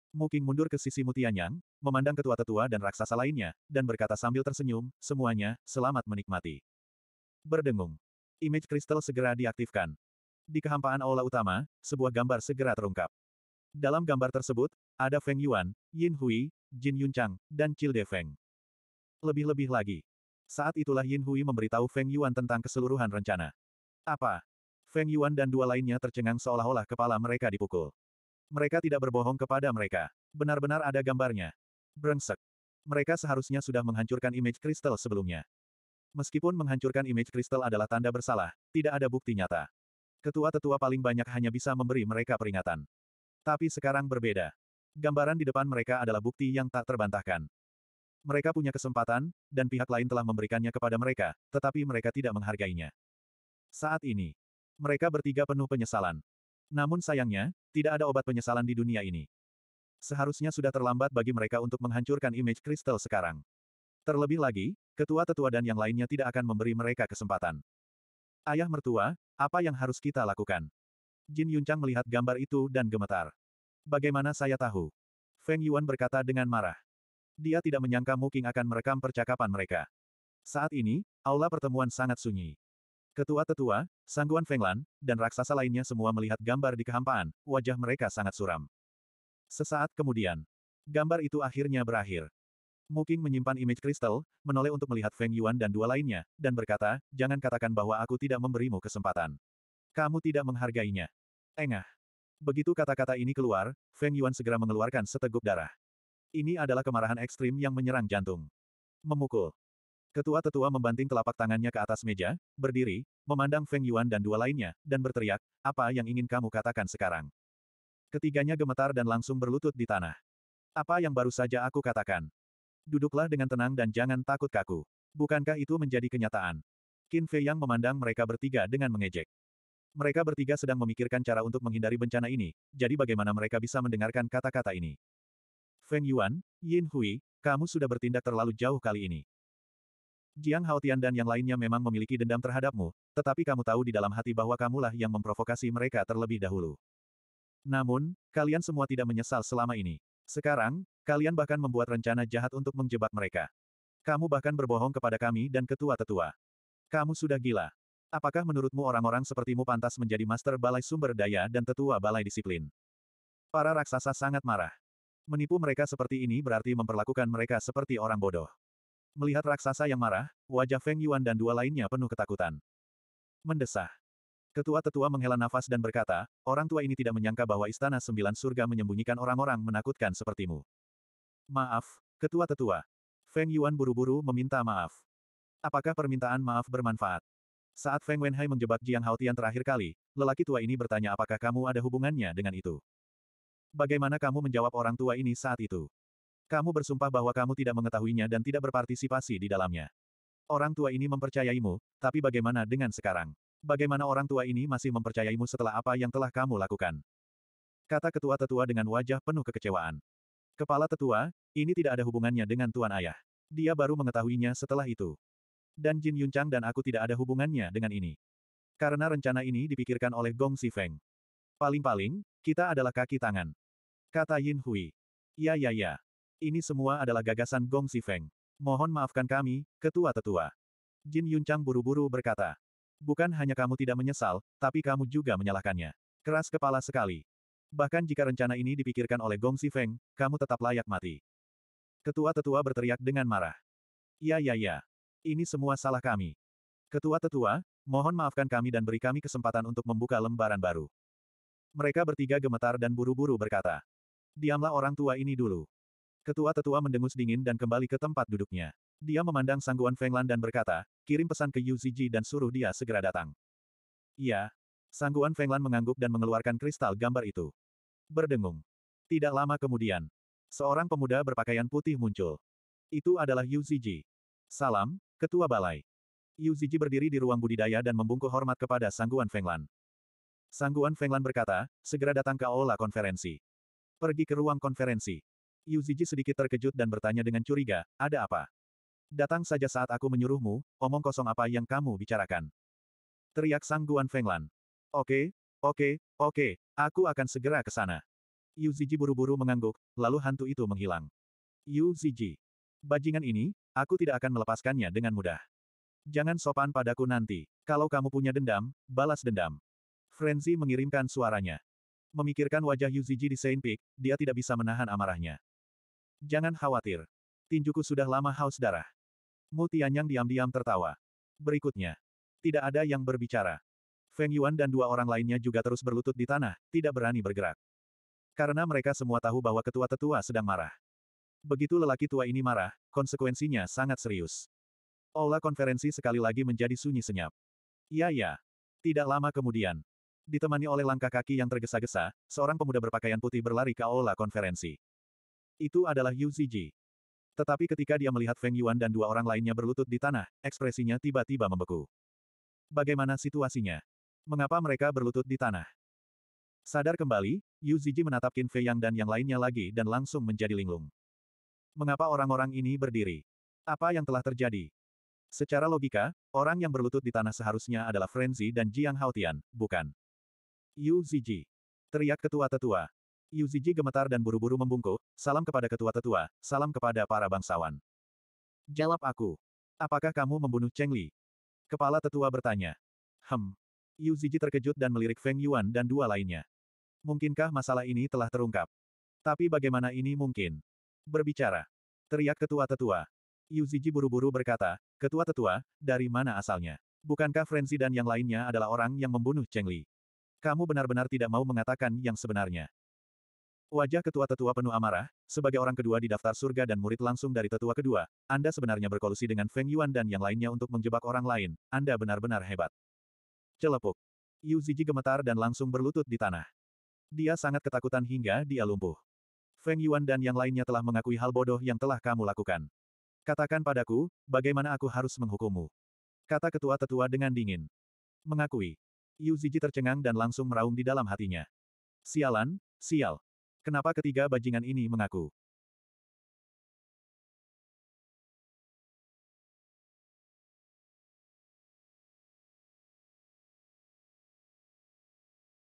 Muking mundur ke sisi Mutianyang, memandang ketua tetua dan raksasa lainnya, dan berkata sambil tersenyum, semuanya, selamat menikmati. Berdengung. Image kristal segera diaktifkan. Di kehampaan aula utama, sebuah gambar segera terungkap. Dalam gambar tersebut, ada Feng Yuan, Yin Hui, Jin Yunchang, dan Childe Feng. Lebih-lebih lagi. Saat itulah Yin Hui memberitahu Feng Yuan tentang keseluruhan rencana. Apa? Feng Yuan dan dua lainnya tercengang seolah-olah kepala mereka dipukul. Mereka tidak berbohong kepada mereka. Benar-benar ada gambarnya. Brengsek. Mereka seharusnya sudah menghancurkan image kristal sebelumnya. Meskipun menghancurkan image kristal adalah tanda bersalah, tidak ada bukti nyata. Ketua-tetua paling banyak hanya bisa memberi mereka peringatan. Tapi sekarang berbeda. Gambaran di depan mereka adalah bukti yang tak terbantahkan. Mereka punya kesempatan, dan pihak lain telah memberikannya kepada mereka, tetapi mereka tidak menghargainya. Saat ini, mereka bertiga penuh penyesalan. Namun sayangnya, tidak ada obat penyesalan di dunia ini. Seharusnya sudah terlambat bagi mereka untuk menghancurkan image kristal sekarang. Terlebih lagi, ketua-tetua dan yang lainnya tidak akan memberi mereka kesempatan. Ayah mertua, apa yang harus kita lakukan? Jin Yuncang melihat gambar itu dan gemetar. Bagaimana saya tahu? Feng Yuan berkata dengan marah. Dia tidak menyangka Mu Qing akan merekam percakapan mereka. Saat ini, aula pertemuan sangat sunyi. Ketua tetua, sangguan Fenglan, dan raksasa lainnya semua melihat gambar di kehampaan, wajah mereka sangat suram. Sesaat kemudian, gambar itu akhirnya berakhir. Muking menyimpan image kristal, menoleh untuk melihat Feng Yuan dan dua lainnya, dan berkata, jangan katakan bahwa aku tidak memberimu kesempatan. Kamu tidak menghargainya. Engah. Begitu kata-kata ini keluar, Feng Yuan segera mengeluarkan seteguk darah. Ini adalah kemarahan ekstrim yang menyerang jantung. Memukul. Ketua tetua membanting telapak tangannya ke atas meja, berdiri, memandang Feng Yuan dan dua lainnya, dan berteriak, apa yang ingin kamu katakan sekarang? Ketiganya gemetar dan langsung berlutut di tanah. Apa yang baru saja aku katakan? Duduklah dengan tenang dan jangan takut kaku. Bukankah itu menjadi kenyataan? Qin Fei yang memandang mereka bertiga dengan mengejek. Mereka bertiga sedang memikirkan cara untuk menghindari bencana ini, jadi bagaimana mereka bisa mendengarkan kata-kata ini? Feng Yuan, Yin Hui, kamu sudah bertindak terlalu jauh kali ini. Jiang Haotian dan yang lainnya memang memiliki dendam terhadapmu, tetapi kamu tahu di dalam hati bahwa kamulah yang memprovokasi mereka terlebih dahulu. Namun, kalian semua tidak menyesal selama ini. Sekarang, kalian bahkan membuat rencana jahat untuk menjebak mereka. Kamu bahkan berbohong kepada kami dan ketua-tetua. Kamu sudah gila. Apakah menurutmu orang-orang sepertimu pantas menjadi master balai sumber daya dan tetua balai disiplin? Para raksasa sangat marah. Menipu mereka seperti ini berarti memperlakukan mereka seperti orang bodoh. Melihat raksasa yang marah, wajah Feng Yuan dan dua lainnya penuh ketakutan. Mendesah. Ketua tetua menghela nafas dan berkata, orang tua ini tidak menyangka bahwa istana sembilan surga menyembunyikan orang-orang menakutkan sepertimu. Maaf, ketua tetua. Feng Yuan buru-buru meminta maaf. Apakah permintaan maaf bermanfaat? Saat Feng Wenhai menjebak Jiang Haotian terakhir kali, lelaki tua ini bertanya apakah kamu ada hubungannya dengan itu. Bagaimana kamu menjawab orang tua ini saat itu? Kamu bersumpah bahwa kamu tidak mengetahuinya dan tidak berpartisipasi di dalamnya. Orang tua ini mempercayaimu, tapi bagaimana dengan sekarang? Bagaimana orang tua ini masih mempercayaimu setelah apa yang telah kamu lakukan? Kata ketua tetua dengan wajah penuh kekecewaan. Kepala tetua, ini tidak ada hubungannya dengan tuan ayah. Dia baru mengetahuinya setelah itu. Dan Jin Yuncang dan aku tidak ada hubungannya dengan ini. Karena rencana ini dipikirkan oleh Gong Feng. Paling-paling, kita adalah kaki tangan. Kata Yin Hui. Ya ya ya. Ini semua adalah gagasan Gong Si Feng. Mohon maafkan kami, ketua tetua. Jin Yuncang buru-buru berkata. Bukan hanya kamu tidak menyesal, tapi kamu juga menyalahkannya. Keras kepala sekali. Bahkan jika rencana ini dipikirkan oleh Gong Si Feng, kamu tetap layak mati. Ketua tetua berteriak dengan marah. Ya ya ya. Ini semua salah kami. Ketua tetua, mohon maafkan kami dan beri kami kesempatan untuk membuka lembaran baru. Mereka bertiga gemetar dan buru-buru berkata. Diamlah orang tua ini dulu. Ketua tetua mendengus dingin dan kembali ke tempat duduknya. Dia memandang sangguan Fenglan dan berkata, kirim pesan ke Yu Ziji dan suruh dia segera datang. Iya. Sangguan Fenglan mengangguk dan mengeluarkan kristal gambar itu. Berdengung. Tidak lama kemudian, seorang pemuda berpakaian putih muncul. Itu adalah Yu Ziji. Salam, Ketua Balai. Yu Ziji berdiri di ruang budidaya dan membungkuk hormat kepada Sangguan Fenglan. Sangguan Fenglan berkata, segera datang ke aula konferensi. Pergi ke ruang konferensi. Yu Ziji sedikit terkejut dan bertanya dengan curiga, ada apa? Datang saja saat aku menyuruhmu, omong kosong apa yang kamu bicarakan? Teriak Sang Guan Fenglan. Oke, oke, oke, aku akan segera ke sana. Yu Ziji buru-buru mengangguk, lalu hantu itu menghilang. Yu Ziji. Bajingan ini, aku tidak akan melepaskannya dengan mudah. Jangan sopan padaku nanti. Kalau kamu punya dendam, balas dendam. Frenzy mengirimkan suaranya. Memikirkan wajah Yu Ziji di Saint Peak, dia tidak bisa menahan amarahnya. Jangan khawatir. Tinjuku sudah lama haus darah. Mu Tianyang diam-diam tertawa. Berikutnya. Tidak ada yang berbicara. Feng Yuan dan dua orang lainnya juga terus berlutut di tanah, tidak berani bergerak. Karena mereka semua tahu bahwa ketua tetua sedang marah. Begitu lelaki tua ini marah, konsekuensinya sangat serius. Ola konferensi sekali lagi menjadi sunyi senyap. Ya ya. Tidak lama kemudian. Ditemani oleh langkah kaki yang tergesa-gesa, seorang pemuda berpakaian putih berlari ke Ola konferensi. Itu adalah Yu Ziji. Tetapi ketika dia melihat Feng Yuan dan dua orang lainnya berlutut di tanah, ekspresinya tiba-tiba membeku. Bagaimana situasinya? Mengapa mereka berlutut di tanah? Sadar kembali, Yu Ziji menatap Qin Fei Yang dan yang lainnya lagi dan langsung menjadi linglung. Mengapa orang-orang ini berdiri? Apa yang telah terjadi? Secara logika, orang yang berlutut di tanah seharusnya adalah Frenzy dan Jiang Haotian, bukan? Yu Ziji. Teriak ketua-tetua. Yu Ziji gemetar dan buru-buru membungkuk, salam kepada ketua-tetua, salam kepada para bangsawan. Jawab aku. Apakah kamu membunuh Cheng Li? Kepala tetua bertanya. Hem. Yu Ziji terkejut dan melirik Feng Yuan dan dua lainnya. Mungkinkah masalah ini telah terungkap? Tapi bagaimana ini mungkin? Berbicara. Teriak ketua-tetua. Ziji buru-buru berkata, ketua-tetua, dari mana asalnya? Bukankah Frenzy dan yang lainnya adalah orang yang membunuh Cheng Li? Kamu benar-benar tidak mau mengatakan yang sebenarnya. Wajah ketua tetua penuh amarah, sebagai orang kedua di daftar surga dan murid langsung dari tetua kedua, Anda sebenarnya berkolusi dengan Feng Yuan dan yang lainnya untuk menjebak orang lain, Anda benar-benar hebat. Celepuk. Yu Ziji gemetar dan langsung berlutut di tanah. Dia sangat ketakutan hingga dia lumpuh. Feng Yuan dan yang lainnya telah mengakui hal bodoh yang telah kamu lakukan. Katakan padaku, bagaimana aku harus menghukummu? Kata ketua tetua dengan dingin. Mengakui. Yu Ziji tercengang dan langsung meraung di dalam hatinya. Sialan, sial. Kenapa ketiga bajingan ini mengaku?